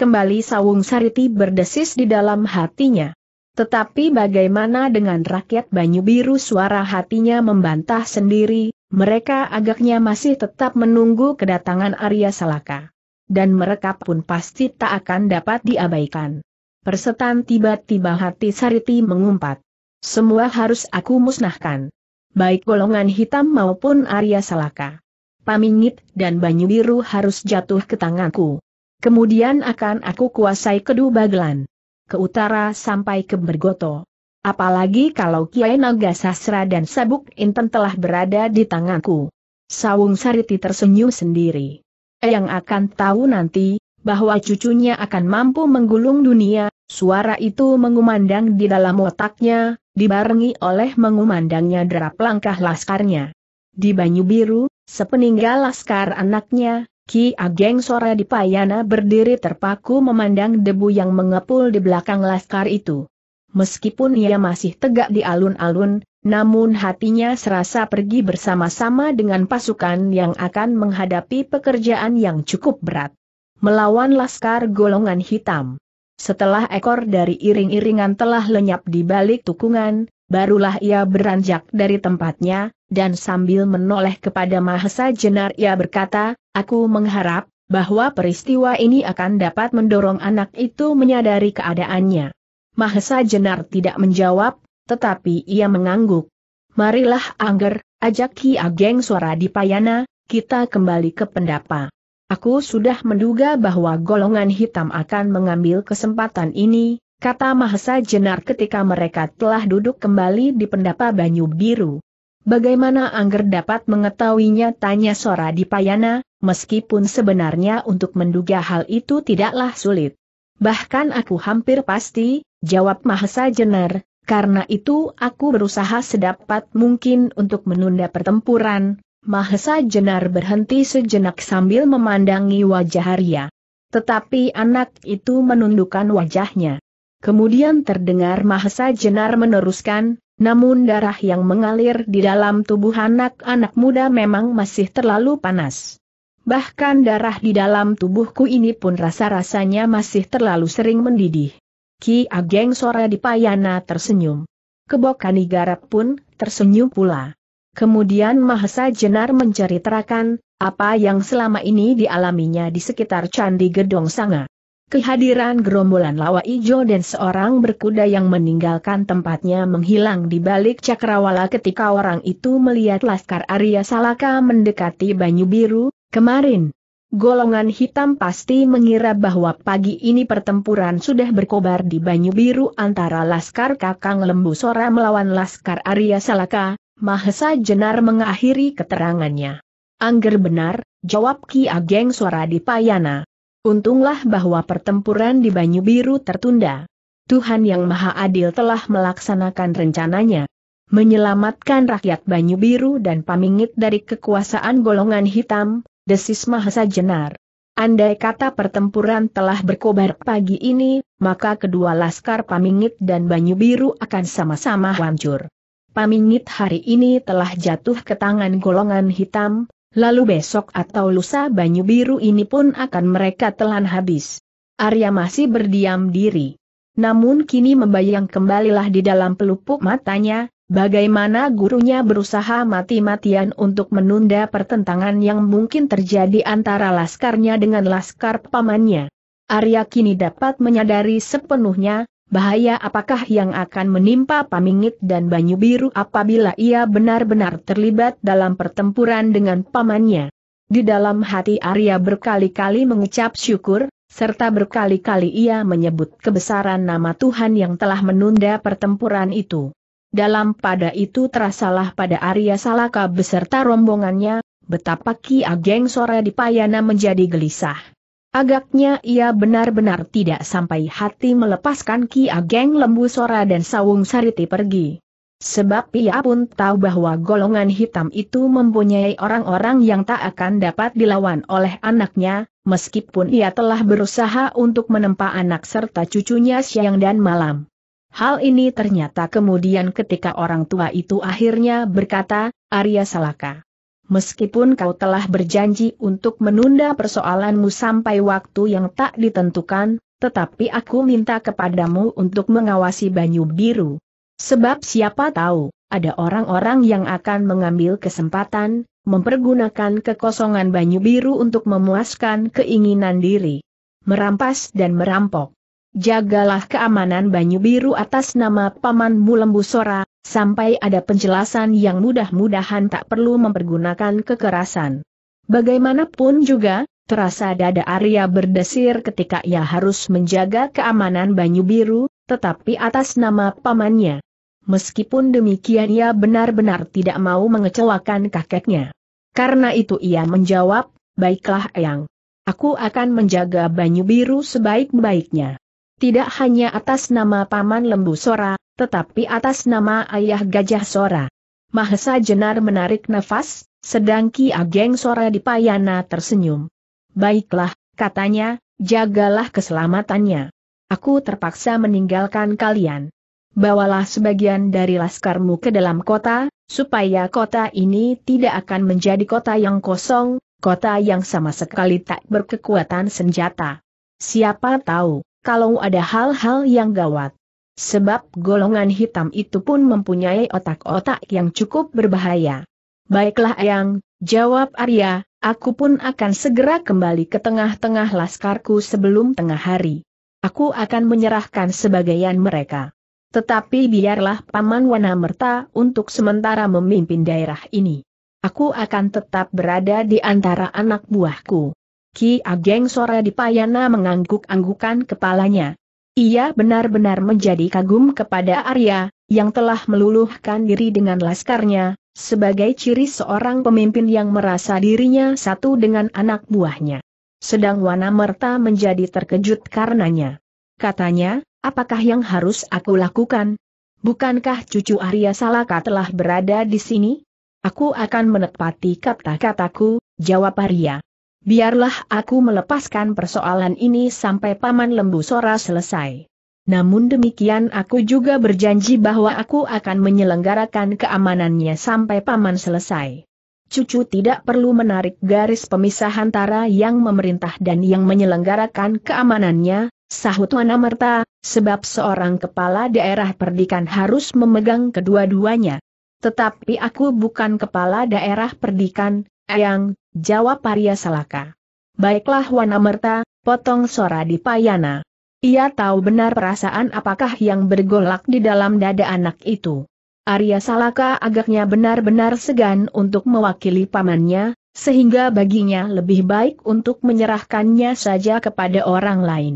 kembali Sawung Sariti berdesis di dalam hatinya. Tetapi bagaimana dengan rakyat Banyu Biru suara hatinya membantah sendiri, mereka agaknya masih tetap menunggu kedatangan Arya Salaka dan mereka pun pasti tak akan dapat diabaikan. Persetan tiba-tiba hati Sariti mengumpat. Semua harus aku musnahkan. Baik golongan hitam maupun Arya Salaka. Pamingit dan Banyu Biru harus jatuh ke tanganku. Kemudian akan aku kuasai kedua Bagelan. Ke utara sampai ke Bergoto. Apalagi kalau Kiai Naga Sasra dan Sabuk Inten telah berada di tanganku. Sawung Sariti tersenyum sendiri yang akan tahu nanti, bahwa cucunya akan mampu menggulung dunia, suara itu mengumandang di dalam otaknya, dibarengi oleh mengumandangnya derap langkah laskarnya. Di Banyu Biru, sepeninggal laskar anaknya, Ki Ageng Sora di Payana berdiri terpaku memandang debu yang mengepul di belakang laskar itu. Meskipun ia masih tegak di alun-alun, namun hatinya serasa pergi bersama-sama dengan pasukan yang akan menghadapi pekerjaan yang cukup berat. Melawan laskar golongan hitam. Setelah ekor dari iring-iringan telah lenyap di balik tukungan, barulah ia beranjak dari tempatnya, dan sambil menoleh kepada Mahesa Jenar ia berkata, Aku mengharap, bahwa peristiwa ini akan dapat mendorong anak itu menyadari keadaannya. Mahesa Jenar tidak menjawab, tetapi ia mengangguk. Marilah Angger, ajak Ki Ageng suara di Payana, kita kembali ke pendapa. Aku sudah menduga bahwa golongan hitam akan mengambil kesempatan ini, kata Mahesa Jenar ketika mereka telah duduk kembali di pendapa Banyu Biru. Bagaimana Angger dapat mengetahuinya tanya Sora di Payana, meskipun sebenarnya untuk menduga hal itu tidaklah sulit. Bahkan aku hampir pasti, jawab Mahesa Jenar, karena itu aku berusaha sedapat mungkin untuk menunda pertempuran, Mahesa Jenar berhenti sejenak sambil memandangi wajah Arya. Tetapi anak itu menundukkan wajahnya. Kemudian terdengar Mahesa Jenar meneruskan, namun darah yang mengalir di dalam tubuh anak-anak muda memang masih terlalu panas. Bahkan darah di dalam tubuhku ini pun rasa-rasanya masih terlalu sering mendidih. Ki Ageng Sora Dipayana tersenyum. Kebokan Igarap pun tersenyum pula. Kemudian Mahesa Jenar menceritakan apa yang selama ini dialaminya di sekitar Candi Gedong Sanga. Kehadiran gerombolan lawa ijo dan seorang berkuda yang meninggalkan tempatnya menghilang di balik cakrawala ketika orang itu melihat Laskar Arya Salaka mendekati Banyu Biru, kemarin golongan hitam pasti mengira bahwa pagi ini pertempuran sudah berkobar di Banyu Biru antara Laskar Kakang Lembu Sora melawan Laskar Arya Salaka, Mahesa Jenar mengakhiri keterangannya. Angger benar, jawab Ki Ageng Sora di Payana. Untunglah bahwa pertempuran di Banyu Biru tertunda. Tuhan Yang Maha Adil telah melaksanakan rencananya, menyelamatkan rakyat Banyu Biru dan Pamingit dari kekuasaan golongan hitam, desis Mahesa Jenar. Andai kata pertempuran telah berkobar pagi ini, maka kedua laskar Pamingit dan Banyu Biru akan sama-sama hancur. Pamingit hari ini telah jatuh ke tangan golongan hitam, lalu besok atau lusa Banyu Biru ini pun akan mereka telan habis. Arya masih berdiam diri. Namun kini membayang kembalilah di dalam pelupuk matanya, Bagaimana gurunya berusaha mati-matian untuk menunda pertentangan yang mungkin terjadi antara laskarnya dengan laskar pamannya. Arya kini dapat menyadari sepenuhnya, bahaya apakah yang akan menimpa Pamingit dan Banyu Biru apabila ia benar-benar terlibat dalam pertempuran dengan pamannya. Di dalam hati Arya berkali-kali mengucap syukur, serta berkali-kali ia menyebut kebesaran nama Tuhan yang telah menunda pertempuran itu. Dalam pada itu terasalah pada Arya Salaka beserta rombongannya, betapa Ki Ageng Sora di Payana menjadi gelisah. Agaknya ia benar-benar tidak sampai hati melepaskan Ki Ageng Lembu Sora dan Sawung Sariti pergi. Sebab ia pun tahu bahwa golongan hitam itu mempunyai orang-orang yang tak akan dapat dilawan oleh anaknya, meskipun ia telah berusaha untuk menempa anak serta cucunya siang dan malam. Hal ini ternyata kemudian ketika orang tua itu akhirnya berkata, Arya Salaka. Meskipun kau telah berjanji untuk menunda persoalanmu sampai waktu yang tak ditentukan, tetapi aku minta kepadamu untuk mengawasi Banyu Biru. Sebab siapa tahu, ada orang-orang yang akan mengambil kesempatan, mempergunakan kekosongan Banyu Biru untuk memuaskan keinginan diri. Merampas dan merampok. Jagalah keamanan Banyu Biru atas nama Paman Mulembu Sora, sampai ada penjelasan yang mudah-mudahan tak perlu mempergunakan kekerasan. Bagaimanapun juga, terasa dada Arya berdesir ketika ia harus menjaga keamanan Banyu Biru, tetapi atas nama pamannya. Meskipun demikian ia benar-benar tidak mau mengecewakan kakeknya. Karena itu ia menjawab, baiklah Eyang. Aku akan menjaga Banyu Biru sebaik-baiknya. Tidak hanya atas nama Paman Lembu Sora, tetapi atas nama Ayah Gajah Sora. Mahesa Jenar menarik nafas, sedang Ki Ageng Sora di Payana tersenyum. Baiklah, katanya, jagalah keselamatannya. Aku terpaksa meninggalkan kalian. Bawalah sebagian dari laskarmu ke dalam kota, supaya kota ini tidak akan menjadi kota yang kosong, kota yang sama sekali tak berkekuatan senjata. Siapa tahu, kalau ada hal-hal yang gawat. Sebab golongan hitam itu pun mempunyai otak-otak yang cukup berbahaya. Baiklah Ayang, jawab Arya, aku pun akan segera kembali ke tengah-tengah laskarku sebelum tengah hari. Aku akan menyerahkan sebagian mereka. Tetapi biarlah Paman Wanamerta untuk sementara memimpin daerah ini. Aku akan tetap berada di antara anak buahku. Ki Ageng Sora Dipayana mengangguk-anggukan kepalanya. Ia benar-benar menjadi kagum kepada Arya, yang telah meluluhkan diri dengan laskarnya, sebagai ciri seorang pemimpin yang merasa dirinya satu dengan anak buahnya. Sedang Merta menjadi terkejut karenanya. Katanya, apakah yang harus aku lakukan? Bukankah cucu Arya Salaka telah berada di sini? Aku akan menepati kata-kataku, jawab Arya biarlah aku melepaskan persoalan ini sampai Paman Lembu Sora selesai. Namun demikian aku juga berjanji bahwa aku akan menyelenggarakan keamanannya sampai Paman selesai. Cucu tidak perlu menarik garis pemisah antara yang memerintah dan yang menyelenggarakan keamanannya, sahut Wanamerta, sebab seorang kepala daerah perdikan harus memegang kedua-duanya. Tetapi aku bukan kepala daerah perdikan, Eyang, jawab Arya Salaka. Baiklah Wanamerta, potong Sora di Payana. Ia tahu benar perasaan apakah yang bergolak di dalam dada anak itu. Arya Salaka agaknya benar-benar segan untuk mewakili pamannya, sehingga baginya lebih baik untuk menyerahkannya saja kepada orang lain.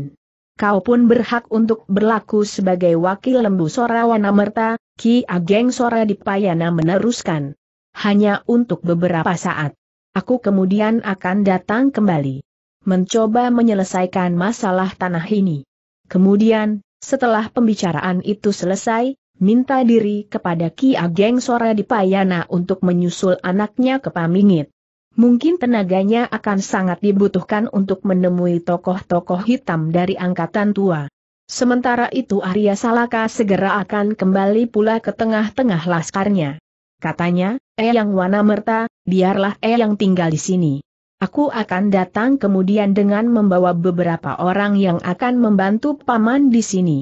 Kau pun berhak untuk berlaku sebagai wakil lembu Sora Wanamerta, Ki Ageng Sora Dipayana meneruskan. Hanya untuk beberapa saat. Aku kemudian akan datang kembali. Mencoba menyelesaikan masalah tanah ini. Kemudian, setelah pembicaraan itu selesai, minta diri kepada Ki Ageng Sora di Payana untuk menyusul anaknya ke Pamingit. Mungkin tenaganya akan sangat dibutuhkan untuk menemui tokoh-tokoh hitam dari angkatan tua. Sementara itu Arya Salaka segera akan kembali pula ke tengah-tengah laskarnya. Katanya, Eyang Wanamerta, biarlah E yang tinggal di sini. Aku akan datang kemudian dengan membawa beberapa orang yang akan membantu paman di sini.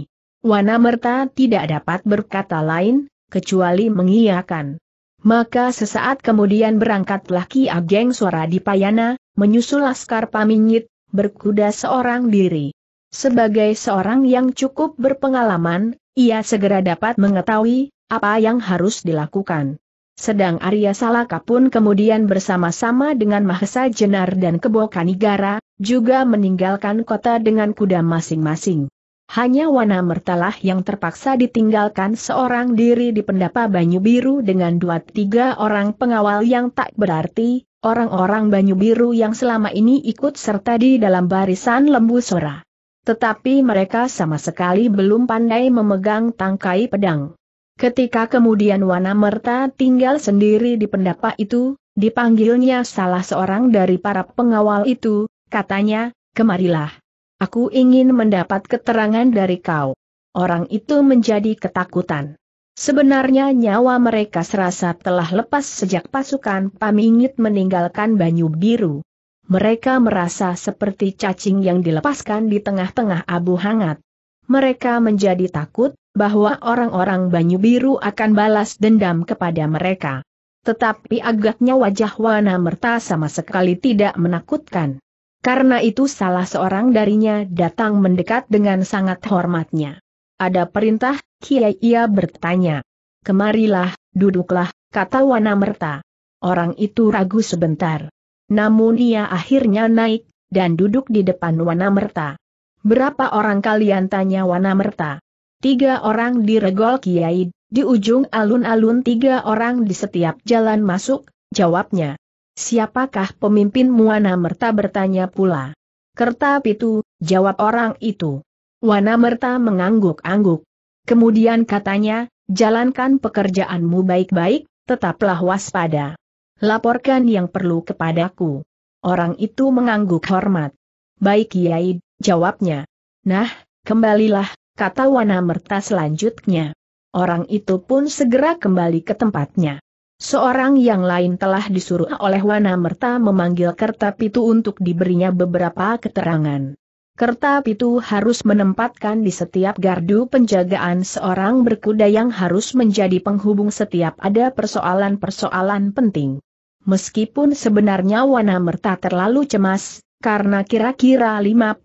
Wana Merta tidak dapat berkata lain, kecuali mengiyakan. Maka sesaat kemudian berangkatlah Ki Ageng Suara Dipayana, menyusul Laskar Paminyit, berkuda seorang diri. Sebagai seorang yang cukup berpengalaman, ia segera dapat mengetahui apa yang harus dilakukan. Sedang Arya Salaka pun kemudian bersama-sama dengan Mahesa Jenar dan Kebo Kanigara, juga meninggalkan kota dengan kuda masing-masing. Hanya Wana Mertalah yang terpaksa ditinggalkan seorang diri di pendapa Banyu Biru dengan dua tiga orang pengawal yang tak berarti, orang-orang Banyu Biru yang selama ini ikut serta di dalam barisan lembu sora. Tetapi mereka sama sekali belum pandai memegang tangkai pedang. Ketika kemudian Wana Merta tinggal sendiri di pendapa itu, dipanggilnya salah seorang dari para pengawal itu, katanya, kemarilah. Aku ingin mendapat keterangan dari kau. Orang itu menjadi ketakutan. Sebenarnya nyawa mereka serasa telah lepas sejak pasukan Pamingit meninggalkan Banyu Biru. Mereka merasa seperti cacing yang dilepaskan di tengah-tengah abu hangat. Mereka menjadi takut, bahwa orang-orang Banyu Biru akan balas dendam kepada mereka. Tetapi agaknya wajah Wana Merta sama sekali tidak menakutkan. Karena itu salah seorang darinya datang mendekat dengan sangat hormatnya. Ada perintah, Kiai ia bertanya. Kemarilah, duduklah, kata Wana Merta. Orang itu ragu sebentar. Namun ia akhirnya naik, dan duduk di depan Wana Merta. Berapa orang kalian tanya Wana Merta? tiga orang diregol Kiai, di ujung alun-alun tiga orang di setiap jalan masuk, jawabnya. Siapakah pemimpin Muana Merta bertanya pula. Kerta Pitu, jawab orang itu. Wana Merta mengangguk-angguk. Kemudian katanya, jalankan pekerjaanmu baik-baik, tetaplah waspada. Laporkan yang perlu kepadaku. Orang itu mengangguk hormat. Baik Kiai, jawabnya. Nah, kembalilah, kata Wana Merta selanjutnya. Orang itu pun segera kembali ke tempatnya. Seorang yang lain telah disuruh oleh Wana Merta memanggil Kertapitu untuk diberinya beberapa keterangan. Kertapitu harus menempatkan di setiap gardu penjagaan seorang berkuda yang harus menjadi penghubung setiap ada persoalan-persoalan penting. Meskipun sebenarnya Wana Merta terlalu cemas, karena kira-kira 50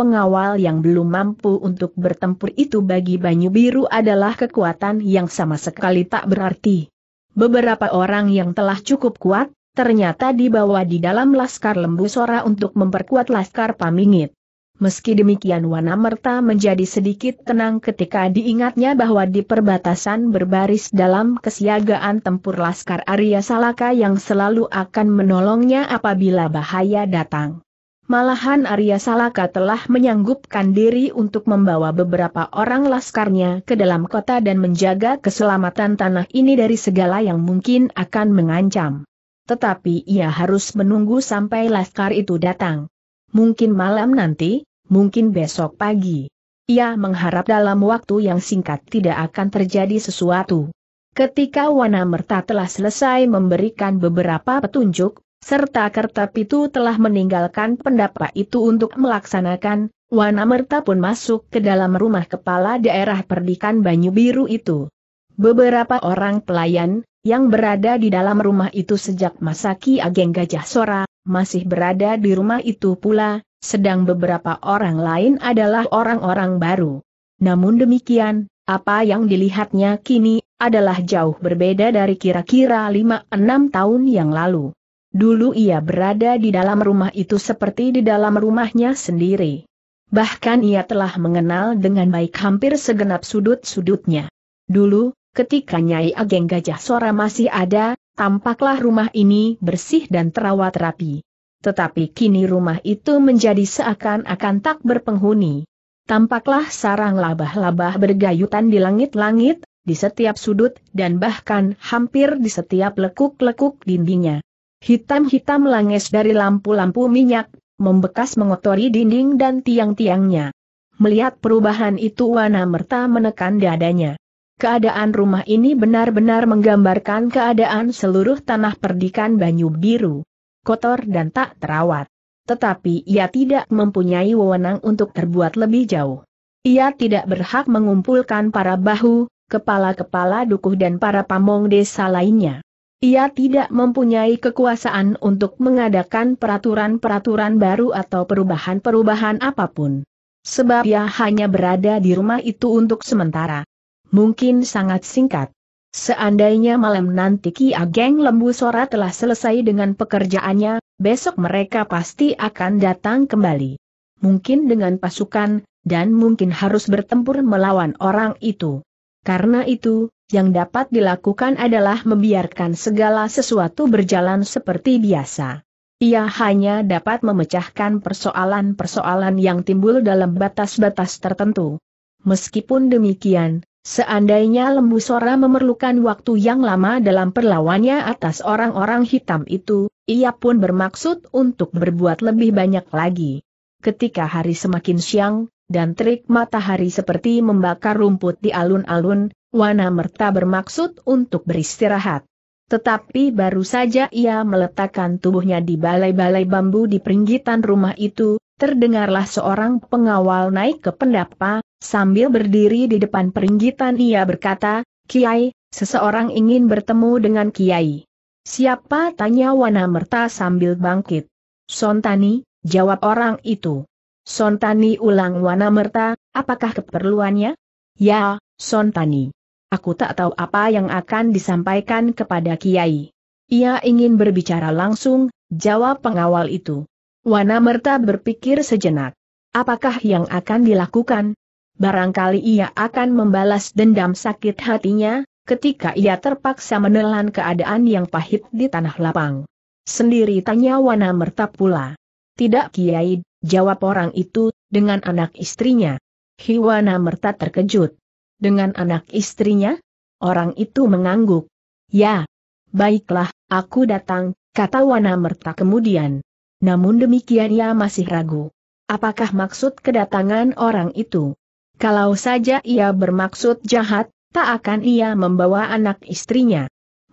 pengawal yang belum mampu untuk bertempur itu bagi Banyu Biru adalah kekuatan yang sama sekali tak berarti. Beberapa orang yang telah cukup kuat, ternyata dibawa di dalam Laskar Lembu Sora untuk memperkuat Laskar Pamingit. Meski demikian Wanamerta menjadi sedikit tenang ketika diingatnya bahwa di perbatasan berbaris dalam kesiagaan tempur Laskar Arya Salaka yang selalu akan menolongnya apabila bahaya datang. Malahan Arya Salaka telah menyanggupkan diri untuk membawa beberapa orang laskarnya ke dalam kota dan menjaga keselamatan tanah ini dari segala yang mungkin akan mengancam. Tetapi ia harus menunggu sampai laskar itu datang. Mungkin malam nanti, mungkin besok pagi. Ia mengharap dalam waktu yang singkat tidak akan terjadi sesuatu. Ketika Wana Merta telah selesai memberikan beberapa petunjuk, serta kertap itu telah meninggalkan pendapat itu untuk melaksanakan, Wanamerta pun masuk ke dalam rumah kepala daerah perdikan Banyu Biru itu. Beberapa orang pelayan, yang berada di dalam rumah itu sejak masa Ki Ageng Gajah Sora, masih berada di rumah itu pula, sedang beberapa orang lain adalah orang-orang baru. Namun demikian, apa yang dilihatnya kini, adalah jauh berbeda dari kira-kira 5-6 tahun yang lalu. Dulu ia berada di dalam rumah itu seperti di dalam rumahnya sendiri. Bahkan ia telah mengenal dengan baik hampir segenap sudut-sudutnya. Dulu, ketika Nyai Ageng Gajah Sora masih ada, tampaklah rumah ini bersih dan terawat rapi. Tetapi kini rumah itu menjadi seakan-akan tak berpenghuni. Tampaklah sarang labah-labah bergayutan di langit-langit, di setiap sudut dan bahkan hampir di setiap lekuk-lekuk dindingnya. Hitam-hitam langes dari lampu-lampu minyak, membekas mengotori dinding dan tiang-tiangnya. Melihat perubahan itu Wana Merta menekan dadanya. Keadaan rumah ini benar-benar menggambarkan keadaan seluruh tanah perdikan Banyu Biru. Kotor dan tak terawat. Tetapi ia tidak mempunyai wewenang untuk terbuat lebih jauh. Ia tidak berhak mengumpulkan para bahu, kepala-kepala dukuh dan para pamong desa lainnya. Ia tidak mempunyai kekuasaan untuk mengadakan peraturan-peraturan baru atau perubahan-perubahan apapun. Sebab ia hanya berada di rumah itu untuk sementara. Mungkin sangat singkat. Seandainya malam nanti Ki Ageng Lembu Sora telah selesai dengan pekerjaannya, besok mereka pasti akan datang kembali. Mungkin dengan pasukan, dan mungkin harus bertempur melawan orang itu. Karena itu, yang dapat dilakukan adalah membiarkan segala sesuatu berjalan seperti biasa. Ia hanya dapat memecahkan persoalan-persoalan yang timbul dalam batas-batas tertentu. Meskipun demikian, Seandainya Lembu Sora memerlukan waktu yang lama dalam perlawannya atas orang-orang hitam itu, ia pun bermaksud untuk berbuat lebih banyak lagi. Ketika hari semakin siang, dan trik matahari seperti membakar rumput di alun-alun, Wana Merta bermaksud untuk beristirahat. Tetapi baru saja ia meletakkan tubuhnya di balai-balai bambu di peringgitan rumah itu, terdengarlah seorang pengawal naik ke pendapa, sambil berdiri di depan peringgitan ia berkata, Kiai, seseorang ingin bertemu dengan Kiai. Siapa? tanya Wana Merta sambil bangkit. Sontani, jawab orang itu. Sontani ulang Merta, apakah keperluannya? Ya, Sontani. Aku tak tahu apa yang akan disampaikan kepada Kiai. Ia ingin berbicara langsung, jawab pengawal itu. Merta berpikir sejenak. Apakah yang akan dilakukan? Barangkali ia akan membalas dendam sakit hatinya, ketika ia terpaksa menelan keadaan yang pahit di tanah lapang. Sendiri tanya Merta pula. Tidak Kiai, jawab orang itu, dengan anak istrinya. Hiwana Merta terkejut. Dengan anak istrinya? Orang itu mengangguk. Ya. Baiklah, aku datang, kata Wana Merta kemudian. Namun demikian ia masih ragu. Apakah maksud kedatangan orang itu? Kalau saja ia bermaksud jahat, tak akan ia membawa anak istrinya.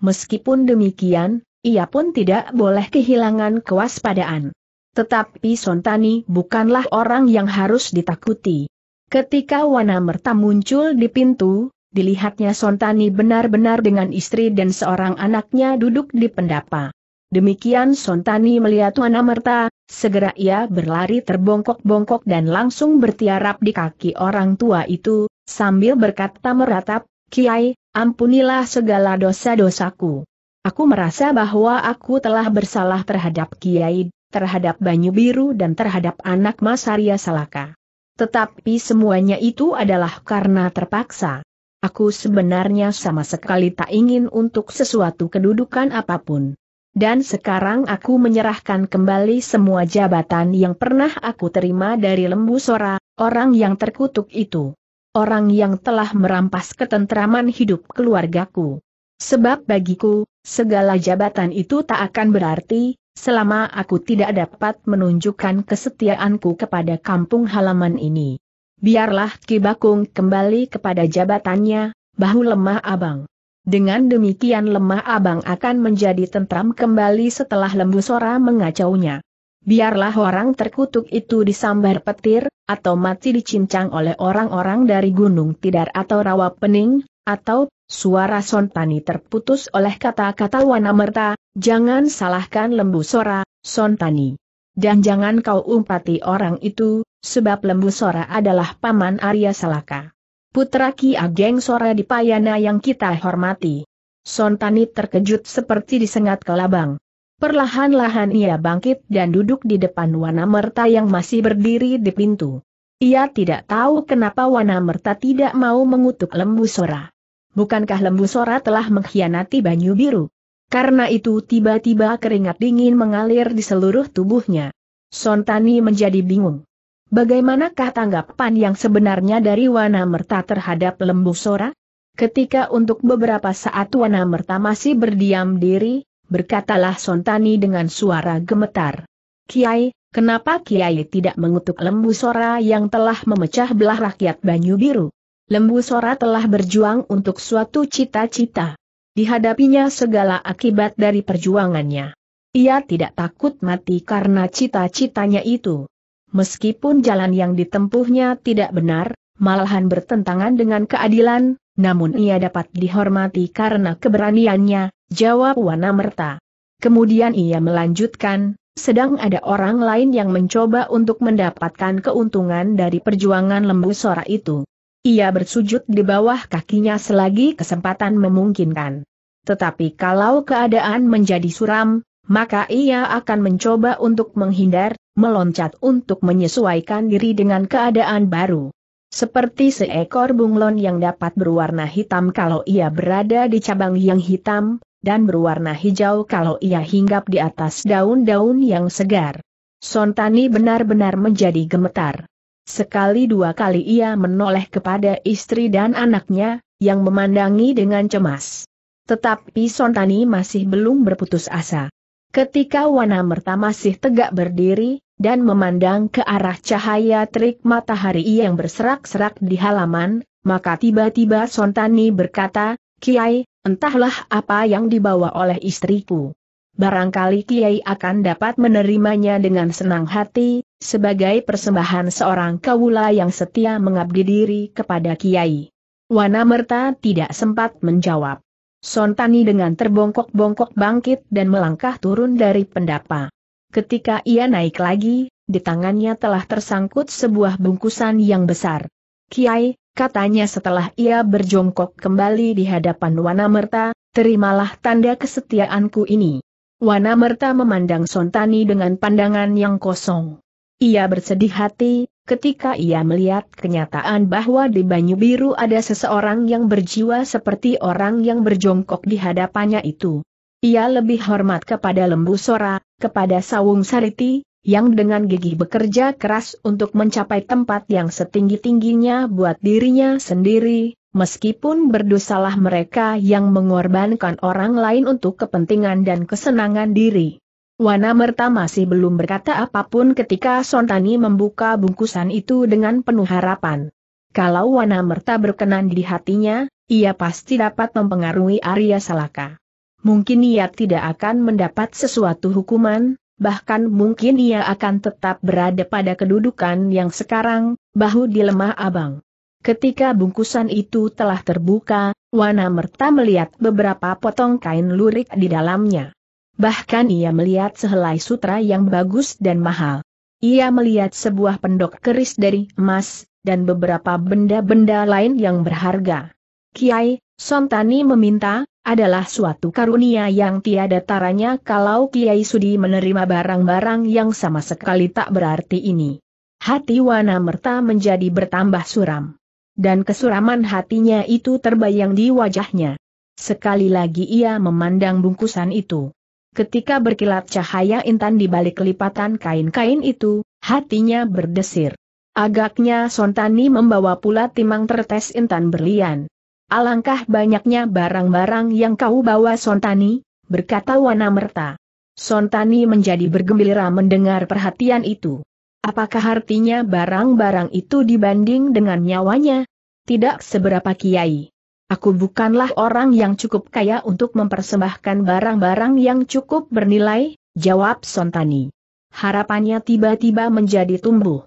Meskipun demikian, ia pun tidak boleh kehilangan kewaspadaan. Tetapi Sontani bukanlah orang yang harus ditakuti. Ketika Wana Merta muncul di pintu, dilihatnya Sontani benar-benar dengan istri dan seorang anaknya duduk di pendapa. Demikian Sontani melihat Wana Merta, segera ia berlari terbongkok-bongkok dan langsung bertiarap di kaki orang tua itu, sambil berkata meratap, Kiai, ampunilah segala dosa-dosaku. Aku merasa bahwa aku telah bersalah terhadap Kiai, terhadap Banyu Biru dan terhadap anak Mas Arya Salaka. Tetapi semuanya itu adalah karena terpaksa. Aku sebenarnya sama sekali tak ingin untuk sesuatu kedudukan apapun. Dan sekarang aku menyerahkan kembali semua jabatan yang pernah aku terima dari Lembu Sora, orang yang terkutuk itu. Orang yang telah merampas ketentraman hidup keluargaku. Sebab bagiku, segala jabatan itu tak akan berarti, selama aku tidak dapat menunjukkan kesetiaanku kepada kampung halaman ini. Biarlah Kibakung kembali kepada jabatannya, bahu lemah abang. Dengan demikian lemah abang akan menjadi tentram kembali setelah lembu sora mengacaunya. Biarlah orang terkutuk itu disambar petir, atau mati dicincang oleh orang-orang dari Gunung Tidar atau Rawa Pening, atau, suara Sontani terputus oleh kata-kata Wanamerta, jangan salahkan lembu sora, Sontani. Dan jangan kau umpati orang itu, sebab lembu sora adalah paman Arya Salaka. Putra Ki Ageng Sora di Payana yang kita hormati. Sontani terkejut seperti disengat ke labang. Perlahan-lahan ia bangkit dan duduk di depan Wanamerta yang masih berdiri di pintu. Ia tidak tahu kenapa Wana Merta tidak mau mengutuk Lembu Sora. Bukankah Lembu Sora telah mengkhianati Banyu Biru? Karena itu tiba-tiba keringat dingin mengalir di seluruh tubuhnya. Sontani menjadi bingung. Bagaimanakah tanggapan yang sebenarnya dari Wana Merta terhadap Lembu Sora? Ketika untuk beberapa saat Wana Merta masih berdiam diri, berkatalah Sontani dengan suara gemetar. Kiai, Kenapa Kiai tidak mengutuk Lembu Sora yang telah memecah belah rakyat Banyu Biru? Lembu Sora telah berjuang untuk suatu cita-cita. Dihadapinya segala akibat dari perjuangannya. Ia tidak takut mati karena cita-citanya itu. Meskipun jalan yang ditempuhnya tidak benar, malahan bertentangan dengan keadilan, namun ia dapat dihormati karena keberaniannya, jawab Wanamerta. Kemudian ia melanjutkan, sedang ada orang lain yang mencoba untuk mendapatkan keuntungan dari perjuangan lembu sora itu. Ia bersujud di bawah kakinya selagi kesempatan memungkinkan. Tetapi kalau keadaan menjadi suram, maka ia akan mencoba untuk menghindar, meloncat untuk menyesuaikan diri dengan keadaan baru. Seperti seekor bunglon yang dapat berwarna hitam kalau ia berada di cabang yang hitam, dan berwarna hijau kalau ia hinggap di atas daun-daun yang segar. Sontani benar-benar menjadi gemetar. Sekali dua kali ia menoleh kepada istri dan anaknya, yang memandangi dengan cemas. Tetapi Sontani masih belum berputus asa. Ketika Wana Merta masih tegak berdiri, dan memandang ke arah cahaya terik matahari yang berserak-serak di halaman, maka tiba-tiba Sontani berkata, Kiai, Entahlah apa yang dibawa oleh istriku. Barangkali Kiai akan dapat menerimanya dengan senang hati, sebagai persembahan seorang kawula yang setia mengabdi diri kepada Kiai. Wana Merta tidak sempat menjawab. Sontani dengan terbongkok-bongkok bangkit dan melangkah turun dari pendapa. Ketika ia naik lagi, di tangannya telah tersangkut sebuah bungkusan yang besar. Kiai, katanya setelah ia berjongkok kembali di hadapan Wanamerta, terimalah tanda kesetiaanku ini. Wanamerta memandang Sontani dengan pandangan yang kosong. Ia bersedih hati, ketika ia melihat kenyataan bahwa di Banyu Biru ada seseorang yang berjiwa seperti orang yang berjongkok di hadapannya itu. Ia lebih hormat kepada Lembu Sora, kepada Sawung Sariti, yang dengan gigi bekerja keras untuk mencapai tempat yang setinggi-tingginya buat dirinya sendiri, meskipun berdosalah mereka yang mengorbankan orang lain untuk kepentingan dan kesenangan diri. Wana Merta masih belum berkata apapun ketika Sontani membuka bungkusan itu dengan penuh harapan. Kalau Wana Merta berkenan di hatinya, ia pasti dapat mempengaruhi Arya Salaka. Mungkin ia tidak akan mendapat sesuatu hukuman, bahkan mungkin ia akan tetap berada pada kedudukan yang sekarang, bahu di lemah abang. Ketika bungkusan itu telah terbuka, Wana Merta melihat beberapa potong kain lurik di dalamnya. Bahkan ia melihat sehelai sutra yang bagus dan mahal. Ia melihat sebuah pendok keris dari emas, dan beberapa benda-benda lain yang berharga. Kiai, Sontani meminta, adalah suatu karunia yang tiada taranya kalau Kiai Sudi menerima barang-barang yang sama sekali tak berarti ini. Hati Wana Merta menjadi bertambah suram. Dan kesuraman hatinya itu terbayang di wajahnya. Sekali lagi ia memandang bungkusan itu. Ketika berkilat cahaya intan di balik lipatan kain-kain itu, hatinya berdesir. Agaknya Sontani membawa pula timang tertes intan berlian. Alangkah banyaknya barang-barang yang kau bawa Sontani, berkata Wanamerta. Sontani menjadi bergembira mendengar perhatian itu. Apakah artinya barang-barang itu dibanding dengan nyawanya? Tidak seberapa kiai. Aku bukanlah orang yang cukup kaya untuk mempersembahkan barang-barang yang cukup bernilai, jawab Sontani. Harapannya tiba-tiba menjadi tumbuh.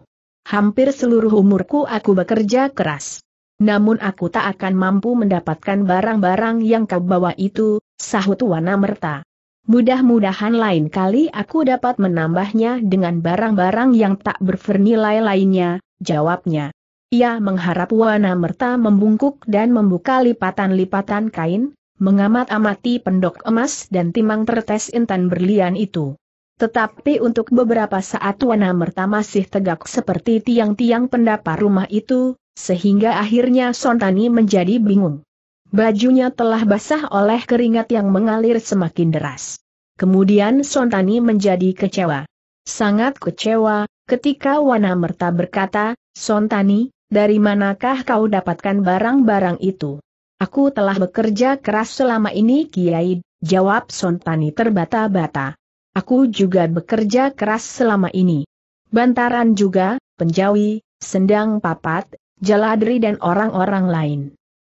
Hampir seluruh umurku aku bekerja keras. Namun aku tak akan mampu mendapatkan barang-barang yang kau bawa itu, sahut Wana Merta. Mudah-mudahan lain kali aku dapat menambahnya dengan barang-barang yang tak bernilai lainnya, jawabnya. Ia mengharap Wana Merta membungkuk dan membuka lipatan-lipatan kain, mengamat-amati pendok emas dan timang tertes intan berlian itu. Tetapi untuk beberapa saat Wana Merta masih tegak seperti tiang-tiang pendapa rumah itu, sehingga akhirnya Sontani menjadi bingung. Bajunya telah basah oleh keringat yang mengalir semakin deras. Kemudian Sontani menjadi kecewa. Sangat kecewa, ketika Wana Merta berkata, Sontani, dari manakah kau dapatkan barang-barang itu? Aku telah bekerja keras selama ini Kiai, jawab Sontani terbata-bata. Aku juga bekerja keras selama ini. Bantaran juga, penjawi, sendang papat, Jaladri dan orang-orang lain.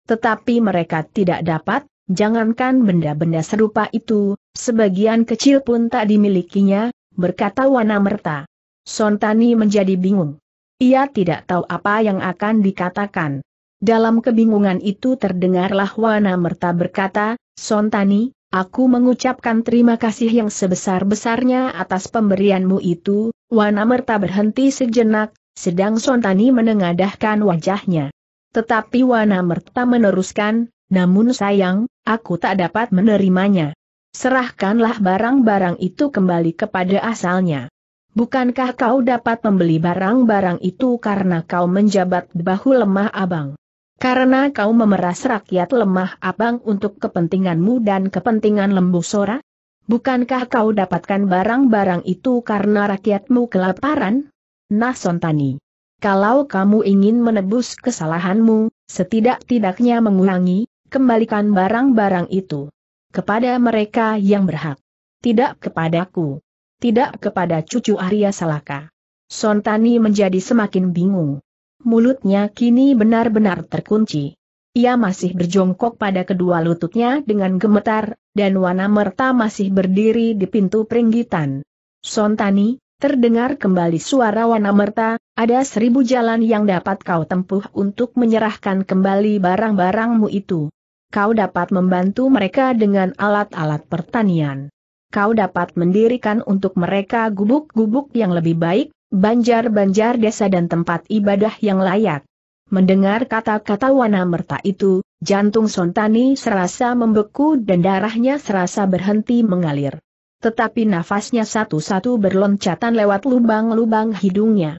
Tetapi mereka tidak dapat, jangankan benda-benda serupa itu, sebagian kecil pun tak dimilikinya, berkata Wanamerta. Sontani menjadi bingung. Ia tidak tahu apa yang akan dikatakan. Dalam kebingungan itu terdengarlah Wanamerta berkata, Sontani, Aku mengucapkan terima kasih yang sebesar-besarnya atas pemberianmu itu, Wanamerta berhenti sejenak, sedang Sontani menengadahkan wajahnya. Tetapi Wana Merta meneruskan, namun sayang, aku tak dapat menerimanya. Serahkanlah barang-barang itu kembali kepada asalnya. Bukankah kau dapat membeli barang-barang itu karena kau menjabat bahu lemah abang? Karena kau memeras rakyat lemah abang untuk kepentinganmu dan kepentingan lembu sora? Bukankah kau dapatkan barang-barang itu karena rakyatmu kelaparan? Nah Sontani, Kalau kamu ingin menebus kesalahanmu, setidak-tidaknya mengulangi, kembalikan barang-barang itu. Kepada mereka yang berhak. Tidak kepadaku. Tidak kepada cucu Arya Salaka. Sontani menjadi semakin bingung. Mulutnya kini benar-benar terkunci. Ia masih berjongkok pada kedua lututnya dengan gemetar, dan Wanamerta masih berdiri di pintu peringgitan. Sontani, Terdengar kembali suara Wanamerta, ada seribu jalan yang dapat kau tempuh untuk menyerahkan kembali barang-barangmu itu. Kau dapat membantu mereka dengan alat-alat pertanian. Kau dapat mendirikan untuk mereka gubuk-gubuk yang lebih baik, banjar-banjar desa dan tempat ibadah yang layak. Mendengar kata-kata Wanamerta itu, jantung Sontani serasa membeku dan darahnya serasa berhenti mengalir. Tetapi nafasnya satu-satu berloncatan lewat lubang-lubang hidungnya.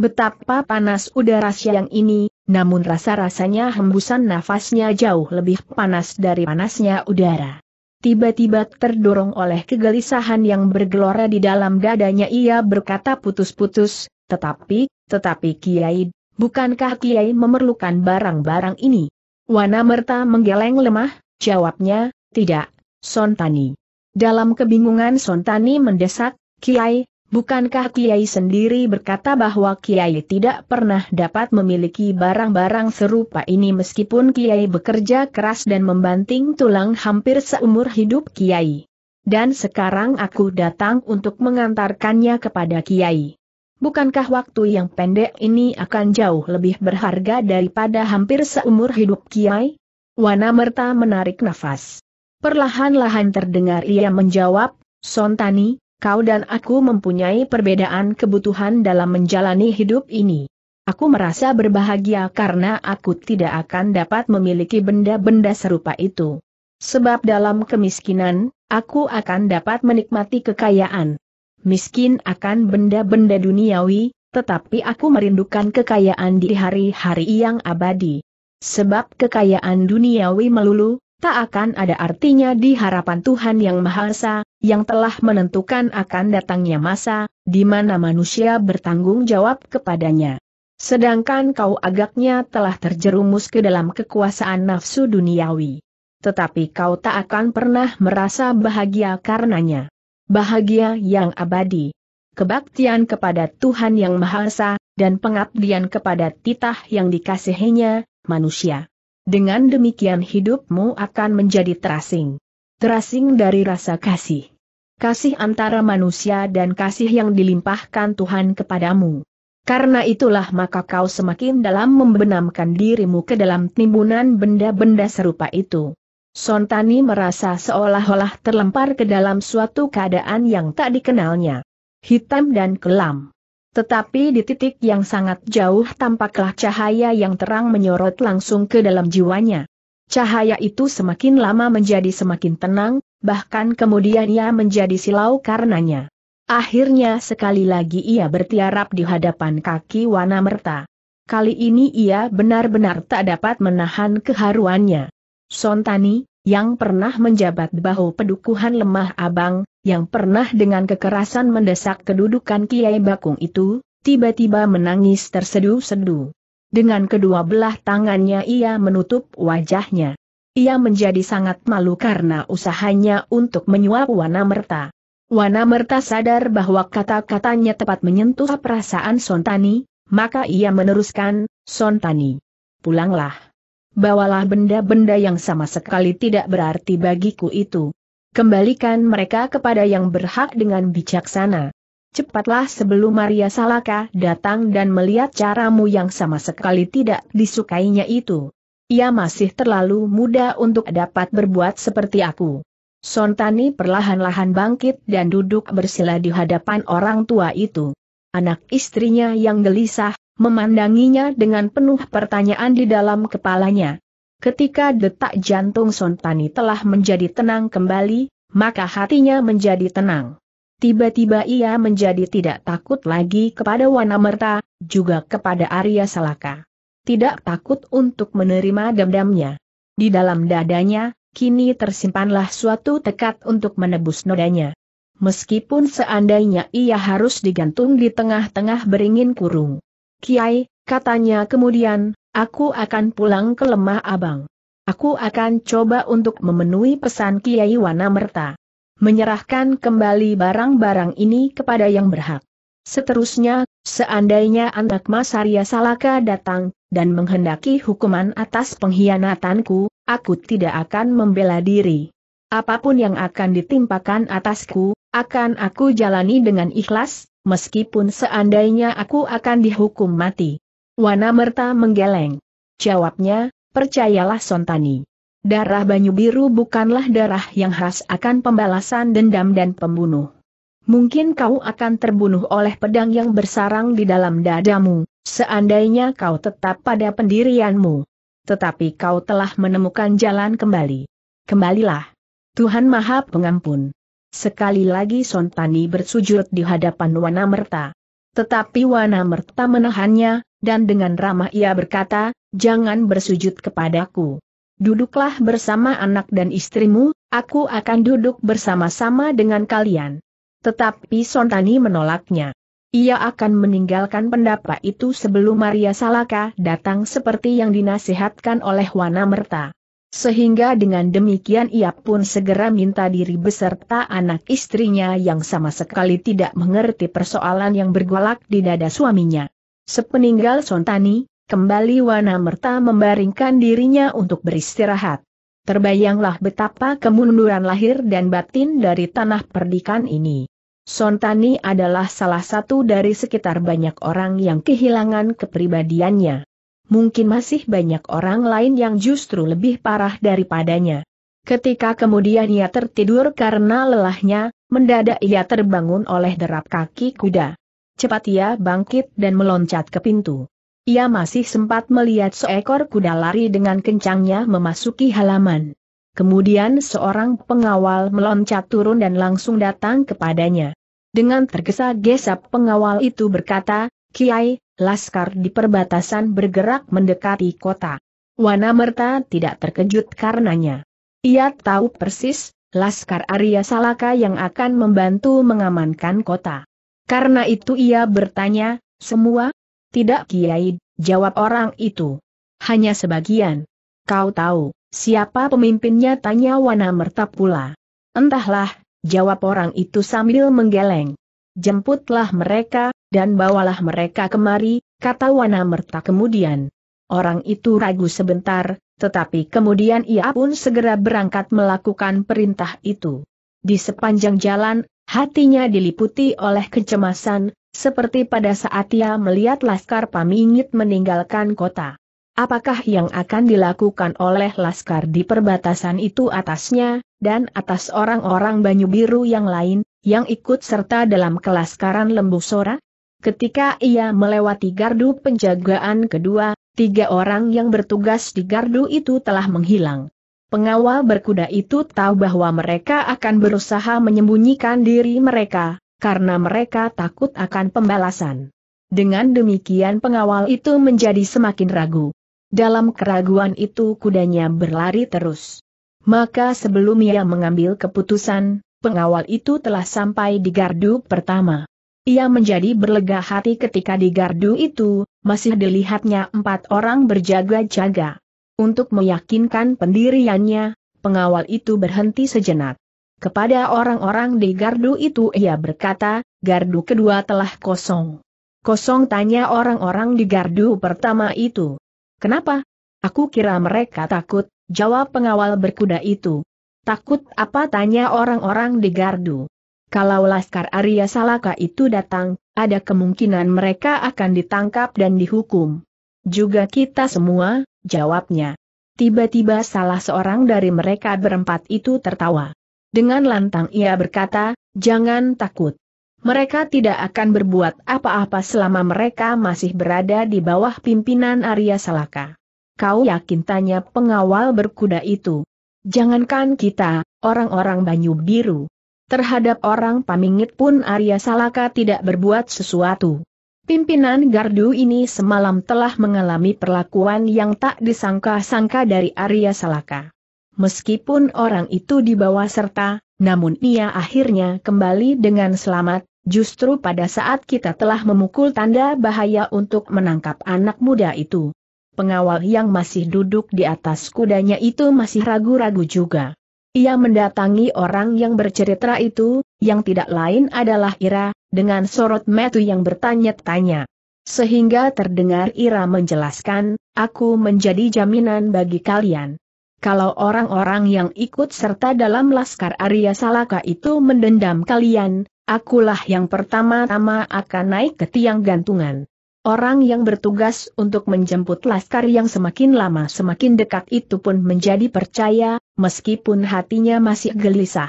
Betapa panas udara siang ini, namun rasa-rasanya hembusan nafasnya jauh lebih panas dari panasnya udara. Tiba-tiba terdorong oleh kegelisahan yang bergelora di dalam dadanya ia berkata putus-putus, tetapi, tetapi Kiai, bukankah Kiai memerlukan barang-barang ini? Wana Merta menggeleng lemah, jawabnya, tidak, Sontani. Dalam kebingungan Sontani mendesak, Kiai, bukankah Kiai sendiri berkata bahwa Kiai tidak pernah dapat memiliki barang-barang serupa ini meskipun Kiai bekerja keras dan membanting tulang hampir seumur hidup Kiai. Dan sekarang aku datang untuk mengantarkannya kepada Kiai. Bukankah waktu yang pendek ini akan jauh lebih berharga daripada hampir seumur hidup Kiai? Wana Merta menarik nafas. Perlahan-lahan terdengar ia menjawab, Sontani, kau dan aku mempunyai perbedaan kebutuhan dalam menjalani hidup ini. Aku merasa berbahagia karena aku tidak akan dapat memiliki benda-benda serupa itu. Sebab dalam kemiskinan, aku akan dapat menikmati kekayaan. Miskin akan benda-benda duniawi, tetapi aku merindukan kekayaan di hari-hari yang abadi. Sebab kekayaan duniawi melulu, tak akan ada artinya di harapan Tuhan Yang Maha Esa, yang telah menentukan akan datangnya masa, di mana manusia bertanggung jawab kepadanya. Sedangkan kau agaknya telah terjerumus ke dalam kekuasaan nafsu duniawi. Tetapi kau tak akan pernah merasa bahagia karenanya. Bahagia yang abadi. Kebaktian kepada Tuhan Yang Maha Esa, dan pengabdian kepada titah yang dikasihinya, manusia. Dengan demikian hidupmu akan menjadi terasing. Terasing dari rasa kasih. Kasih antara manusia dan kasih yang dilimpahkan Tuhan kepadamu. Karena itulah maka kau semakin dalam membenamkan dirimu ke dalam timbunan benda-benda serupa itu. Sontani merasa seolah-olah terlempar ke dalam suatu keadaan yang tak dikenalnya. Hitam dan kelam. Tetapi di titik yang sangat jauh tampaklah cahaya yang terang menyorot langsung ke dalam jiwanya. Cahaya itu semakin lama menjadi semakin tenang, bahkan kemudian ia menjadi silau karenanya. Akhirnya sekali lagi ia bertiarap di hadapan kaki Wana Merta. Kali ini ia benar-benar tak dapat menahan keharuannya. Sontani, yang pernah menjabat bahu pedukuhan lemah abang, yang pernah dengan kekerasan mendesak kedudukan Kiai Bakung itu, tiba-tiba menangis tersedu-sedu. Dengan kedua belah tangannya ia menutup wajahnya. Ia menjadi sangat malu karena usahanya untuk menyuap Merta. Wanamerta. Merta sadar bahwa kata-katanya tepat menyentuh perasaan Sontani, maka ia meneruskan, Sontani, pulanglah bawalah benda-benda yang sama sekali tidak berarti bagiku itu. Kembalikan mereka kepada yang berhak dengan bijaksana. Cepatlah sebelum Maria Salaka datang dan melihat caramu yang sama sekali tidak disukainya itu. Ia masih terlalu muda untuk dapat berbuat seperti aku. Sontani perlahan-lahan bangkit dan duduk bersila di hadapan orang tua itu. Anak istrinya yang gelisah, memandanginya dengan penuh pertanyaan di dalam kepalanya. Ketika detak jantung Sontani telah menjadi tenang kembali, maka hatinya menjadi tenang. Tiba-tiba ia menjadi tidak takut lagi kepada Wanamerta, juga kepada Arya Salaka. Tidak takut untuk menerima dendamnya. Di dalam dadanya, kini tersimpanlah suatu tekad untuk menebus nodanya. Meskipun seandainya ia harus digantung di tengah-tengah beringin kurung. Kiai, katanya kemudian, aku akan pulang ke lemah abang. Aku akan coba untuk memenuhi pesan Kiai Wanamerta. Menyerahkan kembali barang-barang ini kepada yang berhak. Seterusnya, seandainya anak Mas Arya Salaka datang, dan menghendaki hukuman atas pengkhianatanku, aku tidak akan membela diri. Apapun yang akan ditimpakan atasku, akan aku jalani dengan ikhlas, meskipun seandainya aku akan dihukum mati. Wana Merta menggeleng. Jawabnya, percayalah Sontani. Darah banyu biru bukanlah darah yang khas akan pembalasan dendam dan pembunuh. Mungkin kau akan terbunuh oleh pedang yang bersarang di dalam dadamu, seandainya kau tetap pada pendirianmu. Tetapi kau telah menemukan jalan kembali. Kembalilah. Tuhan Maha Pengampun. Sekali lagi Sontani bersujud di hadapan Wana Merta. Tetapi Wana Merta menahannya, dan dengan ramah ia berkata, jangan bersujud kepadaku. Duduklah bersama anak dan istrimu, aku akan duduk bersama-sama dengan kalian. Tetapi Sontani menolaknya. Ia akan meninggalkan pendapat itu sebelum Maria Salaka datang seperti yang dinasihatkan oleh Wana Merta. Sehingga dengan demikian ia pun segera minta diri beserta anak istrinya yang sama sekali tidak mengerti persoalan yang bergolak di dada suaminya. Sepeninggal Sontani, kembali Wana Merta membaringkan dirinya untuk beristirahat. Terbayanglah betapa kemunduran lahir dan batin dari tanah perdikan ini. Sontani adalah salah satu dari sekitar banyak orang yang kehilangan kepribadiannya mungkin masih banyak orang lain yang justru lebih parah daripadanya. Ketika kemudian ia tertidur karena lelahnya, mendadak ia terbangun oleh derap kaki kuda. Cepat ia bangkit dan meloncat ke pintu. Ia masih sempat melihat seekor kuda lari dengan kencangnya memasuki halaman. Kemudian seorang pengawal meloncat turun dan langsung datang kepadanya. Dengan tergesa-gesa pengawal itu berkata, Kiai, laskar di perbatasan bergerak mendekati kota. Wana Merta tidak terkejut karenanya. Ia tahu persis, laskar Arya Salaka yang akan membantu mengamankan kota. Karena itu ia bertanya, semua? Tidak Kiai, jawab orang itu. Hanya sebagian. Kau tahu, siapa pemimpinnya tanya Wana Merta pula. Entahlah, jawab orang itu sambil menggeleng. Jemputlah mereka, dan bawalah mereka kemari, kata Wana Merta kemudian. Orang itu ragu sebentar, tetapi kemudian ia pun segera berangkat melakukan perintah itu. Di sepanjang jalan, hatinya diliputi oleh kecemasan, seperti pada saat ia melihat Laskar Pamingit meninggalkan kota. Apakah yang akan dilakukan oleh Laskar di perbatasan itu atasnya, dan atas orang-orang Banyu Biru yang lain, yang ikut serta dalam kelaskaran Lembu Sora? Ketika ia melewati gardu penjagaan kedua, tiga orang yang bertugas di gardu itu telah menghilang. Pengawal berkuda itu tahu bahwa mereka akan berusaha menyembunyikan diri mereka, karena mereka takut akan pembalasan. Dengan demikian pengawal itu menjadi semakin ragu. Dalam keraguan itu kudanya berlari terus. Maka sebelum ia mengambil keputusan, pengawal itu telah sampai di gardu pertama. Ia menjadi berlega hati ketika di gardu itu, masih dilihatnya empat orang berjaga-jaga. Untuk meyakinkan pendiriannya, pengawal itu berhenti sejenak. Kepada orang-orang di gardu itu ia berkata, gardu kedua telah kosong. Kosong tanya orang-orang di gardu pertama itu. Kenapa? Aku kira mereka takut, jawab pengawal berkuda itu. Takut apa tanya orang-orang di gardu. Kalau Laskar Arya Salaka itu datang, ada kemungkinan mereka akan ditangkap dan dihukum. Juga kita semua, jawabnya. Tiba-tiba salah seorang dari mereka berempat itu tertawa. Dengan lantang ia berkata, jangan takut. Mereka tidak akan berbuat apa-apa selama mereka masih berada di bawah pimpinan Arya Salaka. Kau yakin tanya pengawal berkuda itu. Jangankan kita, orang-orang Banyu Biru. Terhadap orang pamingit pun Arya Salaka tidak berbuat sesuatu. Pimpinan gardu ini semalam telah mengalami perlakuan yang tak disangka-sangka dari Arya Salaka. Meskipun orang itu dibawa serta, namun ia akhirnya kembali dengan selamat, justru pada saat kita telah memukul tanda bahaya untuk menangkap anak muda itu. Pengawal yang masih duduk di atas kudanya itu masih ragu-ragu juga. Ia mendatangi orang yang bercerita itu, yang tidak lain adalah Ira, dengan sorot metu yang bertanya-tanya. Sehingga terdengar Ira menjelaskan, aku menjadi jaminan bagi kalian. Kalau orang-orang yang ikut serta dalam Laskar Arya Salaka itu mendendam kalian, akulah yang pertama-tama akan naik ke tiang gantungan. Orang yang bertugas untuk menjemput laskar yang semakin lama semakin dekat itu pun menjadi percaya, meskipun hatinya masih gelisah.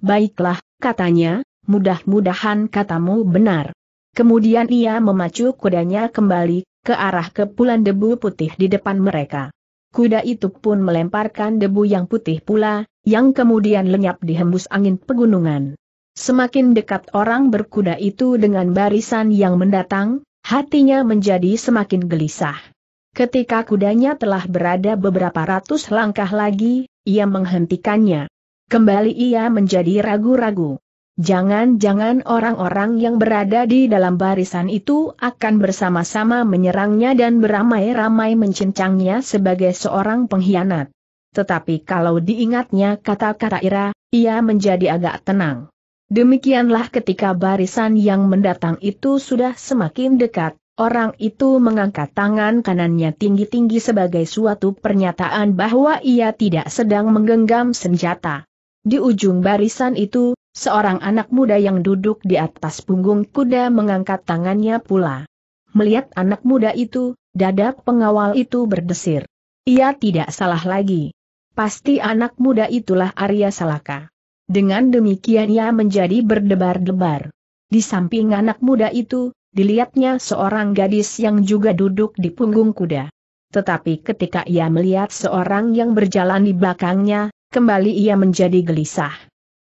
Baiklah, katanya, mudah-mudahan katamu benar. Kemudian ia memacu kudanya kembali, ke arah kepulan debu putih di depan mereka. Kuda itu pun melemparkan debu yang putih pula, yang kemudian lenyap dihembus angin pegunungan. Semakin dekat orang berkuda itu dengan barisan yang mendatang, hatinya menjadi semakin gelisah. Ketika kudanya telah berada beberapa ratus langkah lagi, ia menghentikannya. Kembali ia menjadi ragu-ragu. Jangan-jangan orang-orang yang berada di dalam barisan itu akan bersama-sama menyerangnya dan beramai-ramai mencincangnya sebagai seorang pengkhianat. Tetapi kalau diingatnya kata-kata Ira, ia menjadi agak tenang. Demikianlah ketika barisan yang mendatang itu sudah semakin dekat, orang itu mengangkat tangan kanannya tinggi-tinggi sebagai suatu pernyataan bahwa ia tidak sedang menggenggam senjata. Di ujung barisan itu, seorang anak muda yang duduk di atas punggung kuda mengangkat tangannya pula. Melihat anak muda itu, dada pengawal itu berdesir. Ia tidak salah lagi. Pasti anak muda itulah Arya Salaka. Dengan demikian ia menjadi berdebar-debar. Di samping anak muda itu, dilihatnya seorang gadis yang juga duduk di punggung kuda. Tetapi ketika ia melihat seorang yang berjalan di belakangnya, kembali ia menjadi gelisah.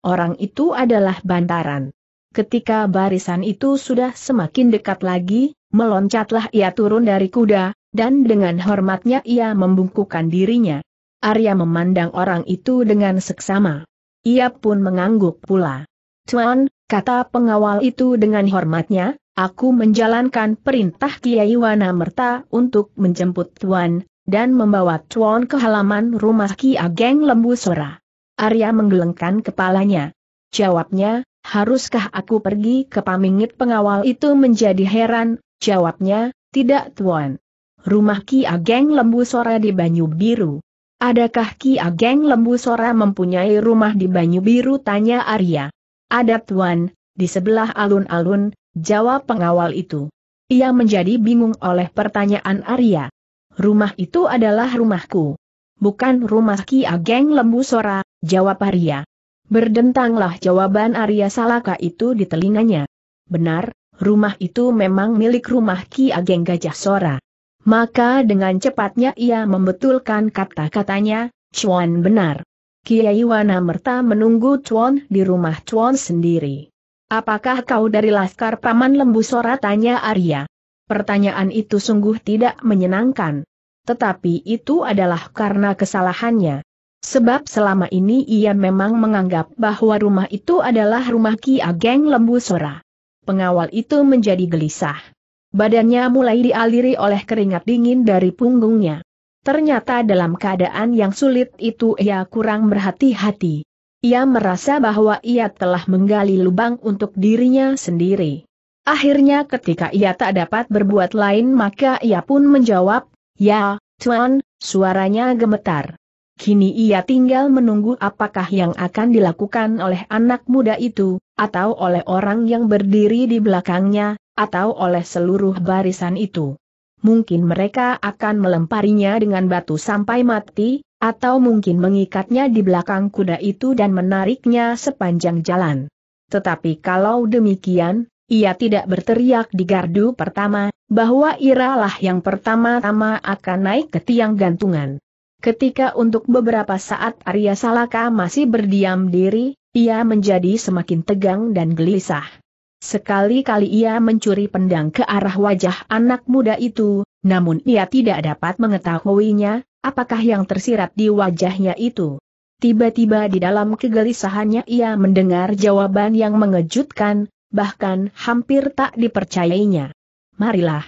Orang itu adalah Bantaran. Ketika barisan itu sudah semakin dekat lagi, meloncatlah ia turun dari kuda, dan dengan hormatnya ia membungkukkan dirinya. Arya memandang orang itu dengan seksama. Ia pun mengangguk pula. Tuan, kata pengawal itu dengan hormatnya, aku menjalankan perintah Kiai Wana Merta untuk menjemput Tuan, dan membawa Tuan ke halaman rumah Ki Ageng Lembu Sora. Arya menggelengkan kepalanya. Jawabnya, haruskah aku pergi ke pamingit pengawal itu menjadi heran, jawabnya, tidak Tuan. Rumah Ki Ageng Lembu Sora di Banyu Biru. Adakah Ki Ageng Lembu Sora mempunyai rumah di Banyu Biru? Tanya Arya. Ada tuan, di sebelah alun-alun, jawab pengawal itu. Ia menjadi bingung oleh pertanyaan Arya. Rumah itu adalah rumahku. Bukan rumah Ki Ageng Lembu Sora, jawab Arya. Berdentanglah jawaban Arya Salaka itu di telinganya. Benar, rumah itu memang milik rumah Ki Ageng Gajah Sora. Maka dengan cepatnya ia membetulkan kata-katanya, Chuan benar. Kiai Wana Merta menunggu Chuan di rumah Chuan sendiri. Apakah kau dari Laskar Paman Lembu Sora tanya Arya. Pertanyaan itu sungguh tidak menyenangkan. Tetapi itu adalah karena kesalahannya. Sebab selama ini ia memang menganggap bahwa rumah itu adalah rumah Ki Ageng Lembu Sora. Pengawal itu menjadi gelisah. Badannya mulai dialiri oleh keringat dingin dari punggungnya. Ternyata dalam keadaan yang sulit itu ia kurang berhati-hati. Ia merasa bahwa ia telah menggali lubang untuk dirinya sendiri. Akhirnya ketika ia tak dapat berbuat lain maka ia pun menjawab, Ya, Tuan, suaranya gemetar. Kini ia tinggal menunggu apakah yang akan dilakukan oleh anak muda itu, atau oleh orang yang berdiri di belakangnya, atau oleh seluruh barisan itu. Mungkin mereka akan melemparinya dengan batu sampai mati, atau mungkin mengikatnya di belakang kuda itu dan menariknya sepanjang jalan. Tetapi kalau demikian, ia tidak berteriak di gardu pertama, bahwa Iralah yang pertama-tama akan naik ke tiang gantungan. Ketika untuk beberapa saat Arya Salaka masih berdiam diri, ia menjadi semakin tegang dan gelisah. Sekali-kali ia mencuri pendang ke arah wajah anak muda itu, namun ia tidak dapat mengetahuinya, apakah yang tersirat di wajahnya itu. Tiba-tiba di dalam kegelisahannya ia mendengar jawaban yang mengejutkan, bahkan hampir tak dipercayainya. Marilah.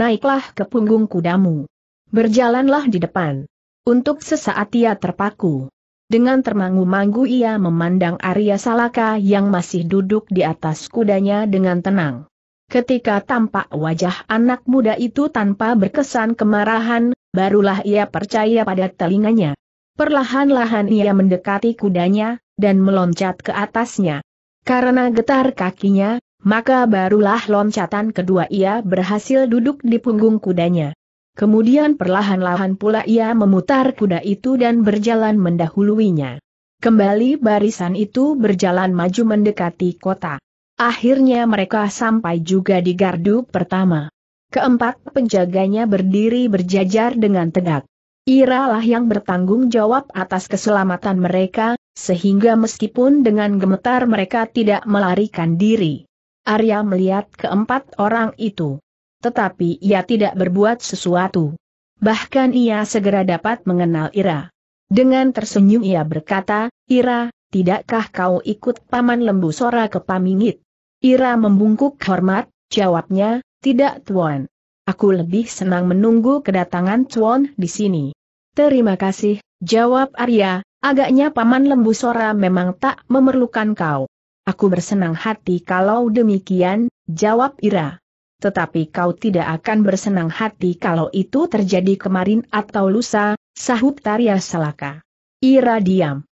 Naiklah ke punggung kudamu. Berjalanlah di depan. Untuk sesaat ia terpaku. Dengan termangu-mangu ia memandang Arya Salaka yang masih duduk di atas kudanya dengan tenang. Ketika tampak wajah anak muda itu tanpa berkesan kemarahan, barulah ia percaya pada telinganya. Perlahan-lahan ia mendekati kudanya, dan meloncat ke atasnya. Karena getar kakinya, maka barulah loncatan kedua ia berhasil duduk di punggung kudanya. Kemudian perlahan-lahan pula ia memutar kuda itu dan berjalan mendahuluinya. Kembali barisan itu berjalan maju mendekati kota. Akhirnya mereka sampai juga di gardu pertama. Keempat penjaganya berdiri berjajar dengan tegak. Ira lah yang bertanggung jawab atas keselamatan mereka, sehingga meskipun dengan gemetar mereka tidak melarikan diri. Arya melihat keempat orang itu tetapi ia tidak berbuat sesuatu. Bahkan ia segera dapat mengenal Ira. Dengan tersenyum ia berkata, Ira, tidakkah kau ikut paman lembu sora ke Pamingit? Ira membungkuk hormat, jawabnya, tidak tuan. Aku lebih senang menunggu kedatangan tuan di sini. Terima kasih, jawab Arya, agaknya paman lembu sora memang tak memerlukan kau. Aku bersenang hati kalau demikian, jawab Ira tetapi kau tidak akan bersenang hati kalau itu terjadi kemarin atau lusa, sahut Tarya Salaka. Ira diam.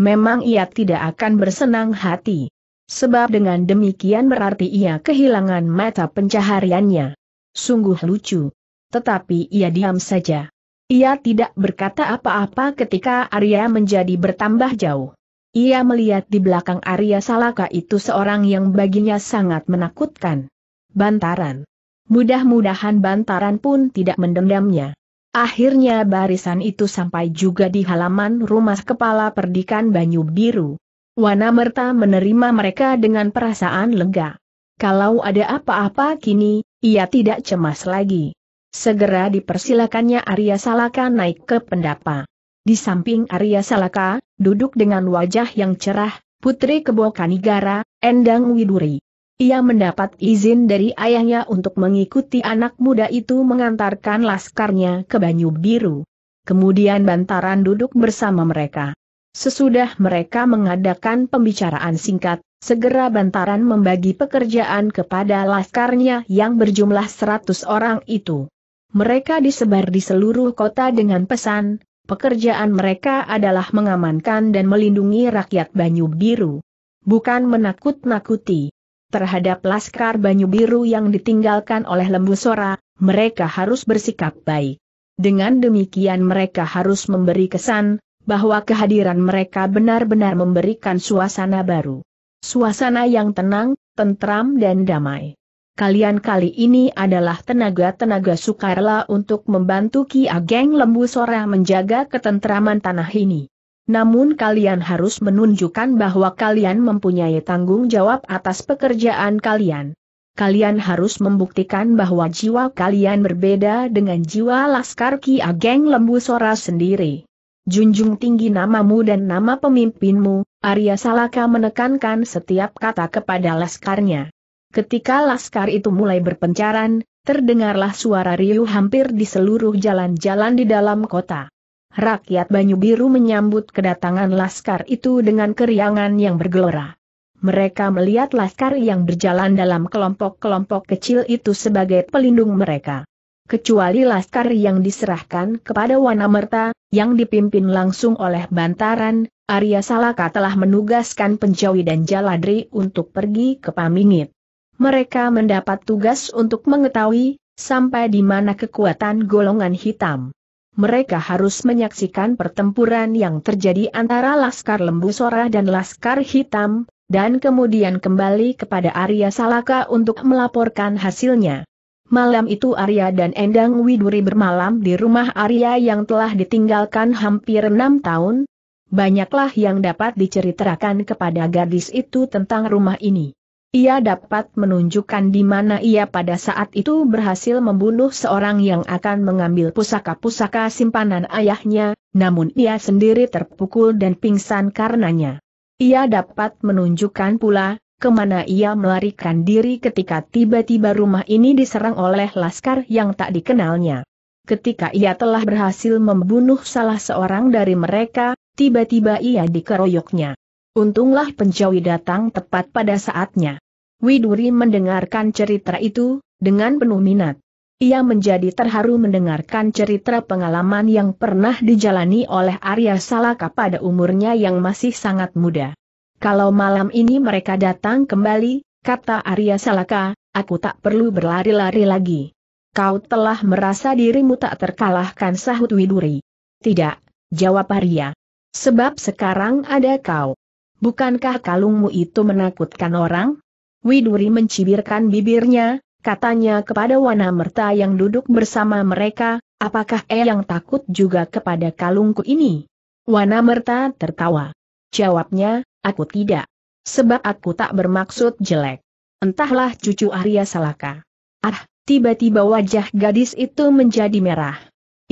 Memang ia tidak akan bersenang hati. Sebab dengan demikian berarti ia kehilangan mata pencahariannya. Sungguh lucu. Tetapi ia diam saja. Ia tidak berkata apa-apa ketika Arya menjadi bertambah jauh. Ia melihat di belakang Arya Salaka itu seorang yang baginya sangat menakutkan. Bantaran. Mudah-mudahan Bantaran pun tidak mendendamnya. Akhirnya barisan itu sampai juga di halaman rumah kepala perdikan Banyu Biru. Wana Merta menerima mereka dengan perasaan lega. Kalau ada apa-apa kini, ia tidak cemas lagi. Segera dipersilakannya Arya Salaka naik ke pendapa. Di samping Arya Salaka, duduk dengan wajah yang cerah, Putri Kebo Kanigara, Endang Widuri. Ia mendapat izin dari ayahnya untuk mengikuti anak muda itu mengantarkan laskarnya ke Banyu Biru. Kemudian Bantaran duduk bersama mereka. Sesudah mereka mengadakan pembicaraan singkat, Segera Bantaran membagi pekerjaan kepada laskarnya yang berjumlah 100 orang itu. Mereka disebar di seluruh kota dengan pesan, pekerjaan mereka adalah mengamankan dan melindungi rakyat Banyu Biru. Bukan menakut-nakuti terhadap Laskar Banyu Biru yang ditinggalkan oleh Lembu Sora, mereka harus bersikap baik. Dengan demikian mereka harus memberi kesan, bahwa kehadiran mereka benar-benar memberikan suasana baru. Suasana yang tenang, tentram dan damai. Kalian kali ini adalah tenaga-tenaga sukarela untuk membantu Ki Ageng Lembu Sora menjaga ketentraman tanah ini. Namun kalian harus menunjukkan bahwa kalian mempunyai tanggung jawab atas pekerjaan kalian. Kalian harus membuktikan bahwa jiwa kalian berbeda dengan jiwa Laskar Ki Ageng Lembu Sora sendiri. Junjung tinggi namamu dan nama pemimpinmu, Arya Salaka menekankan setiap kata kepada Laskarnya. Ketika Laskar itu mulai berpencaran, terdengarlah suara riuh hampir di seluruh jalan-jalan di dalam kota rakyat Banyu Biru menyambut kedatangan laskar itu dengan keriangan yang bergelora. Mereka melihat laskar yang berjalan dalam kelompok-kelompok kecil itu sebagai pelindung mereka. Kecuali laskar yang diserahkan kepada Wanamerta, yang dipimpin langsung oleh Bantaran, Arya Salaka telah menugaskan Penjawi dan Jaladri untuk pergi ke Pamingit. Mereka mendapat tugas untuk mengetahui, sampai di mana kekuatan golongan hitam mereka harus menyaksikan pertempuran yang terjadi antara Laskar Lembu Sora dan Laskar Hitam, dan kemudian kembali kepada Arya Salaka untuk melaporkan hasilnya. Malam itu Arya dan Endang Widuri bermalam di rumah Arya yang telah ditinggalkan hampir enam tahun. Banyaklah yang dapat diceritakan kepada gadis itu tentang rumah ini. Ia dapat menunjukkan di mana ia pada saat itu berhasil membunuh seorang yang akan mengambil pusaka-pusaka simpanan ayahnya, namun ia sendiri terpukul dan pingsan karenanya. Ia dapat menunjukkan pula, kemana ia melarikan diri ketika tiba-tiba rumah ini diserang oleh laskar yang tak dikenalnya. Ketika ia telah berhasil membunuh salah seorang dari mereka, tiba-tiba ia dikeroyoknya. Untunglah penjawi datang tepat pada saatnya. Widuri mendengarkan cerita itu, dengan penuh minat. Ia menjadi terharu mendengarkan cerita pengalaman yang pernah dijalani oleh Arya Salaka pada umurnya yang masih sangat muda. Kalau malam ini mereka datang kembali, kata Arya Salaka, aku tak perlu berlari-lari lagi. Kau telah merasa dirimu tak terkalahkan sahut Widuri. Tidak, jawab Arya. Sebab sekarang ada kau. Bukankah kalungmu itu menakutkan orang? Widuri mencibirkan bibirnya, katanya kepada Wanamerta yang duduk bersama mereka, apakah Eyang eh takut juga kepada kalungku ini? Wanamerta tertawa. Jawabnya, aku tidak. Sebab aku tak bermaksud jelek. Entahlah cucu Arya Salaka. Ah, tiba-tiba wajah gadis itu menjadi merah.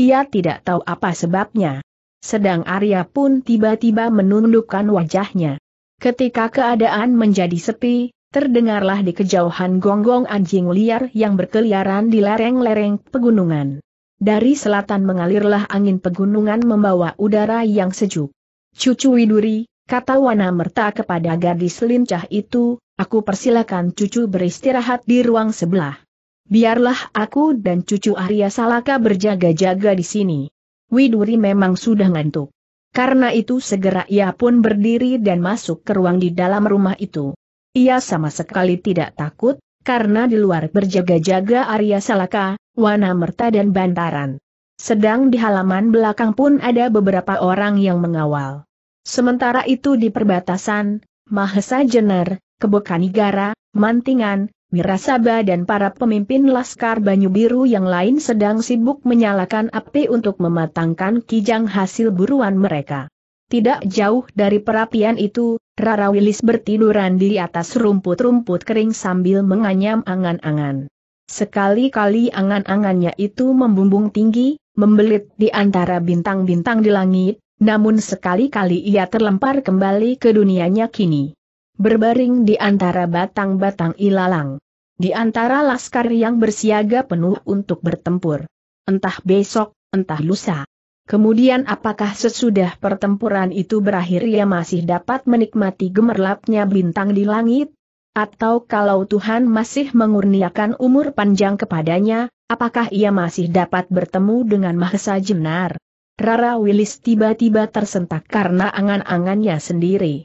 Ia tidak tahu apa sebabnya. Sedang Arya pun tiba-tiba menundukkan wajahnya. Ketika keadaan menjadi sepi, terdengarlah di kejauhan gonggong anjing liar yang berkeliaran di lereng-lereng pegunungan. Dari selatan mengalirlah angin pegunungan membawa udara yang sejuk. Cucu Widuri, kata Wana Merta kepada gadis lincah itu, aku persilakan cucu beristirahat di ruang sebelah. Biarlah aku dan cucu Arya Salaka berjaga-jaga di sini. Widuri memang sudah ngantuk. Karena itu segera ia pun berdiri dan masuk ke ruang di dalam rumah itu. Ia sama sekali tidak takut, karena di luar berjaga-jaga Arya Salaka, Wana Merta dan Bantaran. Sedang di halaman belakang pun ada beberapa orang yang mengawal. Sementara itu di perbatasan, Mahesa Jenner, Kebokanigara, Mantingan, Wirasaba dan para pemimpin Laskar Banyu Biru yang lain sedang sibuk menyalakan api untuk mematangkan kijang hasil buruan mereka. Tidak jauh dari perapian itu, Rara Wilis bertiduran di atas rumput-rumput kering sambil menganyam angan-angan. Sekali-kali angan-angannya itu membumbung tinggi, membelit di antara bintang-bintang di langit, namun sekali-kali ia terlempar kembali ke dunianya kini berbaring di antara batang-batang ilalang. Di antara laskar yang bersiaga penuh untuk bertempur. Entah besok, entah lusa. Kemudian apakah sesudah pertempuran itu berakhir ia masih dapat menikmati gemerlapnya bintang di langit? Atau kalau Tuhan masih mengurniakan umur panjang kepadanya, apakah ia masih dapat bertemu dengan Mahesa Jenar? Rara Wilis tiba-tiba tersentak karena angan-angannya sendiri.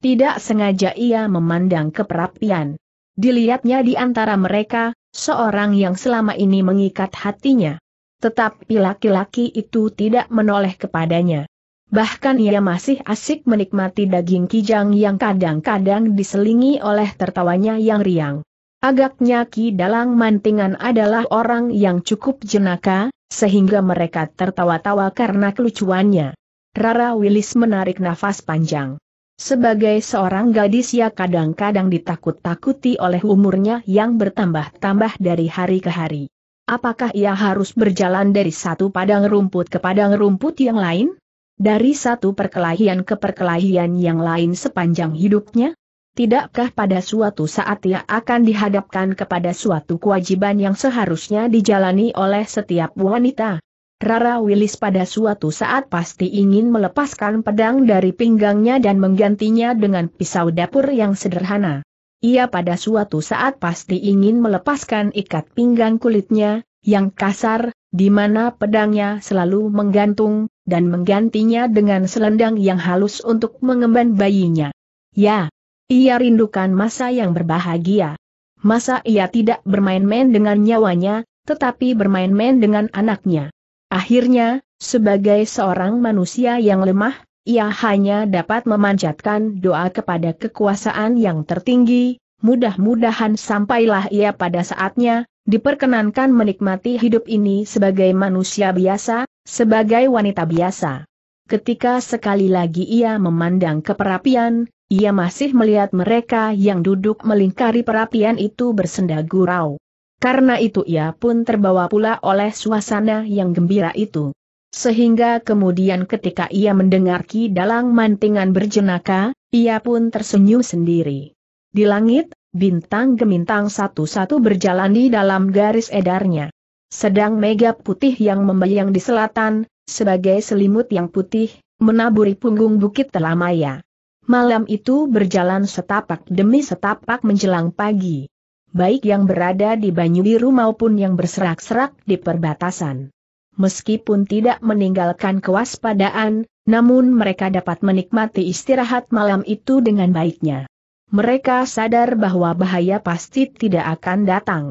Tidak sengaja ia memandang ke perapian. Dilihatnya di antara mereka, seorang yang selama ini mengikat hatinya. Tetapi laki-laki itu tidak menoleh kepadanya. Bahkan ia masih asik menikmati daging kijang yang kadang-kadang diselingi oleh tertawanya yang riang. Agaknya Ki Dalang Mantingan adalah orang yang cukup jenaka, sehingga mereka tertawa-tawa karena kelucuannya. Rara Willis menarik nafas panjang. Sebagai seorang gadis ia kadang-kadang ditakut-takuti oleh umurnya yang bertambah-tambah dari hari ke hari. Apakah ia harus berjalan dari satu padang rumput ke padang rumput yang lain? Dari satu perkelahian ke perkelahian yang lain sepanjang hidupnya? Tidakkah pada suatu saat ia akan dihadapkan kepada suatu kewajiban yang seharusnya dijalani oleh setiap wanita? Rara Wilis pada suatu saat pasti ingin melepaskan pedang dari pinggangnya dan menggantinya dengan pisau dapur yang sederhana. Ia pada suatu saat pasti ingin melepaskan ikat pinggang kulitnya, yang kasar, di mana pedangnya selalu menggantung, dan menggantinya dengan selendang yang halus untuk mengemban bayinya. Ya, ia rindukan masa yang berbahagia. Masa ia tidak bermain-main dengan nyawanya, tetapi bermain-main dengan anaknya. Akhirnya, sebagai seorang manusia yang lemah, ia hanya dapat memanjatkan doa kepada kekuasaan yang tertinggi, mudah-mudahan sampailah ia pada saatnya, diperkenankan menikmati hidup ini sebagai manusia biasa, sebagai wanita biasa. Ketika sekali lagi ia memandang ke perapian, ia masih melihat mereka yang duduk melingkari perapian itu bersenda gurau. Karena itu ia pun terbawa pula oleh suasana yang gembira itu. Sehingga kemudian ketika ia mendengar Ki Dalang mantingan berjenaka, ia pun tersenyum sendiri. Di langit, bintang gemintang satu-satu berjalan di dalam garis edarnya. Sedang mega putih yang membayang di selatan, sebagai selimut yang putih, menaburi punggung bukit Telamaya. Malam itu berjalan setapak demi setapak menjelang pagi baik yang berada di Banyu Biru maupun yang berserak-serak di perbatasan. Meskipun tidak meninggalkan kewaspadaan, namun mereka dapat menikmati istirahat malam itu dengan baiknya. Mereka sadar bahwa bahaya pasti tidak akan datang.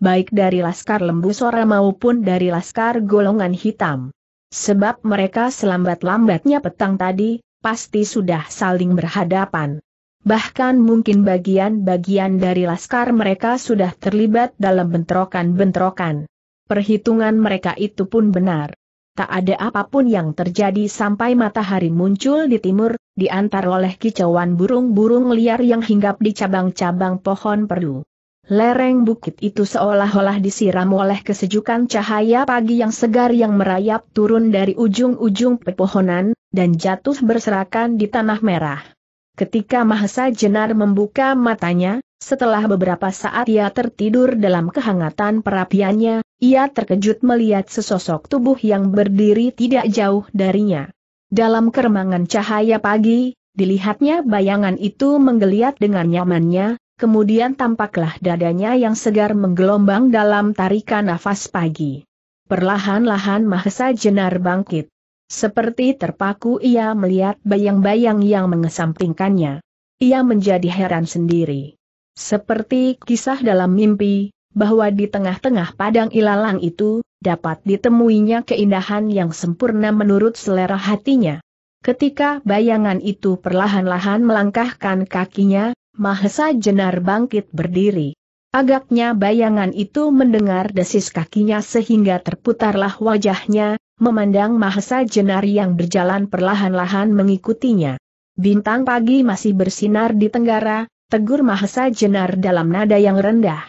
Baik dari Laskar Lembu Sora maupun dari Laskar Golongan Hitam. Sebab mereka selambat-lambatnya petang tadi, pasti sudah saling berhadapan bahkan mungkin bagian-bagian dari laskar mereka sudah terlibat dalam bentrokan-bentrokan. Perhitungan mereka itu pun benar. Tak ada apapun yang terjadi sampai matahari muncul di timur, diantar oleh kicauan burung-burung liar yang hinggap di cabang-cabang pohon perdu. Lereng bukit itu seolah-olah disiram oleh kesejukan cahaya pagi yang segar yang merayap turun dari ujung-ujung pepohonan, dan jatuh berserakan di tanah merah. Ketika Mahesa Jenar membuka matanya, setelah beberapa saat ia tertidur dalam kehangatan perapiannya, ia terkejut melihat sesosok tubuh yang berdiri tidak jauh darinya. Dalam keremangan cahaya pagi, dilihatnya bayangan itu menggeliat dengan nyamannya, kemudian tampaklah dadanya yang segar menggelombang dalam tarikan nafas pagi. Perlahan-lahan Mahesa Jenar bangkit. Seperti terpaku ia melihat bayang-bayang yang mengesampingkannya. Ia menjadi heran sendiri. Seperti kisah dalam mimpi, bahwa di tengah-tengah padang ilalang itu, dapat ditemuinya keindahan yang sempurna menurut selera hatinya. Ketika bayangan itu perlahan-lahan melangkahkan kakinya, Mahesa Jenar bangkit berdiri. Agaknya bayangan itu mendengar desis kakinya sehingga terputarlah wajahnya, memandang Mahesa Jenar yang berjalan perlahan-lahan mengikutinya. Bintang pagi masih bersinar di tenggara, tegur Mahesa Jenar dalam nada yang rendah.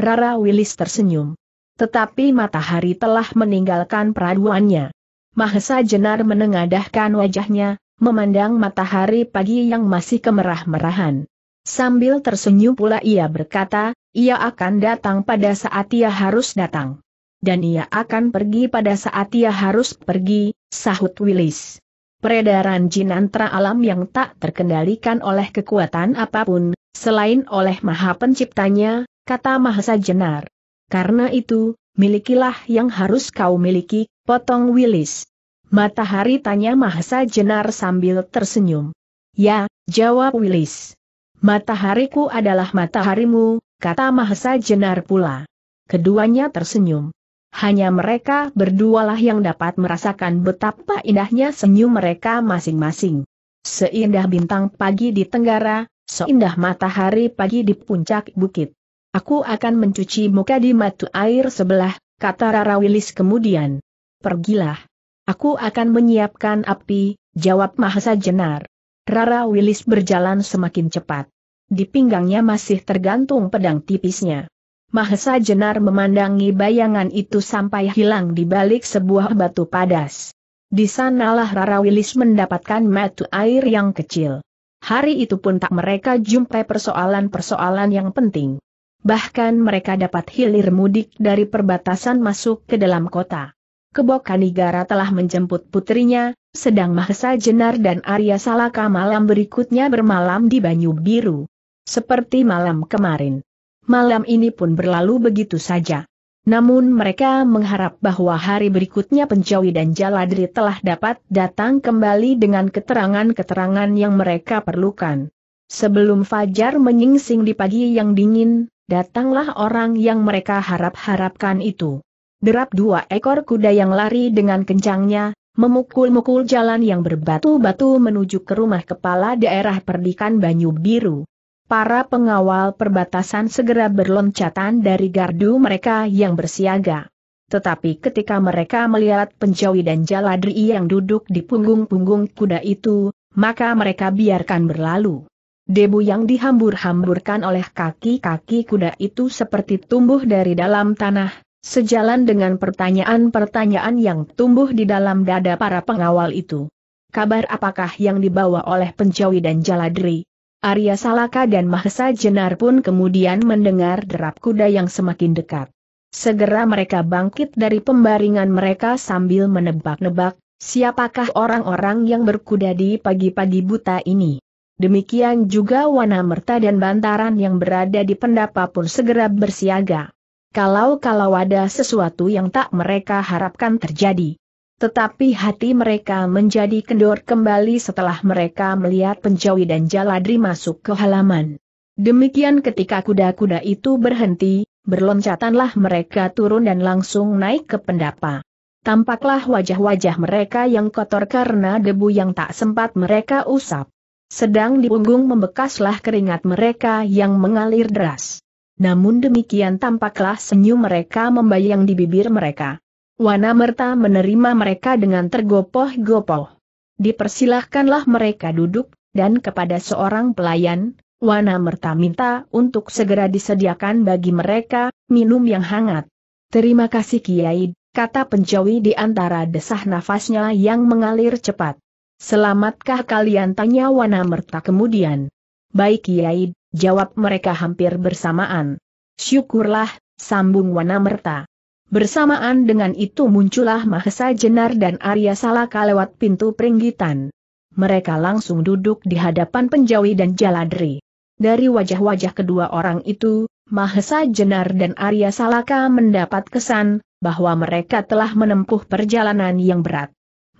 Rara Willis tersenyum. Tetapi matahari telah meninggalkan peraduannya. Mahesa Jenar menengadahkan wajahnya, memandang matahari pagi yang masih kemerah-merahan. Sambil tersenyum pula ia berkata, ia akan datang pada saat ia harus datang. Dan ia akan pergi pada saat ia harus pergi, sahut Willis. Peredaran jinantra alam yang tak terkendalikan oleh kekuatan apapun, selain oleh maha penciptanya, kata Mahasa Jenar. Karena itu, milikilah yang harus kau miliki, potong Willis. Matahari tanya Mahasa Jenar sambil tersenyum. Ya, jawab Willis. Matahariku adalah mataharimu, kata Mahesa Jenar pula. Keduanya tersenyum. Hanya mereka berdualah yang dapat merasakan betapa indahnya senyum mereka masing-masing. Seindah bintang pagi di tenggara, seindah matahari pagi di puncak bukit. Aku akan mencuci muka di matu air sebelah, kata Rara Wilis kemudian. Pergilah. Aku akan menyiapkan api, jawab Mahesa Jenar. Rara Wilis berjalan semakin cepat. Di pinggangnya masih tergantung pedang tipisnya. Mahesa Jenar memandangi bayangan itu sampai hilang di balik sebuah batu padas. Di sanalah Rara Wilis mendapatkan metu air yang kecil. Hari itu pun tak mereka jumpai persoalan-persoalan yang penting. Bahkan mereka dapat hilir mudik dari perbatasan masuk ke dalam kota. Kebokanigara telah menjemput putrinya, sedang Mahesa Jenar dan Arya Salaka malam berikutnya bermalam di Banyu Biru. Seperti malam kemarin. Malam ini pun berlalu begitu saja. Namun mereka mengharap bahwa hari berikutnya Pencawi dan Jaladri telah dapat datang kembali dengan keterangan-keterangan yang mereka perlukan. Sebelum Fajar menyingsing di pagi yang dingin, datanglah orang yang mereka harap-harapkan itu. Derap dua ekor kuda yang lari dengan kencangnya, memukul-mukul jalan yang berbatu-batu menuju ke rumah kepala daerah perdikan Banyu Biru. Para pengawal perbatasan segera berloncatan dari gardu mereka yang bersiaga. Tetapi ketika mereka melihat penjawi dan jaladri yang duduk di punggung-punggung kuda itu, maka mereka biarkan berlalu. Debu yang dihambur-hamburkan oleh kaki-kaki kuda itu seperti tumbuh dari dalam tanah, sejalan dengan pertanyaan-pertanyaan yang tumbuh di dalam dada para pengawal itu. Kabar apakah yang dibawa oleh penjawi dan jaladri? Arya Salaka dan Mahesa Jenar pun kemudian mendengar derap kuda yang semakin dekat. Segera mereka bangkit dari pembaringan mereka sambil menebak-nebak, siapakah orang-orang yang berkuda di pagi-pagi buta ini. Demikian juga Merta dan Bantaran yang berada di pendapa pun segera bersiaga. Kalau-kalau ada sesuatu yang tak mereka harapkan terjadi. Tetapi hati mereka menjadi kendor kembali setelah mereka melihat penjawi dan jaladri masuk ke halaman. Demikian ketika kuda-kuda itu berhenti, berloncatanlah mereka turun dan langsung naik ke pendapa. Tampaklah wajah-wajah mereka yang kotor karena debu yang tak sempat mereka usap. Sedang di punggung membekaslah keringat mereka yang mengalir deras. Namun demikian tampaklah senyum mereka membayang di bibir mereka. Wana Merta menerima mereka dengan tergopoh-gopoh. Dipersilahkanlah mereka duduk, dan kepada seorang pelayan, Wana Merta minta untuk segera disediakan bagi mereka, minum yang hangat. Terima kasih Kiai, kata penjawi di antara desah nafasnya yang mengalir cepat. Selamatkah kalian tanya Wana Merta kemudian? Baik Kiai, jawab mereka hampir bersamaan. Syukurlah, sambung Wana Merta. Bersamaan dengan itu muncullah Mahesa Jenar dan Arya Salaka lewat pintu peringgitan. Mereka langsung duduk di hadapan Penjawi dan Jaladri. Dari wajah-wajah kedua orang itu, Mahesa Jenar dan Arya Salaka mendapat kesan bahwa mereka telah menempuh perjalanan yang berat.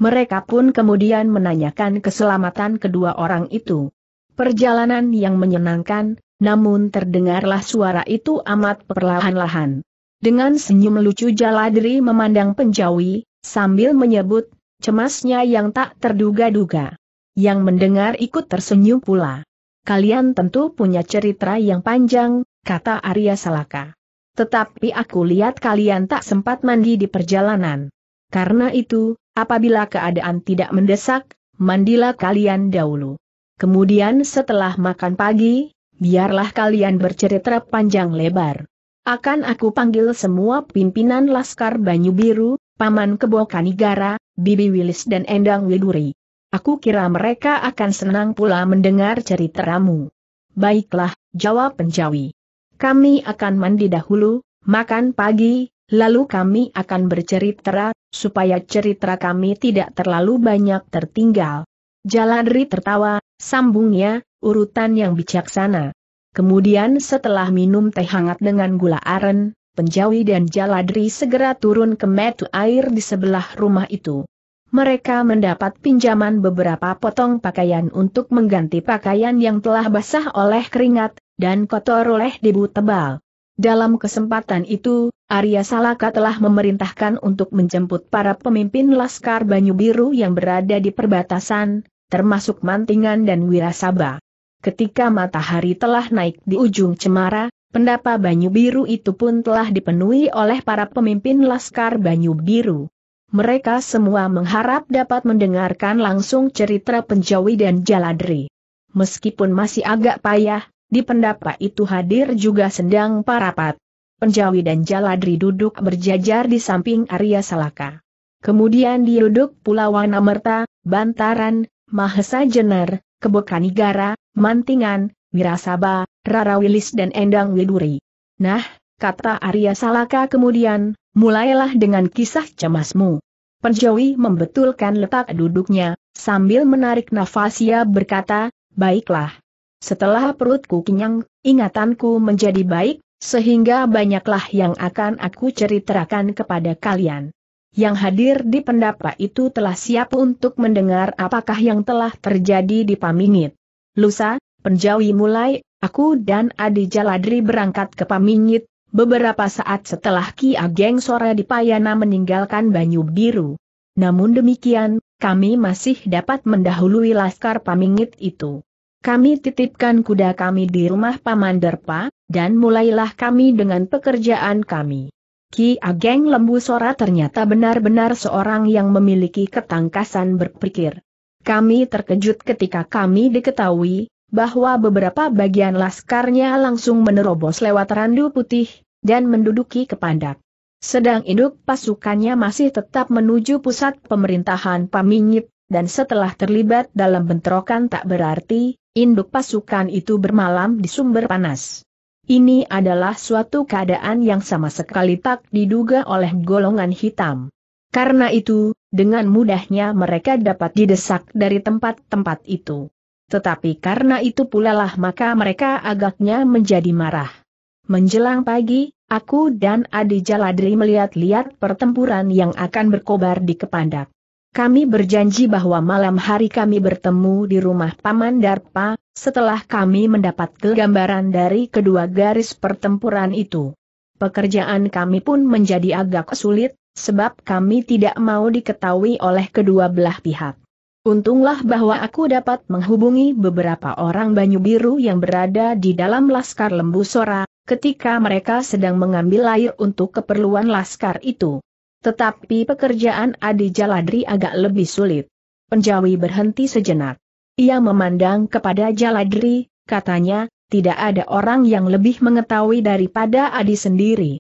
Mereka pun kemudian menanyakan keselamatan kedua orang itu. Perjalanan yang menyenangkan, namun terdengarlah suara itu amat perlahan-lahan. Dengan senyum lucu Jaladri memandang penjawi, sambil menyebut, cemasnya yang tak terduga-duga. Yang mendengar ikut tersenyum pula. Kalian tentu punya cerita yang panjang, kata Arya Salaka. Tetapi aku lihat kalian tak sempat mandi di perjalanan. Karena itu, apabila keadaan tidak mendesak, mandilah kalian dahulu. Kemudian setelah makan pagi, biarlah kalian bercerita panjang lebar. Akan aku panggil semua pimpinan Laskar Banyu Biru, Paman Kebo Kanigara, Bibi Wilis dan Endang Widuri. Aku kira mereka akan senang pula mendengar ceritamu. Baiklah, jawab penjawi. Kami akan mandi dahulu, makan pagi, lalu kami akan bercerita, supaya cerita kami tidak terlalu banyak tertinggal. Jaladri tertawa, sambungnya, urutan yang bijaksana. Kemudian setelah minum teh hangat dengan gula aren, Penjawi dan Jaladri segera turun ke metu air di sebelah rumah itu. Mereka mendapat pinjaman beberapa potong pakaian untuk mengganti pakaian yang telah basah oleh keringat, dan kotor oleh debu tebal. Dalam kesempatan itu, Arya Salaka telah memerintahkan untuk menjemput para pemimpin Laskar Banyu Biru yang berada di perbatasan, termasuk Mantingan dan Wirasaba. Ketika matahari telah naik di ujung cemara, pendapa Banyu Biru itu pun telah dipenuhi oleh para pemimpin Laskar Banyu Biru. Mereka semua mengharap dapat mendengarkan langsung cerita Penjawi dan Jaladri. Meskipun masih agak payah, di pendapa itu hadir juga sendang pat. Penjawi dan Jaladri duduk berjajar di samping Arya Salaka. Kemudian diuduk Pulau Wanamerta, Bantaran, Mahesa Jenar, Kebokanigara, Mantingan, Mirasaba, Rara Wilis dan Endang Widuri. Nah, kata Arya Salaka kemudian, mulailah dengan kisah cemasmu. Penjawi membetulkan letak duduknya, sambil menarik nafas ia berkata, baiklah. Setelah perutku kenyang, ingatanku menjadi baik, sehingga banyaklah yang akan aku ceritakan kepada kalian. Yang hadir di pendapa itu telah siap untuk mendengar apakah yang telah terjadi di Pamingit. Lusa, penjawi mulai, aku dan Adi Jaladri berangkat ke Pamingit, beberapa saat setelah Ki Ageng Sora di Payana meninggalkan Banyu Biru. Namun demikian, kami masih dapat mendahului laskar Pamingit itu. Kami titipkan kuda kami di rumah Paman Derpa, dan mulailah kami dengan pekerjaan kami. Ki Ageng Lembu Sora ternyata benar-benar seorang yang memiliki ketangkasan berpikir. Kami terkejut ketika kami diketahui bahwa beberapa bagian laskarnya langsung menerobos lewat randu putih dan menduduki kepandak. Sedang induk pasukannya masih tetap menuju pusat pemerintahan Pamingit, dan setelah terlibat dalam bentrokan tak berarti, induk pasukan itu bermalam di sumber panas. Ini adalah suatu keadaan yang sama sekali tak diduga oleh golongan hitam. Karena itu, dengan mudahnya mereka dapat didesak dari tempat-tempat itu. Tetapi karena itu pula lah maka mereka agaknya menjadi marah. Menjelang pagi, aku dan Adi Jaladri melihat-lihat pertempuran yang akan berkobar di Kepandak. Kami berjanji bahwa malam hari kami bertemu di rumah Paman Darpa, setelah kami mendapat gambaran dari kedua garis pertempuran itu. Pekerjaan kami pun menjadi agak sulit, sebab kami tidak mau diketahui oleh kedua belah pihak. Untunglah bahwa aku dapat menghubungi beberapa orang Banyu Biru yang berada di dalam Laskar Lembu Sora, ketika mereka sedang mengambil air untuk keperluan Laskar itu. Tetapi pekerjaan Adi Jaladri agak lebih sulit. Penjawi berhenti sejenak. Ia memandang kepada Jaladri, katanya, tidak ada orang yang lebih mengetahui daripada Adi sendiri.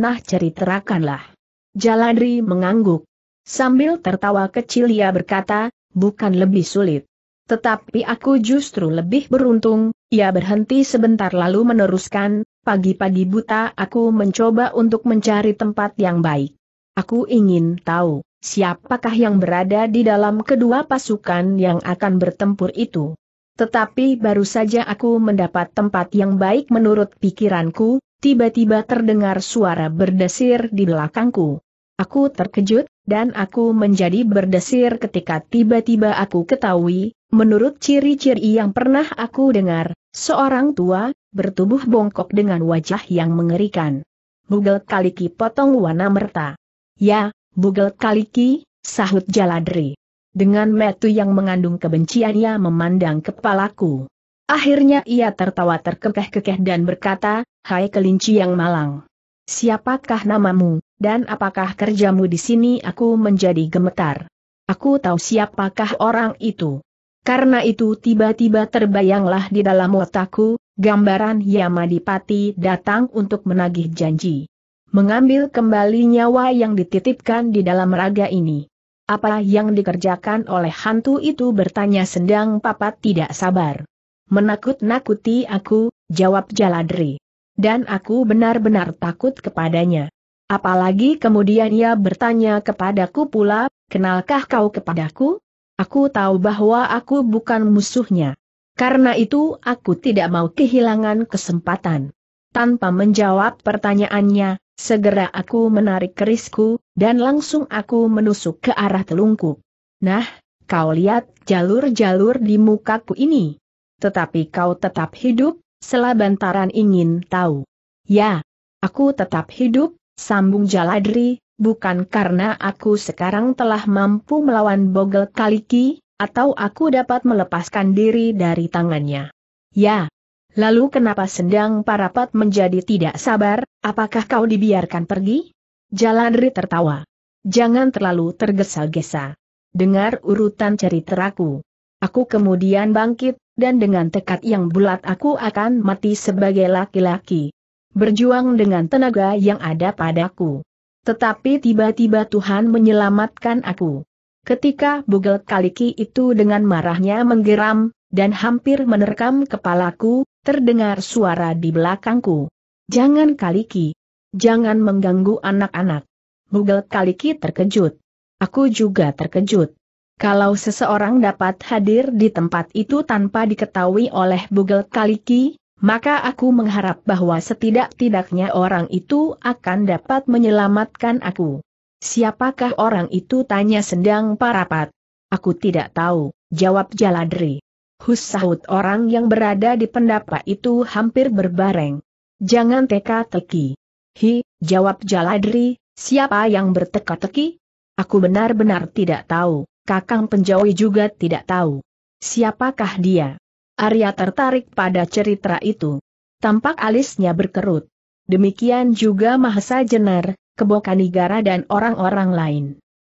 Nah ceritakanlah. Jaladri mengangguk. Sambil tertawa kecil ia berkata, bukan lebih sulit. Tetapi aku justru lebih beruntung, ia berhenti sebentar lalu meneruskan, pagi-pagi buta aku mencoba untuk mencari tempat yang baik. Aku ingin tahu, siapakah yang berada di dalam kedua pasukan yang akan bertempur itu. Tetapi baru saja aku mendapat tempat yang baik menurut pikiranku, tiba-tiba terdengar suara berdesir di belakangku. Aku terkejut, dan aku menjadi berdesir ketika tiba-tiba aku ketahui, menurut ciri-ciri yang pernah aku dengar, seorang tua, bertubuh bongkok dengan wajah yang mengerikan. Bugel kaliki potong warna merta. Ya, bugel kaliki, sahut Jaladri. Dengan metu yang mengandung kebencian ia memandang kepalaku. Akhirnya ia tertawa terkekeh-kekeh dan berkata, Hai kelinci yang malang. Siapakah namamu? Dan apakah kerjamu di sini aku menjadi gemetar? Aku tahu siapakah orang itu. Karena itu tiba-tiba terbayanglah di dalam otakku, gambaran Yamadipati datang untuk menagih janji. Mengambil kembali nyawa yang dititipkan di dalam raga ini. Apa yang dikerjakan oleh hantu itu bertanya sendang papa tidak sabar. Menakut-nakuti aku, jawab Jaladri. Dan aku benar-benar takut kepadanya. Apalagi kemudian ia bertanya kepadaku pula, kenalkah kau kepadaku? Aku tahu bahwa aku bukan musuhnya. Karena itu aku tidak mau kehilangan kesempatan. Tanpa menjawab pertanyaannya, segera aku menarik kerisku, dan langsung aku menusuk ke arah telungku. Nah, kau lihat jalur-jalur di mukaku ini. Tetapi kau tetap hidup, selabantaran ingin tahu. Ya, aku tetap hidup, Sambung Jaladri, bukan karena aku sekarang telah mampu melawan Bogel Kaliki, atau aku dapat melepaskan diri dari tangannya. Ya. Lalu kenapa sendang parapat menjadi tidak sabar, apakah kau dibiarkan pergi? Jaladri tertawa. Jangan terlalu tergesa-gesa. Dengar urutan ceritaku. Aku kemudian bangkit, dan dengan tekad yang bulat aku akan mati sebagai laki-laki berjuang dengan tenaga yang ada padaku. Tetapi tiba-tiba Tuhan menyelamatkan aku. Ketika bugel kaliki itu dengan marahnya menggeram, dan hampir menerkam kepalaku, terdengar suara di belakangku. Jangan kaliki. Jangan mengganggu anak-anak. Bugel kaliki terkejut. Aku juga terkejut. Kalau seseorang dapat hadir di tempat itu tanpa diketahui oleh Bugel Kaliki, maka aku mengharap bahwa setidak-tidaknya orang itu akan dapat menyelamatkan aku. Siapakah orang itu tanya sendang parapat? Aku tidak tahu, jawab Jaladri. Hus orang yang berada di pendapa itu hampir berbareng. Jangan teka-teki. Hi, jawab Jaladri, siapa yang berteka-teki? Aku benar-benar tidak tahu, Kakang Penjawi juga tidak tahu. Siapakah dia? Arya tertarik pada cerita itu. Tampak alisnya berkerut. Demikian juga Mahesa Jenar, Kebokanigara dan orang-orang lain.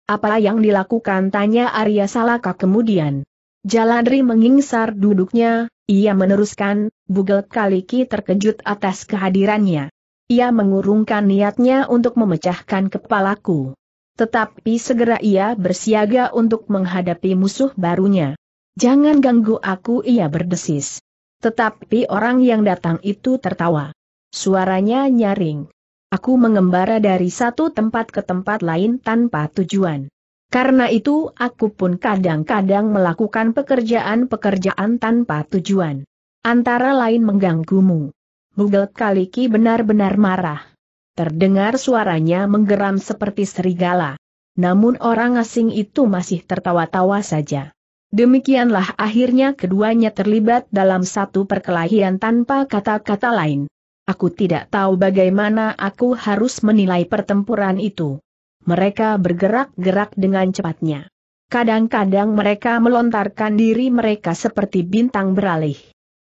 Apa yang dilakukan tanya Arya Salaka kemudian. Jaladri mengingsar duduknya, ia meneruskan, Bugel Kaliki terkejut atas kehadirannya. Ia mengurungkan niatnya untuk memecahkan kepalaku. Tetapi segera ia bersiaga untuk menghadapi musuh barunya. Jangan ganggu aku ia berdesis. Tetapi orang yang datang itu tertawa. Suaranya nyaring. Aku mengembara dari satu tempat ke tempat lain tanpa tujuan. Karena itu aku pun kadang-kadang melakukan pekerjaan-pekerjaan tanpa tujuan. Antara lain mengganggumu. Bugel Kaliki benar-benar marah. Terdengar suaranya menggeram seperti serigala. Namun orang asing itu masih tertawa-tawa saja. Demikianlah akhirnya keduanya terlibat dalam satu perkelahian tanpa kata-kata lain. Aku tidak tahu bagaimana aku harus menilai pertempuran itu. Mereka bergerak-gerak dengan cepatnya. Kadang-kadang mereka melontarkan diri mereka seperti bintang beralih.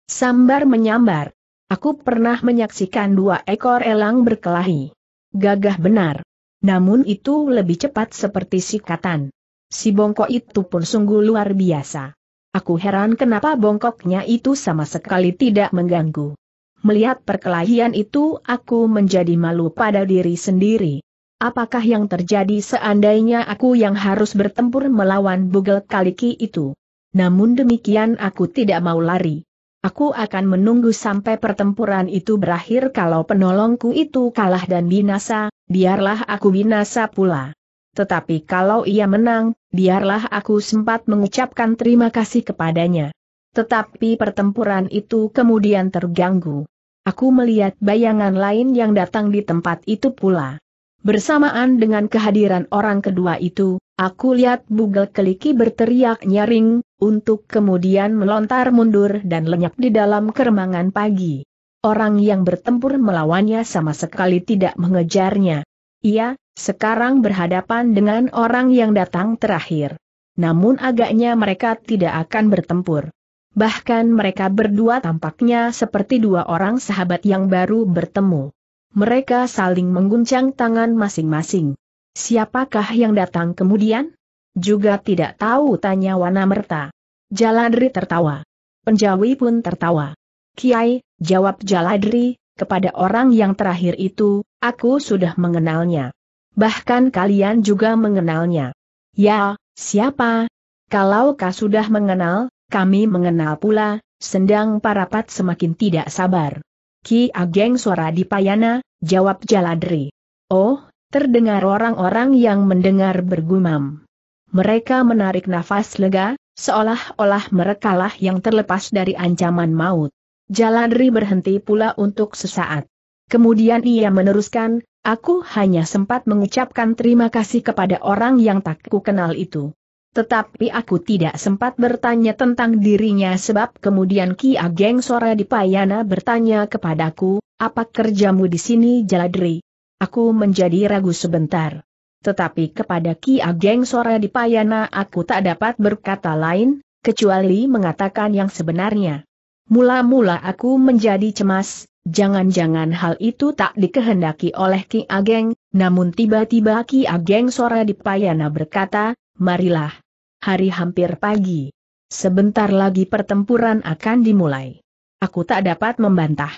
Sambar menyambar. Aku pernah menyaksikan dua ekor elang berkelahi. Gagah benar. Namun itu lebih cepat seperti sikatan. Si bongkok itu pun sungguh luar biasa. Aku heran kenapa bongkoknya itu sama sekali tidak mengganggu. Melihat perkelahian itu aku menjadi malu pada diri sendiri. Apakah yang terjadi seandainya aku yang harus bertempur melawan bugel kaliki itu? Namun demikian aku tidak mau lari. Aku akan menunggu sampai pertempuran itu berakhir kalau penolongku itu kalah dan binasa, biarlah aku binasa pula. Tetapi kalau ia menang, biarlah aku sempat mengucapkan terima kasih kepadanya. Tetapi pertempuran itu kemudian terganggu. Aku melihat bayangan lain yang datang di tempat itu pula. Bersamaan dengan kehadiran orang kedua itu, aku lihat Bugel Keliki berteriak nyaring, untuk kemudian melontar mundur dan lenyap di dalam keremangan pagi. Orang yang bertempur melawannya sama sekali tidak mengejarnya. Ia, sekarang berhadapan dengan orang yang datang terakhir. Namun agaknya mereka tidak akan bertempur. Bahkan mereka berdua tampaknya seperti dua orang sahabat yang baru bertemu. Mereka saling mengguncang tangan masing-masing. Siapakah yang datang kemudian? Juga tidak tahu tanya Wana Merta. Jaladri tertawa. Penjawi pun tertawa. Kiai, jawab Jaladri, kepada orang yang terakhir itu, aku sudah mengenalnya. Bahkan kalian juga mengenalnya. Ya, siapa? Kalau kau sudah mengenal, kami mengenal pula, sendang parapat semakin tidak sabar. Ki Ageng suara dipayana, jawab Jaladri. Oh, terdengar orang-orang yang mendengar bergumam. Mereka menarik nafas lega, seolah-olah merekalah yang terlepas dari ancaman maut. Jaladri berhenti pula untuk sesaat. Kemudian ia meneruskan, Aku hanya sempat mengucapkan terima kasih kepada orang yang tak kukenal itu. Tetapi aku tidak sempat bertanya tentang dirinya sebab kemudian Ki Ageng Sora di Payana bertanya kepadaku, apa kerjamu di sini Jaladri? Aku menjadi ragu sebentar. Tetapi kepada Ki Ageng Sora di Payana aku tak dapat berkata lain, kecuali mengatakan yang sebenarnya. Mula-mula aku menjadi cemas, Jangan-jangan hal itu tak dikehendaki oleh Ki Ageng, namun tiba-tiba Ki Ageng Sora Dipayana berkata, marilah. Hari hampir pagi. Sebentar lagi pertempuran akan dimulai. Aku tak dapat membantah.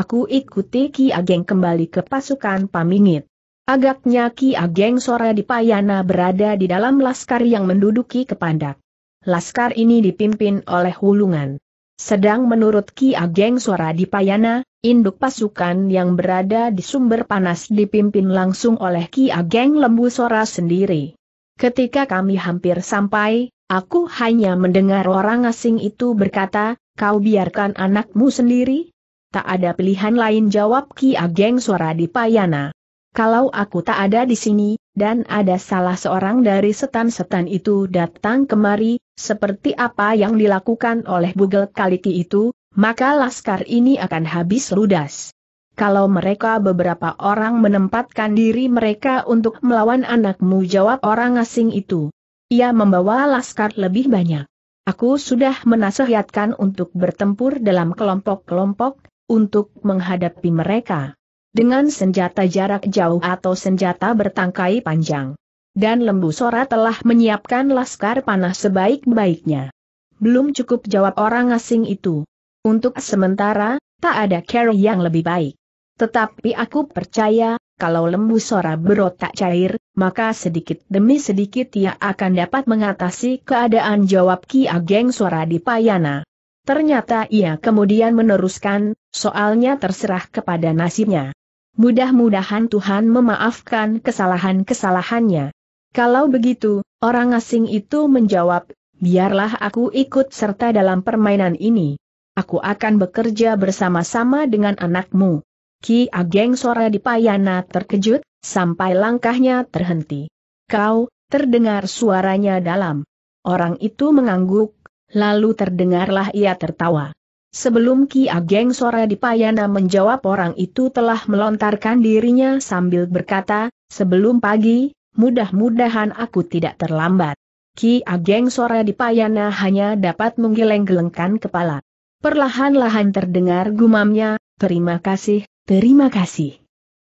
Aku ikuti Ki Ageng kembali ke pasukan Pamingit. Agaknya Ki Ageng Sora Dipayana berada di dalam laskar yang menduduki Kepandak. Laskar ini dipimpin oleh Hulungan. Sedang menurut Ki Ageng Suara di Payana, induk pasukan yang berada di sumber panas dipimpin langsung oleh Ki Ageng Lembu Suara sendiri. Ketika kami hampir sampai, aku hanya mendengar orang asing itu berkata, kau biarkan anakmu sendiri? Tak ada pilihan lain jawab Ki Ageng Suara di Payana. Kalau aku tak ada di sini, dan ada salah seorang dari setan-setan itu datang kemari, seperti apa yang dilakukan oleh Bugel Kaliki itu, maka laskar ini akan habis ludas. Kalau mereka beberapa orang menempatkan diri mereka untuk melawan anakmu jawab orang asing itu. Ia membawa laskar lebih banyak. Aku sudah menasihatkan untuk bertempur dalam kelompok-kelompok, untuk menghadapi mereka dengan senjata jarak jauh atau senjata bertangkai panjang. Dan Lembu Sora telah menyiapkan laskar panah sebaik-baiknya. Belum cukup jawab orang asing itu. Untuk sementara, tak ada care yang lebih baik. Tetapi aku percaya, kalau Lembu Sora berotak cair, maka sedikit demi sedikit ia akan dapat mengatasi keadaan jawab Ki Ageng Sora di Payana. Ternyata ia kemudian meneruskan, soalnya terserah kepada nasibnya. Mudah-mudahan Tuhan memaafkan kesalahan-kesalahannya. Kalau begitu, orang asing itu menjawab, biarlah aku ikut serta dalam permainan ini. Aku akan bekerja bersama-sama dengan anakmu. Ki Ageng Sora di Payana terkejut, sampai langkahnya terhenti. Kau, terdengar suaranya dalam. Orang itu mengangguk, lalu terdengarlah ia tertawa sebelum Ki Ageng Sora Dipayana menjawab orang itu telah melontarkan dirinya sambil berkata, sebelum pagi, mudah-mudahan aku tidak terlambat. Ki Ageng Sora Dipayana hanya dapat menggeleng-gelengkan kepala. Perlahan-lahan terdengar gumamnya, terima kasih, terima kasih.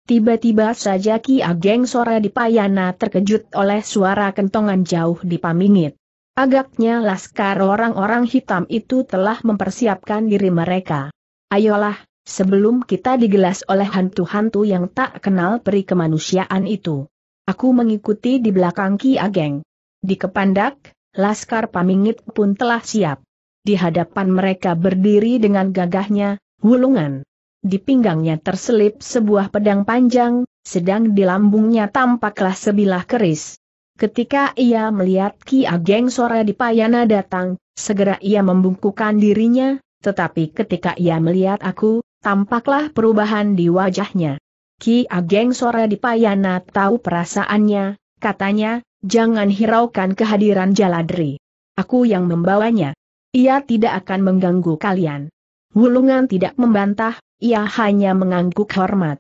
Tiba-tiba saja Ki Ageng Sora Dipayana terkejut oleh suara kentongan jauh di pamingit. Agaknya laskar orang-orang hitam itu telah mempersiapkan diri mereka. Ayolah, sebelum kita digelas oleh hantu-hantu yang tak kenal peri kemanusiaan itu. Aku mengikuti di belakang Ki Ageng. Di Kepandak, laskar pamingit pun telah siap. Di hadapan mereka berdiri dengan gagahnya, wulungan. Di pinggangnya terselip sebuah pedang panjang, sedang di lambungnya tampaklah sebilah keris. Ketika ia melihat Ki Ageng Sora di Payana datang, segera ia membungkukkan dirinya, tetapi ketika ia melihat aku, tampaklah perubahan di wajahnya. Ki Ageng Sora di Payana tahu perasaannya, katanya, jangan hiraukan kehadiran Jaladri. Aku yang membawanya. Ia tidak akan mengganggu kalian. Wulungan tidak membantah, ia hanya mengangguk hormat.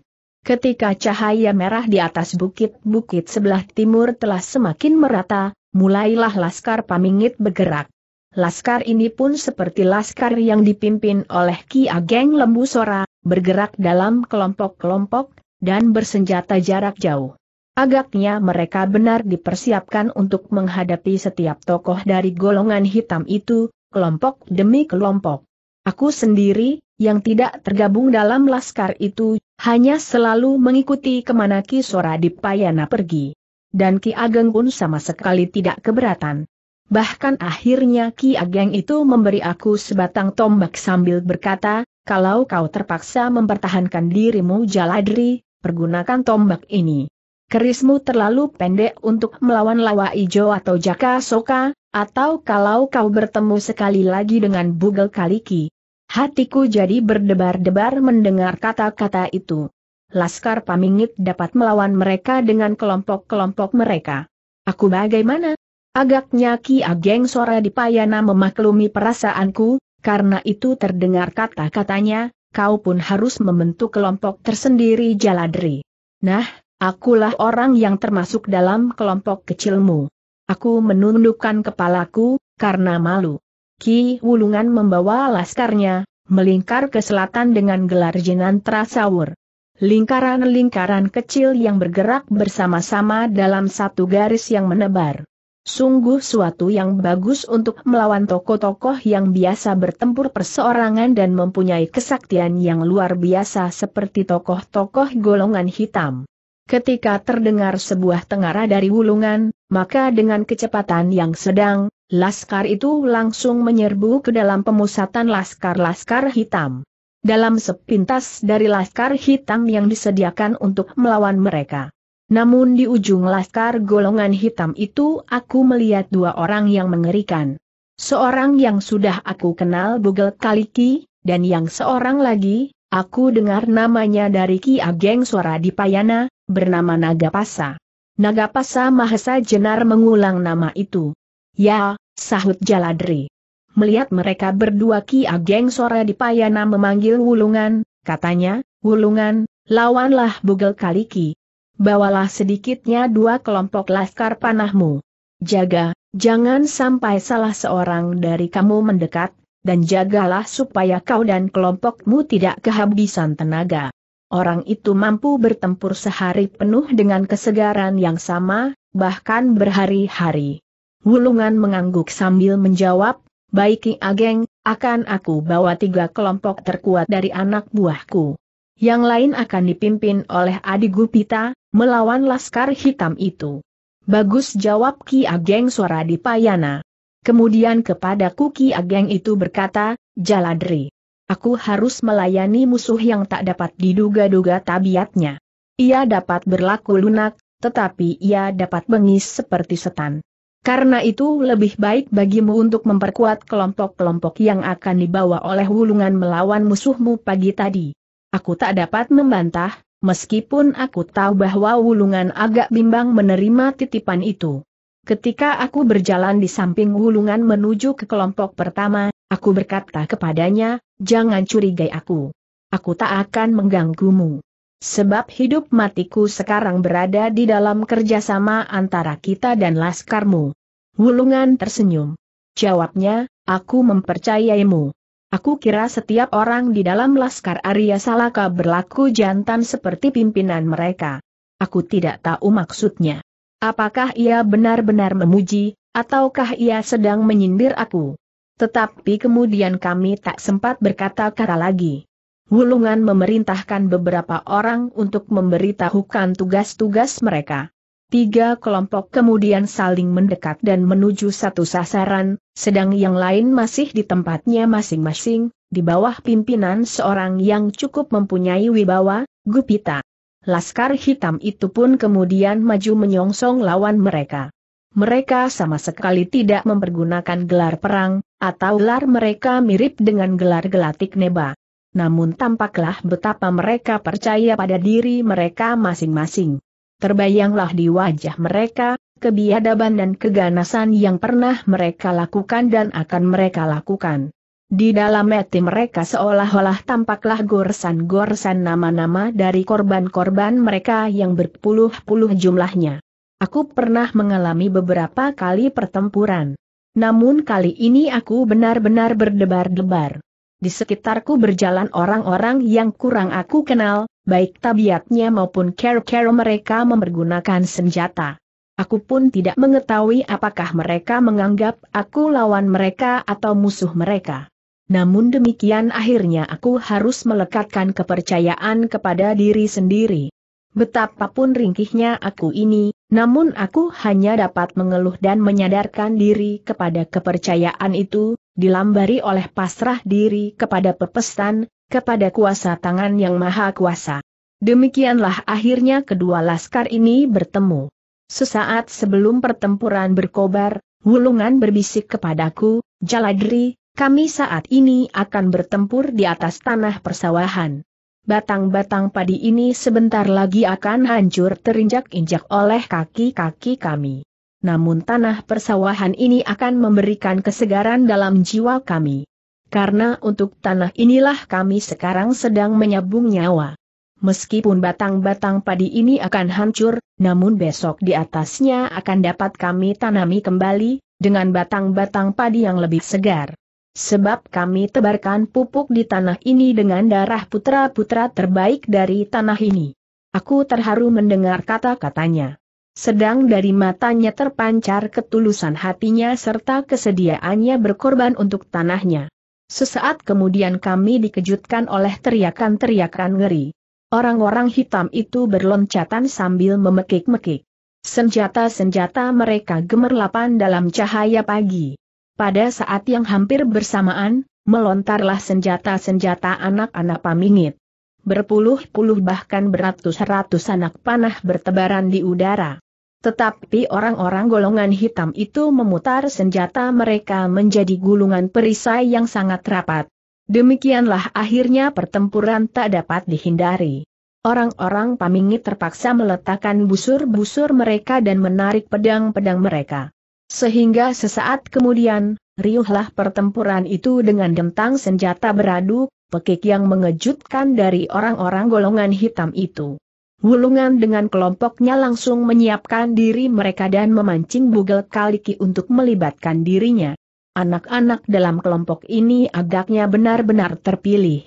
Ketika cahaya merah di atas bukit-bukit sebelah timur telah semakin merata, mulailah Laskar Pamingit bergerak. Laskar ini pun seperti Laskar yang dipimpin oleh Ki Ageng Lembu Sora, bergerak dalam kelompok-kelompok, dan bersenjata jarak jauh. Agaknya mereka benar dipersiapkan untuk menghadapi setiap tokoh dari golongan hitam itu, kelompok demi kelompok. Aku sendiri, yang tidak tergabung dalam laskar itu, hanya selalu mengikuti kemana Ki Sora Dipayana pergi. Dan Ki Ageng pun sama sekali tidak keberatan. Bahkan akhirnya Ki Ageng itu memberi aku sebatang tombak sambil berkata, kalau kau terpaksa mempertahankan dirimu Jaladri, pergunakan tombak ini. Kerismu terlalu pendek untuk melawan lawa ijo atau jaka soka, atau kalau kau bertemu sekali lagi dengan bugel kaliki, Hatiku jadi berdebar-debar mendengar kata-kata itu. Laskar Pamingit dapat melawan mereka dengan kelompok-kelompok mereka. Aku bagaimana? Agaknya Ki Ageng Sora Dipayana memaklumi perasaanku, karena itu terdengar kata-katanya, kau pun harus membentuk kelompok tersendiri Jaladri. Nah, akulah orang yang termasuk dalam kelompok kecilmu. Aku menundukkan kepalaku, karena malu. Ki Wulungan membawa laskarnya, melingkar ke selatan dengan gelar Jinan Trasawur. Lingkaran-lingkaran kecil yang bergerak bersama-sama dalam satu garis yang menebar. Sungguh suatu yang bagus untuk melawan tokoh-tokoh yang biasa bertempur perseorangan dan mempunyai kesaktian yang luar biasa seperti tokoh-tokoh golongan hitam. Ketika terdengar sebuah tengara dari wulungan, maka dengan kecepatan yang sedang, laskar itu langsung menyerbu ke dalam pemusatan laskar-laskar hitam. Dalam sepintas dari laskar hitam yang disediakan untuk melawan mereka. Namun di ujung laskar golongan hitam itu aku melihat dua orang yang mengerikan. Seorang yang sudah aku kenal Bugel Kaliki, dan yang seorang lagi, aku dengar namanya dari Ki Ageng Suara Dipayana, Naga bernama Nagapasa. Nagapasa Mahesa Jenar mengulang nama itu. Ya, sahut Jaladri. Melihat mereka berdua Ki Ageng Sora di Payana memanggil Wulungan, katanya, Wulungan, lawanlah Bugel Kaliki. Bawalah sedikitnya dua kelompok laskar panahmu. Jaga, jangan sampai salah seorang dari kamu mendekat, dan jagalah supaya kau dan kelompokmu tidak kehabisan tenaga. Orang itu mampu bertempur sehari penuh dengan kesegaran yang sama, bahkan berhari-hari. Wulungan mengangguk sambil menjawab, Baik Ki Ageng, akan aku bawa tiga kelompok terkuat dari anak buahku. Yang lain akan dipimpin oleh Adi Gupita, melawan Laskar Hitam itu. Bagus jawab Ki Ageng suara di payana. Kemudian kepada Kuki Ageng itu berkata, Jaladri. Aku harus melayani musuh yang tak dapat diduga-duga tabiatnya. Ia dapat berlaku lunak, tetapi ia dapat bengis seperti setan. Karena itu lebih baik bagimu untuk memperkuat kelompok-kelompok yang akan dibawa oleh wulungan melawan musuhmu pagi tadi. Aku tak dapat membantah, meskipun aku tahu bahwa wulungan agak bimbang menerima titipan itu. Ketika aku berjalan di samping wulungan menuju ke kelompok pertama, aku berkata kepadanya, jangan curigai aku. Aku tak akan mengganggumu. Sebab hidup matiku sekarang berada di dalam kerjasama antara kita dan laskarmu. Wulungan tersenyum. Jawabnya, aku mempercayaimu. Aku kira setiap orang di dalam Laskar Arya Salaka berlaku jantan seperti pimpinan mereka. Aku tidak tahu maksudnya. Apakah ia benar-benar memuji, ataukah ia sedang menyindir aku? Tetapi kemudian kami tak sempat berkata-kata lagi. Wulungan memerintahkan beberapa orang untuk memberitahukan tugas-tugas mereka. Tiga kelompok kemudian saling mendekat dan menuju satu sasaran, sedang yang lain masih di tempatnya masing-masing, di bawah pimpinan seorang yang cukup mempunyai wibawa, Gupita. Laskar hitam itu pun kemudian maju menyongsong lawan mereka. Mereka sama sekali tidak mempergunakan gelar perang, atau gelar mereka mirip dengan gelar gelatik neba. Namun tampaklah betapa mereka percaya pada diri mereka masing-masing terbayanglah di wajah mereka, kebiadaban dan keganasan yang pernah mereka lakukan dan akan mereka lakukan. Di dalam hati mereka seolah-olah tampaklah gorsan-gorsan nama-nama dari korban-korban mereka yang berpuluh-puluh jumlahnya. Aku pernah mengalami beberapa kali pertempuran. Namun kali ini aku benar-benar berdebar-debar. Di sekitarku berjalan orang-orang yang kurang aku kenal, baik tabiatnya maupun care-care mereka mempergunakan senjata. Aku pun tidak mengetahui apakah mereka menganggap aku lawan mereka atau musuh mereka. Namun demikian akhirnya aku harus melekatkan kepercayaan kepada diri sendiri. Betapapun ringkihnya aku ini, namun aku hanya dapat mengeluh dan menyadarkan diri kepada kepercayaan itu, dilambari oleh pasrah diri kepada pepestan, kepada kuasa tangan yang maha kuasa. Demikianlah akhirnya kedua laskar ini bertemu. Sesaat sebelum pertempuran berkobar, Wulungan berbisik kepadaku, Jaladri, kami saat ini akan bertempur di atas tanah persawahan. Batang-batang padi ini sebentar lagi akan hancur terinjak-injak oleh kaki-kaki kami namun tanah persawahan ini akan memberikan kesegaran dalam jiwa kami. Karena untuk tanah inilah kami sekarang sedang menyabung nyawa. Meskipun batang-batang padi ini akan hancur, namun besok di atasnya akan dapat kami tanami kembali, dengan batang-batang padi yang lebih segar. Sebab kami tebarkan pupuk di tanah ini dengan darah putra-putra terbaik dari tanah ini. Aku terharu mendengar kata-katanya sedang dari matanya terpancar ketulusan hatinya serta kesediaannya berkorban untuk tanahnya. Sesaat kemudian kami dikejutkan oleh teriakan-teriakan ngeri. Orang-orang hitam itu berloncatan sambil memekik-mekik. Senjata-senjata mereka gemerlapan dalam cahaya pagi. Pada saat yang hampir bersamaan, melontarlah senjata-senjata anak-anak pamingit. Berpuluh-puluh bahkan beratus-ratus anak panah bertebaran di udara. Tetapi orang-orang golongan hitam itu memutar senjata mereka menjadi gulungan perisai yang sangat rapat. Demikianlah akhirnya pertempuran tak dapat dihindari. Orang-orang pamingit terpaksa meletakkan busur-busur mereka dan menarik pedang-pedang mereka. Sehingga sesaat kemudian, riuhlah pertempuran itu dengan dentang senjata beradu, pekik yang mengejutkan dari orang-orang golongan hitam itu. Wulungan dengan kelompoknya langsung menyiapkan diri mereka dan memancing Bugel Kaliki untuk melibatkan dirinya. Anak-anak dalam kelompok ini agaknya benar-benar terpilih.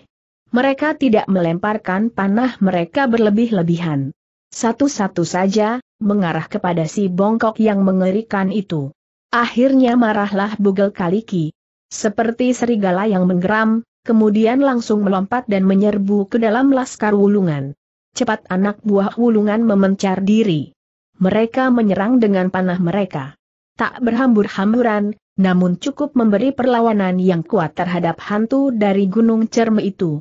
Mereka tidak melemparkan panah mereka berlebih-lebihan. Satu-satu saja, mengarah kepada si bongkok yang mengerikan itu. Akhirnya marahlah Bugel Kaliki. Seperti serigala yang menggeram, kemudian langsung melompat dan menyerbu ke dalam laskar wulungan cepat anak buah wulungan memencar diri. Mereka menyerang dengan panah mereka. Tak berhambur-hamburan, namun cukup memberi perlawanan yang kuat terhadap hantu dari Gunung Cerme itu.